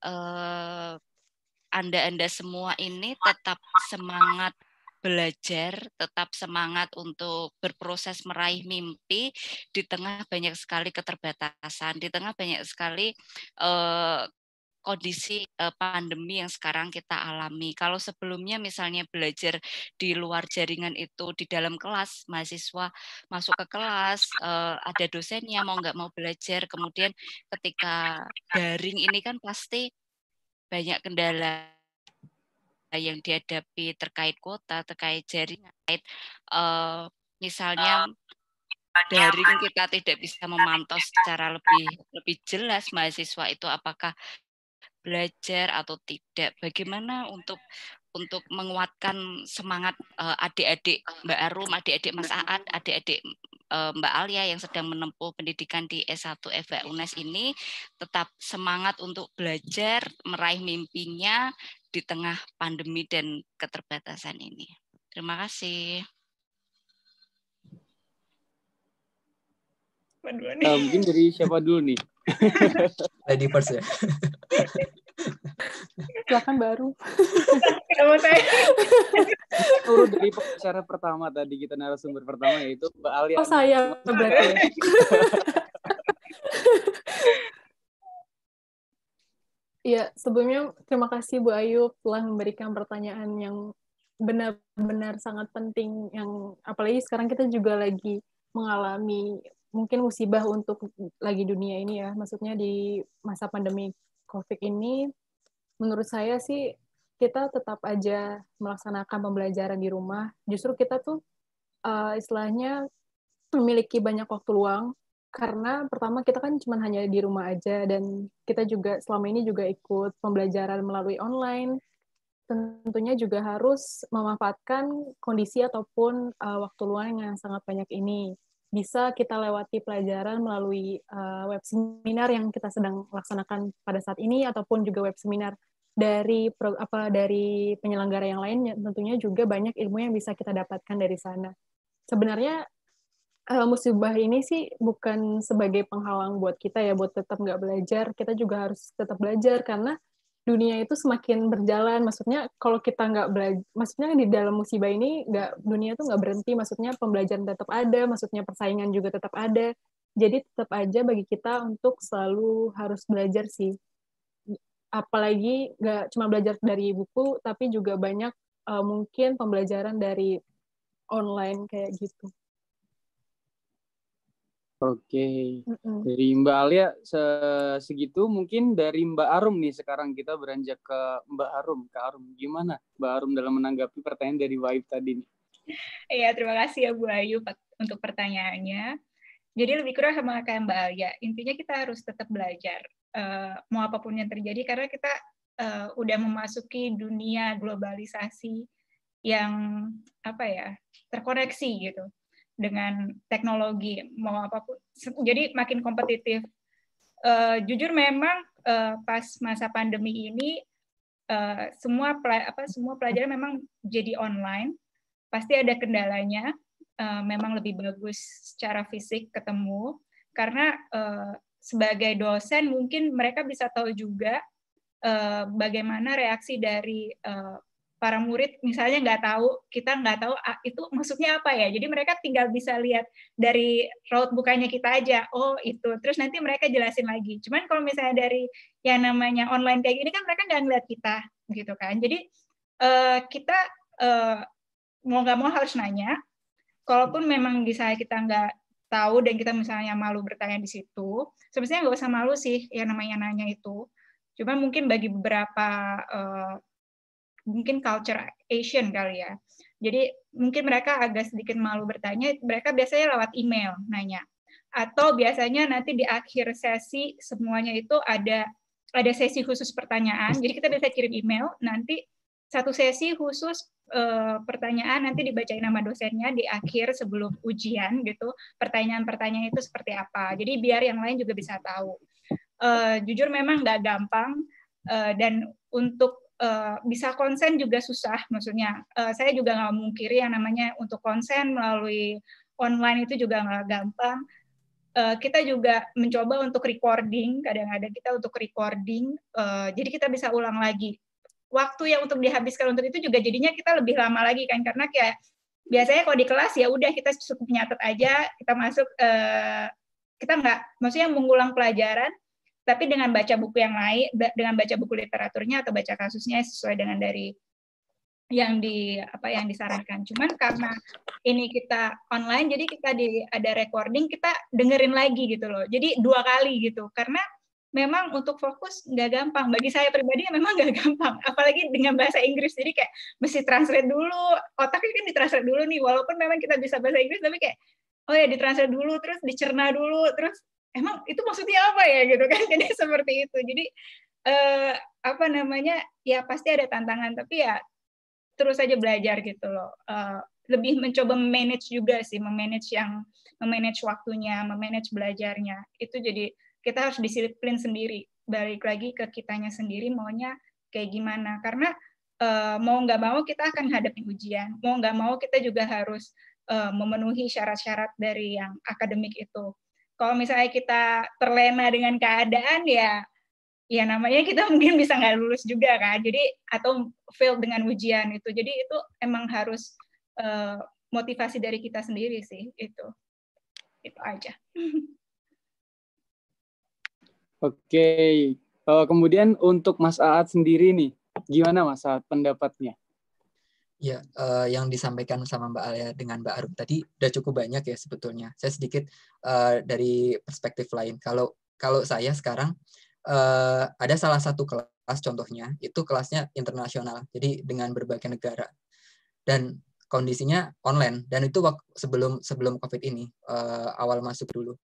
eh, anda-anda uh, semua ini tetap semangat belajar, tetap semangat untuk berproses meraih mimpi di tengah banyak sekali keterbatasan, di tengah banyak sekali uh, kondisi eh, pandemi yang sekarang kita alami. Kalau sebelumnya misalnya belajar di luar jaringan itu di dalam kelas mahasiswa masuk ke kelas uh, ada dosennya mau nggak mau belajar. Kemudian ketika daring ini kan pasti banyak kendala yang dihadapi terkait kuota, terkait jaringan, terkait eh, misalnya daring kita tidak bisa memantau secara lebih lebih jelas mahasiswa itu apakah belajar atau tidak. Bagaimana untuk untuk menguatkan semangat eh, adik-adik uh, Mbak Arum, adik-adik Mas Aat, adik-adik uh, Mbak Alia yang sedang menempuh pendidikan di S1 FB UNES ini tetap semangat untuk belajar, meraih mimpinya di tengah pandemi dan keterbatasan ini. Terima kasih. Uh, mungkin dari siapa dulu nih? Lady first ya. Silakan baru. turun dari pembicara pertama tadi kita narasumber pertama yaitu Mbak Alia. Oh saya berarti. Ya, sebelumnya terima kasih Bu Ayu telah memberikan pertanyaan yang benar-benar sangat penting yang apalagi sekarang kita juga lagi mengalami mungkin musibah untuk lagi dunia ini ya, maksudnya di masa pandemi COVID ini, menurut saya sih kita tetap aja melaksanakan pembelajaran di rumah. Justru kita tuh uh, istilahnya memiliki banyak waktu luang karena pertama kita kan cuma hanya di rumah aja dan kita juga selama ini juga ikut pembelajaran melalui online tentunya juga harus memanfaatkan kondisi ataupun uh, waktu luang yang sangat banyak ini bisa kita lewati pelajaran melalui uh, web seminar yang kita sedang laksanakan pada saat ini ataupun juga web seminar dari pro, apa dari penyelenggara yang lain ya, tentunya juga banyak ilmu yang bisa kita dapatkan dari sana. Sebenarnya uh, musibah ini sih bukan sebagai penghalang buat kita ya buat tetap nggak belajar. Kita juga harus tetap belajar karena dunia itu semakin berjalan maksudnya kalau kita nggak belajar maksudnya di dalam musibah ini nggak dunia itu nggak berhenti maksudnya pembelajaran tetap ada maksudnya persaingan juga tetap ada jadi tetap aja bagi kita untuk selalu harus belajar sih apalagi nggak cuma belajar dari buku tapi juga banyak uh, mungkin pembelajaran dari online kayak gitu Oke, Mm-mm. dari Mbak Alia segitu mungkin dari Mbak Arum nih sekarang kita beranjak ke Mbak Arum. ke Arum, gimana Mbak Arum dalam menanggapi pertanyaan dari Waib tadi nih? Iya, terima kasih ya Bu Ayu untuk pertanyaannya. Jadi lebih kurang sama kayak Mbak Alia, intinya kita harus tetap belajar uh, mau apapun yang terjadi karena kita uh, udah memasuki dunia globalisasi yang apa ya terkoneksi gitu dengan teknologi mau apapun. Jadi makin kompetitif. Uh, jujur memang uh, pas masa pandemi ini uh, semua apa semua pelajaran memang jadi online. Pasti ada kendalanya. Uh, memang lebih bagus secara fisik ketemu karena uh, sebagai dosen mungkin mereka bisa tahu juga uh, bagaimana reaksi dari uh, para murid misalnya nggak tahu kita nggak tahu ah, itu maksudnya apa ya jadi mereka tinggal bisa lihat dari road bukanya kita aja oh itu terus nanti mereka jelasin lagi cuman kalau misalnya dari yang namanya online kayak gini kan mereka nggak ngeliat kita gitu kan jadi uh, kita uh, mau nggak mau harus nanya kalaupun memang bisa kita nggak tahu dan kita misalnya malu bertanya di situ sebenarnya nggak usah malu sih yang namanya nanya itu cuman mungkin bagi beberapa uh, mungkin culture Asian kali ya. Jadi mungkin mereka agak sedikit malu bertanya, mereka biasanya lewat email nanya. Atau biasanya nanti di akhir sesi semuanya itu ada ada sesi khusus pertanyaan. Jadi kita bisa kirim email, nanti satu sesi khusus e, pertanyaan nanti dibacain nama dosennya di akhir sebelum ujian gitu. Pertanyaan-pertanyaan itu seperti apa. Jadi biar yang lain juga bisa tahu. E, jujur memang nggak gampang e, dan untuk Eh, bisa konsen juga susah, maksudnya uh, saya juga nggak mungkin yang namanya untuk konsen melalui online itu juga nggak gampang. Uh, kita juga mencoba untuk recording, kadang-kadang kita untuk recording, uh, jadi kita bisa ulang lagi. Waktu yang untuk dihabiskan untuk itu juga jadinya kita lebih lama lagi kan, karena kayak biasanya kalau di kelas ya udah kita cukup nyatet aja, kita masuk, uh, kita nggak, maksudnya mengulang pelajaran, tapi dengan baca buku yang lain dengan baca buku literaturnya atau baca kasusnya sesuai dengan dari yang di apa yang disarankan. Cuman karena ini kita online jadi kita di ada recording kita dengerin lagi gitu loh. Jadi dua kali gitu. Karena memang untuk fokus nggak gampang. Bagi saya pribadi ya memang nggak gampang. Apalagi dengan bahasa Inggris. Jadi kayak mesti translate dulu. Otaknya kan ditranslate dulu nih. Walaupun memang kita bisa bahasa Inggris tapi kayak oh ya ditranslate dulu terus dicerna dulu terus emang itu maksudnya apa ya gitu kan jadi seperti itu jadi eh, apa namanya ya pasti ada tantangan tapi ya terus aja belajar gitu loh eh, lebih mencoba manage juga sih memanage yang memanage waktunya memanage belajarnya itu jadi kita harus disiplin sendiri balik lagi ke kitanya sendiri maunya kayak gimana karena Uh, mau nggak mau kita akan hadapi ujian, mau nggak mau kita juga harus eh, memenuhi syarat-syarat dari yang akademik itu kalau misalnya kita terlena dengan keadaan ya ya namanya kita mungkin bisa nggak lulus juga kan jadi atau fail dengan ujian itu jadi itu emang harus uh, motivasi dari kita sendiri sih itu itu aja oke okay. uh, eh, kemudian untuk Mas Aat sendiri nih gimana Mas Aat pendapatnya Ya, uh, yang disampaikan sama Mbak Alia dengan Mbak Arum tadi udah cukup banyak ya sebetulnya. Saya sedikit uh, dari perspektif lain. Kalau kalau saya sekarang uh, ada salah satu kelas contohnya itu kelasnya internasional. Jadi dengan berbagai negara dan kondisinya online dan itu waktu sebelum sebelum COVID ini uh, awal masuk dulu.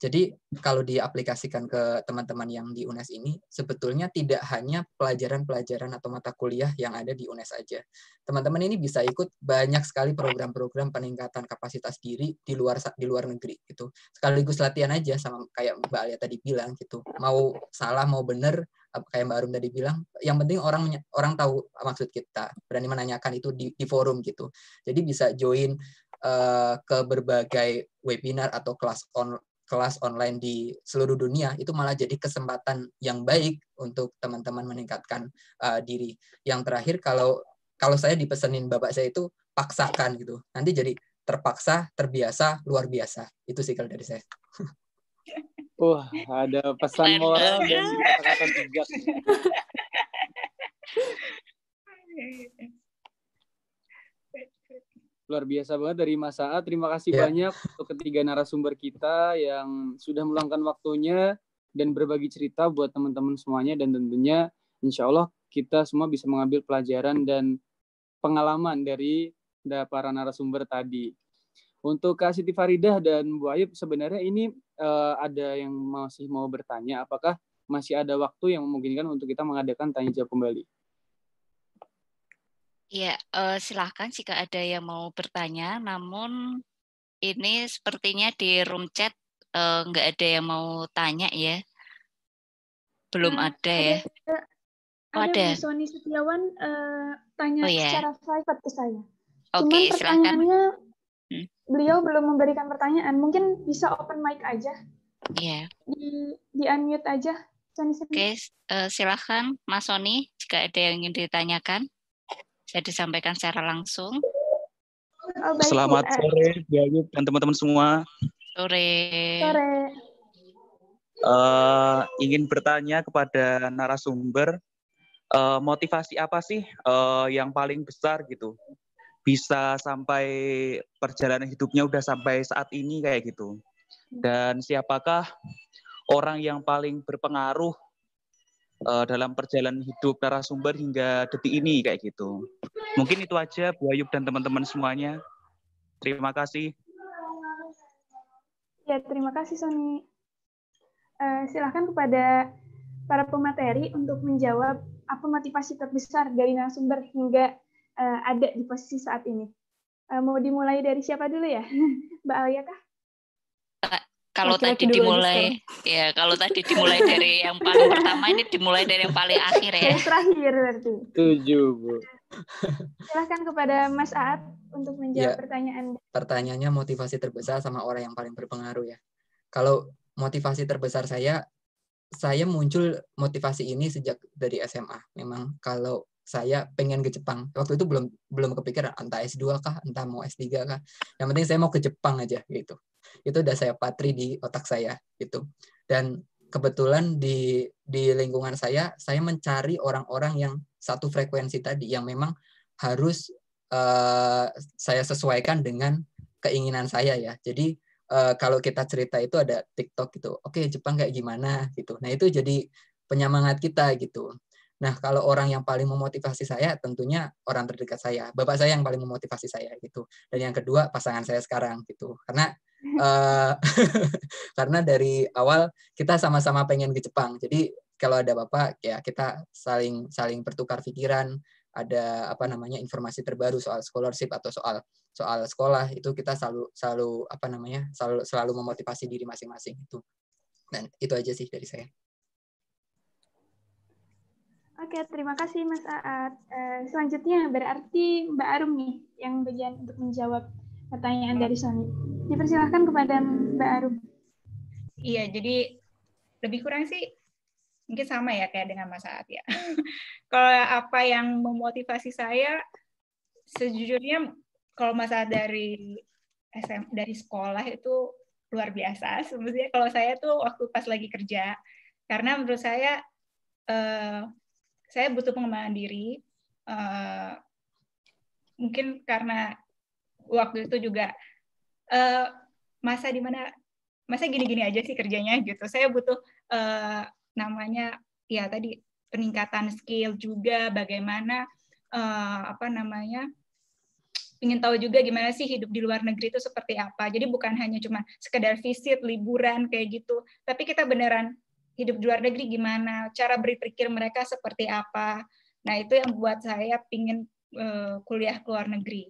Jadi kalau diaplikasikan ke teman-teman yang di UNES ini, sebetulnya tidak hanya pelajaran-pelajaran atau mata kuliah yang ada di UNES aja. Teman-teman ini bisa ikut banyak sekali program-program peningkatan kapasitas diri di luar di luar negeri gitu. Sekaligus latihan aja sama kayak Mbak Alia tadi bilang gitu. Mau salah mau bener kayak Mbak Arum tadi bilang, yang penting orang orang tahu maksud kita, berani menanyakan itu di, di forum gitu. Jadi bisa join eh, ke berbagai webinar atau kelas on kelas online di seluruh dunia itu malah jadi kesempatan yang baik untuk teman-teman meningkatkan uh, diri. Yang terakhir kalau kalau saya dipesenin bapak saya itu paksakan gitu. Nanti jadi terpaksa, terbiasa, luar biasa. Itu sih dari saya. Wah, uh, ada pesan moral dan kata-kata bijak. Luar biasa banget dari Mas Saat. Terima kasih yeah. banyak untuk ketiga narasumber kita yang sudah meluangkan waktunya dan berbagi cerita buat teman-teman semuanya dan tentunya insya Allah kita semua bisa mengambil pelajaran dan pengalaman dari para narasumber tadi. Untuk Kak Siti Faridah dan Bu Ayub, sebenarnya ini uh, ada yang masih mau bertanya, apakah masih ada waktu yang memungkinkan untuk kita mengadakan tanya jawab kembali? Ya, uh, silahkan jika ada yang mau bertanya. Namun ini sepertinya di room chat nggak eh, nggak ada yang mau tanya ya. Belum nah, ada, ada ya. Ada, oh, ada. Sony Setiawan uh, tanya oh, yeah. secara private ke saya. Oke, okay, silahkan. Hmm. beliau belum memberikan pertanyaan. Mungkin bisa open mic aja. Iya. Yeah. Di, di unmute aja. Oke, okay, uh, silahkan Mas Sony jika ada yang ingin ditanyakan. Saya disampaikan secara langsung. Oh, Selamat sore, Bayu dan teman-teman semua. Sore. Sore. Uh, ingin bertanya kepada narasumber, uh, motivasi apa sih uh, yang paling besar gitu? Bisa sampai perjalanan hidupnya udah sampai saat ini kayak gitu. Dan siapakah orang yang paling berpengaruh uh, dalam perjalanan hidup narasumber hingga detik ini kayak gitu. Mungkin itu aja Bu Ayub dan teman-teman semuanya. Terima kasih. Ya, terima kasih Sony. Uh, eh, silahkan kepada para pemateri untuk menjawab apa motivasi terbesar dari narasumber hingga uh, ada di posisi saat ini. Uh, mau dimulai dari siapa dulu ya? Mbak Alia kah? kalau tadi dimulai lagi, ya kalau tadi dimulai dari yang paling pertama ini dimulai dari yang paling akhir ya yang terakhir berarti tujuh bu silahkan kepada Mas Aat untuk menjawab ya, pertanyaan pertanyaannya motivasi terbesar sama orang yang paling berpengaruh ya kalau motivasi terbesar saya saya muncul motivasi ini sejak dari SMA memang kalau saya pengen ke Jepang. Waktu itu belum belum kepikiran entah S2 kah, entah mau S3 kah. Yang penting saya mau ke Jepang aja gitu itu udah saya patri di otak saya gitu dan kebetulan di di lingkungan saya saya mencari orang-orang yang satu frekuensi tadi yang memang harus uh, saya sesuaikan dengan keinginan saya ya jadi uh, kalau kita cerita itu ada TikTok gitu oke okay, Jepang kayak gimana gitu nah itu jadi penyemangat kita gitu Nah, kalau orang yang paling memotivasi saya tentunya orang terdekat saya, bapak saya yang paling memotivasi saya gitu. Dan yang kedua pasangan saya sekarang gitu. Karena uh, karena dari awal kita sama-sama pengen ke Jepang. Jadi kalau ada bapak ya kita saling saling bertukar pikiran, ada apa namanya informasi terbaru soal scholarship atau soal soal sekolah itu kita selalu selalu apa namanya selalu selalu memotivasi diri masing-masing itu. Dan itu aja sih dari saya. Oke, terima kasih Mas Aat. Eh, selanjutnya berarti Mbak Arum nih yang bagian untuk menjawab pertanyaan dari Sony. Dipersilahkan kepada Mbak Arum. Iya, jadi lebih kurang sih mungkin sama ya kayak dengan Mas Aat ya. kalau apa yang memotivasi saya, sejujurnya kalau Mas Aat dari SM, dari sekolah itu luar biasa. Sebenarnya kalau saya tuh waktu pas lagi kerja, karena menurut saya eh, saya butuh pengembangan diri. Uh, mungkin karena waktu itu juga uh, masa dimana masa gini-gini aja sih kerjanya gitu. Saya butuh uh, namanya ya tadi peningkatan skill juga bagaimana uh, apa namanya ingin tahu juga gimana sih hidup di luar negeri itu seperti apa. Jadi bukan hanya cuma sekedar visit, liburan kayak gitu, tapi kita beneran hidup di luar negeri gimana, cara berpikir mereka seperti apa. Nah, itu yang buat saya pingin uh, kuliah ke luar negeri.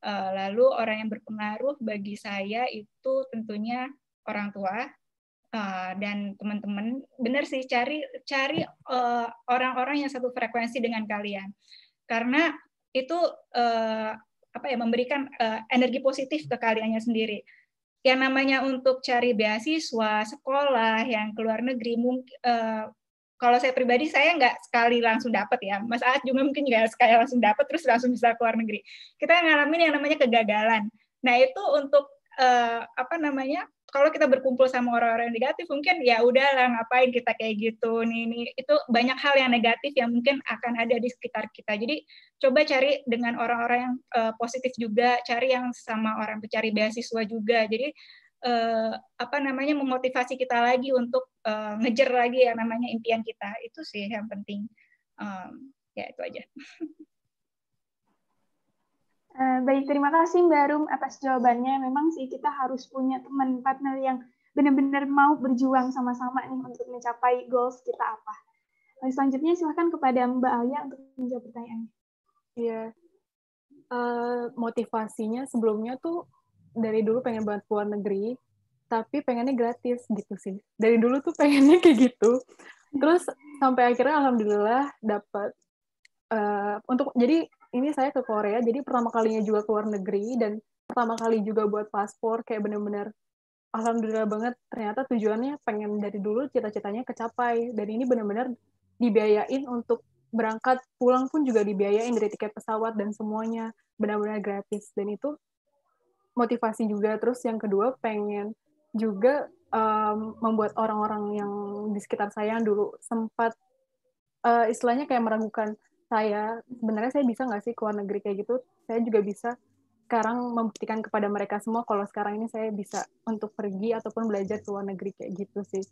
Uh, lalu orang yang berpengaruh bagi saya itu tentunya orang tua uh, dan teman-teman. Benar sih, cari cari orang-orang uh, yang satu frekuensi dengan kalian. Karena itu uh, apa ya memberikan uh, energi positif ke kaliannya sendiri yang namanya untuk cari beasiswa sekolah yang ke luar negeri mungkin uh, eh, kalau saya pribadi saya nggak sekali langsung dapat ya Mas Aat juga mungkin nggak sekali langsung dapat terus langsung bisa ke luar negeri kita ngalamin yang namanya kegagalan nah itu untuk uh, apa namanya kalau kita berkumpul sama orang-orang negatif mungkin ya udahlah ngapain kita kayak gitu nih nih itu banyak hal yang negatif yang mungkin akan ada di sekitar kita jadi coba cari dengan orang-orang yang uh, positif juga cari yang sama orang pencari beasiswa juga jadi uh, apa namanya memotivasi kita lagi untuk uh, ngejar lagi yang namanya impian kita itu sih yang penting um, ya itu aja Eh, baik, terima kasih Mbak Rum atas jawabannya. Memang sih kita harus punya teman partner yang benar-benar mau berjuang sama-sama nih untuk mencapai goals kita apa. Eh, selanjutnya silahkan kepada Mbak Alia untuk menjawab pertanyaannya. Iya, uh, motivasinya sebelumnya tuh dari dulu pengen banget luar negeri, tapi pengennya gratis gitu sih. Dari dulu tuh pengennya kayak gitu. Terus sampai akhirnya alhamdulillah dapat uh, untuk jadi ini saya ke Korea jadi pertama kalinya juga ke luar negeri dan pertama kali juga buat paspor kayak bener-bener alhamdulillah banget ternyata tujuannya pengen dari dulu cita-citanya kecapai dan ini bener-bener dibiayain untuk berangkat pulang pun juga dibiayain dari tiket pesawat dan semuanya benar-benar gratis dan itu motivasi juga terus yang kedua pengen juga um, membuat orang-orang yang di sekitar saya yang dulu sempat uh, istilahnya kayak meragukan saya sebenarnya saya bisa nggak sih ke luar negeri kayak gitu saya juga bisa sekarang membuktikan kepada mereka semua kalau sekarang ini saya bisa untuk pergi ataupun belajar ke luar negeri kayak gitu sih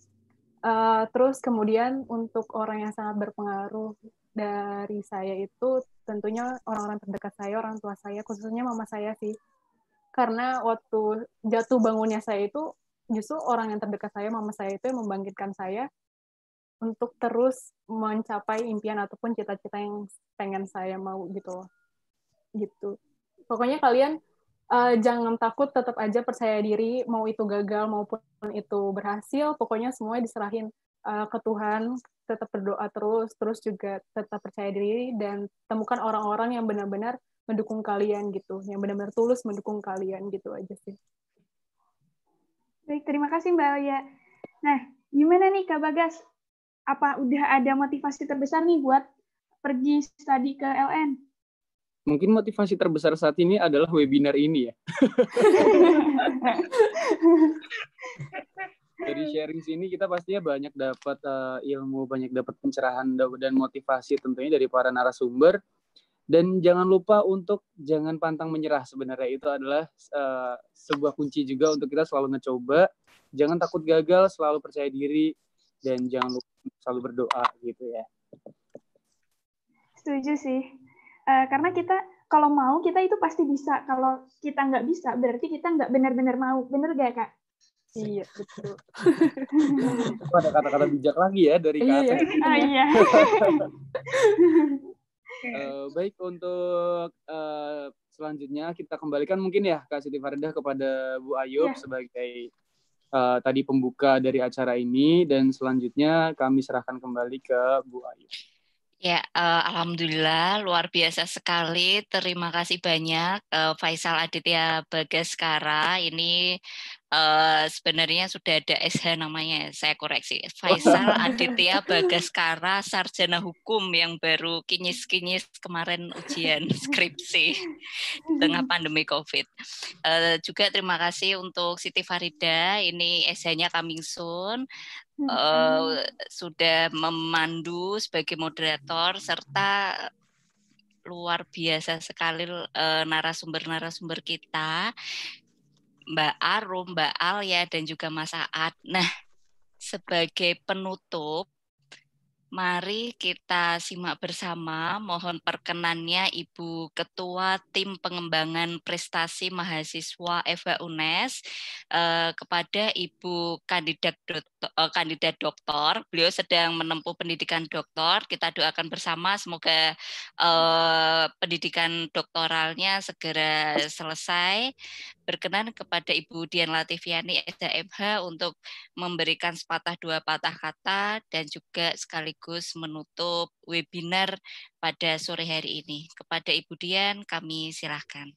uh, terus kemudian untuk orang yang sangat berpengaruh dari saya itu tentunya orang-orang terdekat saya orang tua saya khususnya mama saya sih karena waktu jatuh bangunnya saya itu justru orang yang terdekat saya mama saya itu yang membangkitkan saya untuk terus mencapai impian ataupun cita-cita yang pengen saya mau gitu Gitu. Pokoknya kalian uh, jangan takut, tetap aja percaya diri, mau itu gagal maupun itu berhasil, pokoknya semuanya diserahin uh, ke Tuhan, tetap berdoa terus, terus juga tetap percaya diri dan temukan orang-orang yang benar-benar mendukung kalian gitu, yang benar-benar tulus mendukung kalian gitu aja sih. Baik, terima kasih Mbak Alia Nah, gimana nih Kak Bagas? apa udah ada motivasi terbesar nih buat pergi studi ke LN? Mungkin motivasi terbesar saat ini adalah webinar ini ya. Jadi sharing sini kita pastinya banyak dapat uh, ilmu, banyak dapat pencerahan dan motivasi tentunya dari para narasumber. Dan jangan lupa untuk jangan pantang menyerah sebenarnya itu adalah uh, sebuah kunci juga untuk kita selalu ngecoba. Jangan takut gagal, selalu percaya diri dan jangan lupa selalu berdoa gitu ya. Setuju sih. Uh, karena kita kalau mau kita itu pasti bisa. Kalau kita nggak bisa berarti kita nggak benar-benar mau. Bener gak kak? Iya betul. Ada kata-kata bijak lagi ya dari kak. Iya. Oh, iya. uh, baik untuk uh, selanjutnya kita kembalikan mungkin ya Kak Siti Faridah kepada Bu Ayub iya. sebagai uh, tadi pembuka dari acara ini dan selanjutnya kami serahkan kembali ke Bu Ayu. Ya, uh, alhamdulillah luar biasa sekali. Terima kasih banyak uh, Faisal Aditya Bagaskara. Ini uh, sebenarnya sudah ada SH namanya. Saya koreksi. Faisal Aditya Bagaskara sarjana hukum yang baru kinyis-kinyis kemarin ujian skripsi di tengah pandemi Covid. Uh, juga terima kasih untuk Siti Farida. Ini SH-nya coming soon uh, sudah memandu sebagai moderator serta luar biasa sekali eh, narasumber-narasumber kita Mbak Arum, Mbak Alia dan juga Mas Saat. Nah, sebagai penutup Mari kita simak bersama. Mohon perkenannya Ibu Ketua Tim Pengembangan Prestasi Mahasiswa FH UNES eh, kepada Ibu kandidat doktor, eh, kandidat doktor. Beliau sedang menempuh pendidikan doktor. Kita doakan bersama semoga eh, pendidikan doktoralnya segera selesai berkenan kepada Ibu Dian Latifiani SDMH untuk memberikan sepatah dua patah kata dan juga sekaligus menutup webinar pada sore hari ini. Kepada Ibu Dian kami silahkan.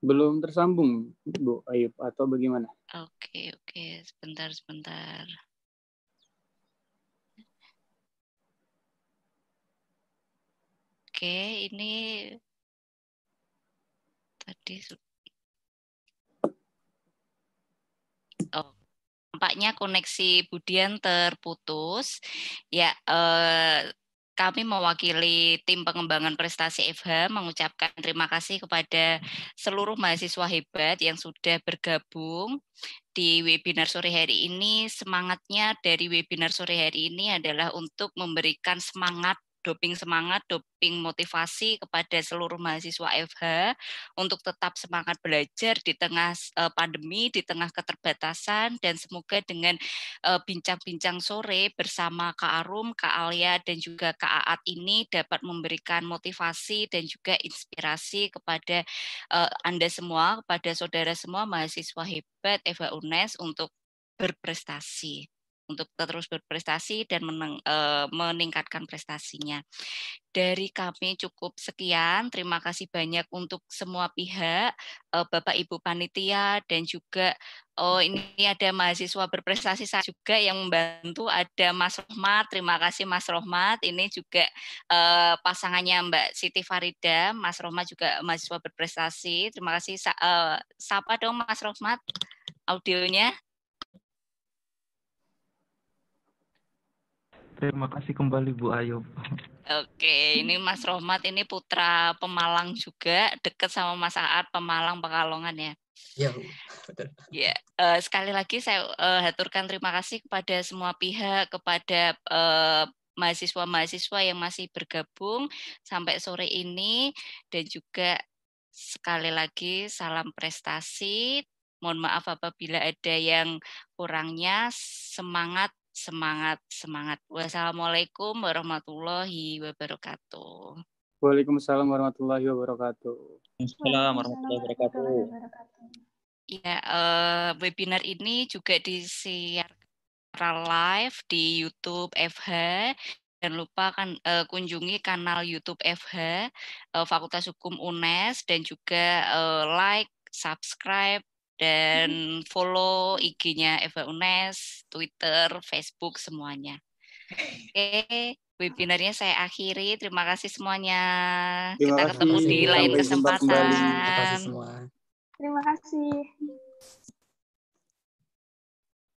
Belum tersambung, Bu Ayub, atau bagaimana? Oke, oke, sebentar, sebentar. Oke, ini tadi Oh, tampaknya koneksi Budian terputus. Ya, eh kami mewakili tim pengembangan prestasi FH mengucapkan terima kasih kepada seluruh mahasiswa hebat yang sudah bergabung di webinar sore hari ini. Semangatnya dari webinar sore hari ini adalah untuk memberikan semangat doping semangat, doping motivasi kepada seluruh mahasiswa FH untuk tetap semangat belajar di tengah eh, pandemi, di tengah keterbatasan dan semoga dengan eh, bincang-bincang sore bersama Kak Arum, Kak Alia dan juga Kak Aat ini dapat memberikan motivasi dan juga inspirasi kepada eh, Anda semua, kepada saudara semua mahasiswa hebat FH UNES untuk berprestasi untuk terus berprestasi dan meneng, e, meningkatkan prestasinya. Dari kami cukup sekian. Terima kasih banyak untuk semua pihak, e, Bapak Ibu panitia dan juga oh ini ada mahasiswa berprestasi saya juga yang membantu ada Mas Rohmat. Terima kasih Mas Rohmat. Ini juga eh, pasangannya Mbak Siti Farida. Mas Rohmat juga mahasiswa berprestasi. Terima kasih. Sa sapa dong Mas Rohmat audionya. Terima kasih kembali Bu Ayub. Oke, ini Mas Rohmat ini putra Pemalang juga, dekat sama Mas Aat Pemalang Pekalongan ya. Ya, betul. Ya, uh, sekali lagi saya uh, haturkan terima kasih kepada semua pihak, kepada uh, mahasiswa-mahasiswa yang masih bergabung sampai sore ini dan juga sekali lagi salam prestasi. Mohon maaf apabila ada yang kurangnya, semangat semangat semangat. Wassalamualaikum warahmatullahi wabarakatuh. Waalaikumsalam warahmatullahi wabarakatuh. Waalaikumsalam warahmatullahi wabarakatuh. Ya, uh, webinar ini juga disiarkan live di YouTube FH. Dan lupa kan uh, kunjungi kanal YouTube FH uh, eh, Fakultas Hukum UNES dan juga uh, like, subscribe dan hmm. follow IG-nya Eva Unes, Twitter, Facebook semuanya. Oke, okay, webinarnya saya akhiri. Terima kasih semuanya. Terima Kita kasih. ketemu di lain kesempatan. Terima kasih Terima kasih.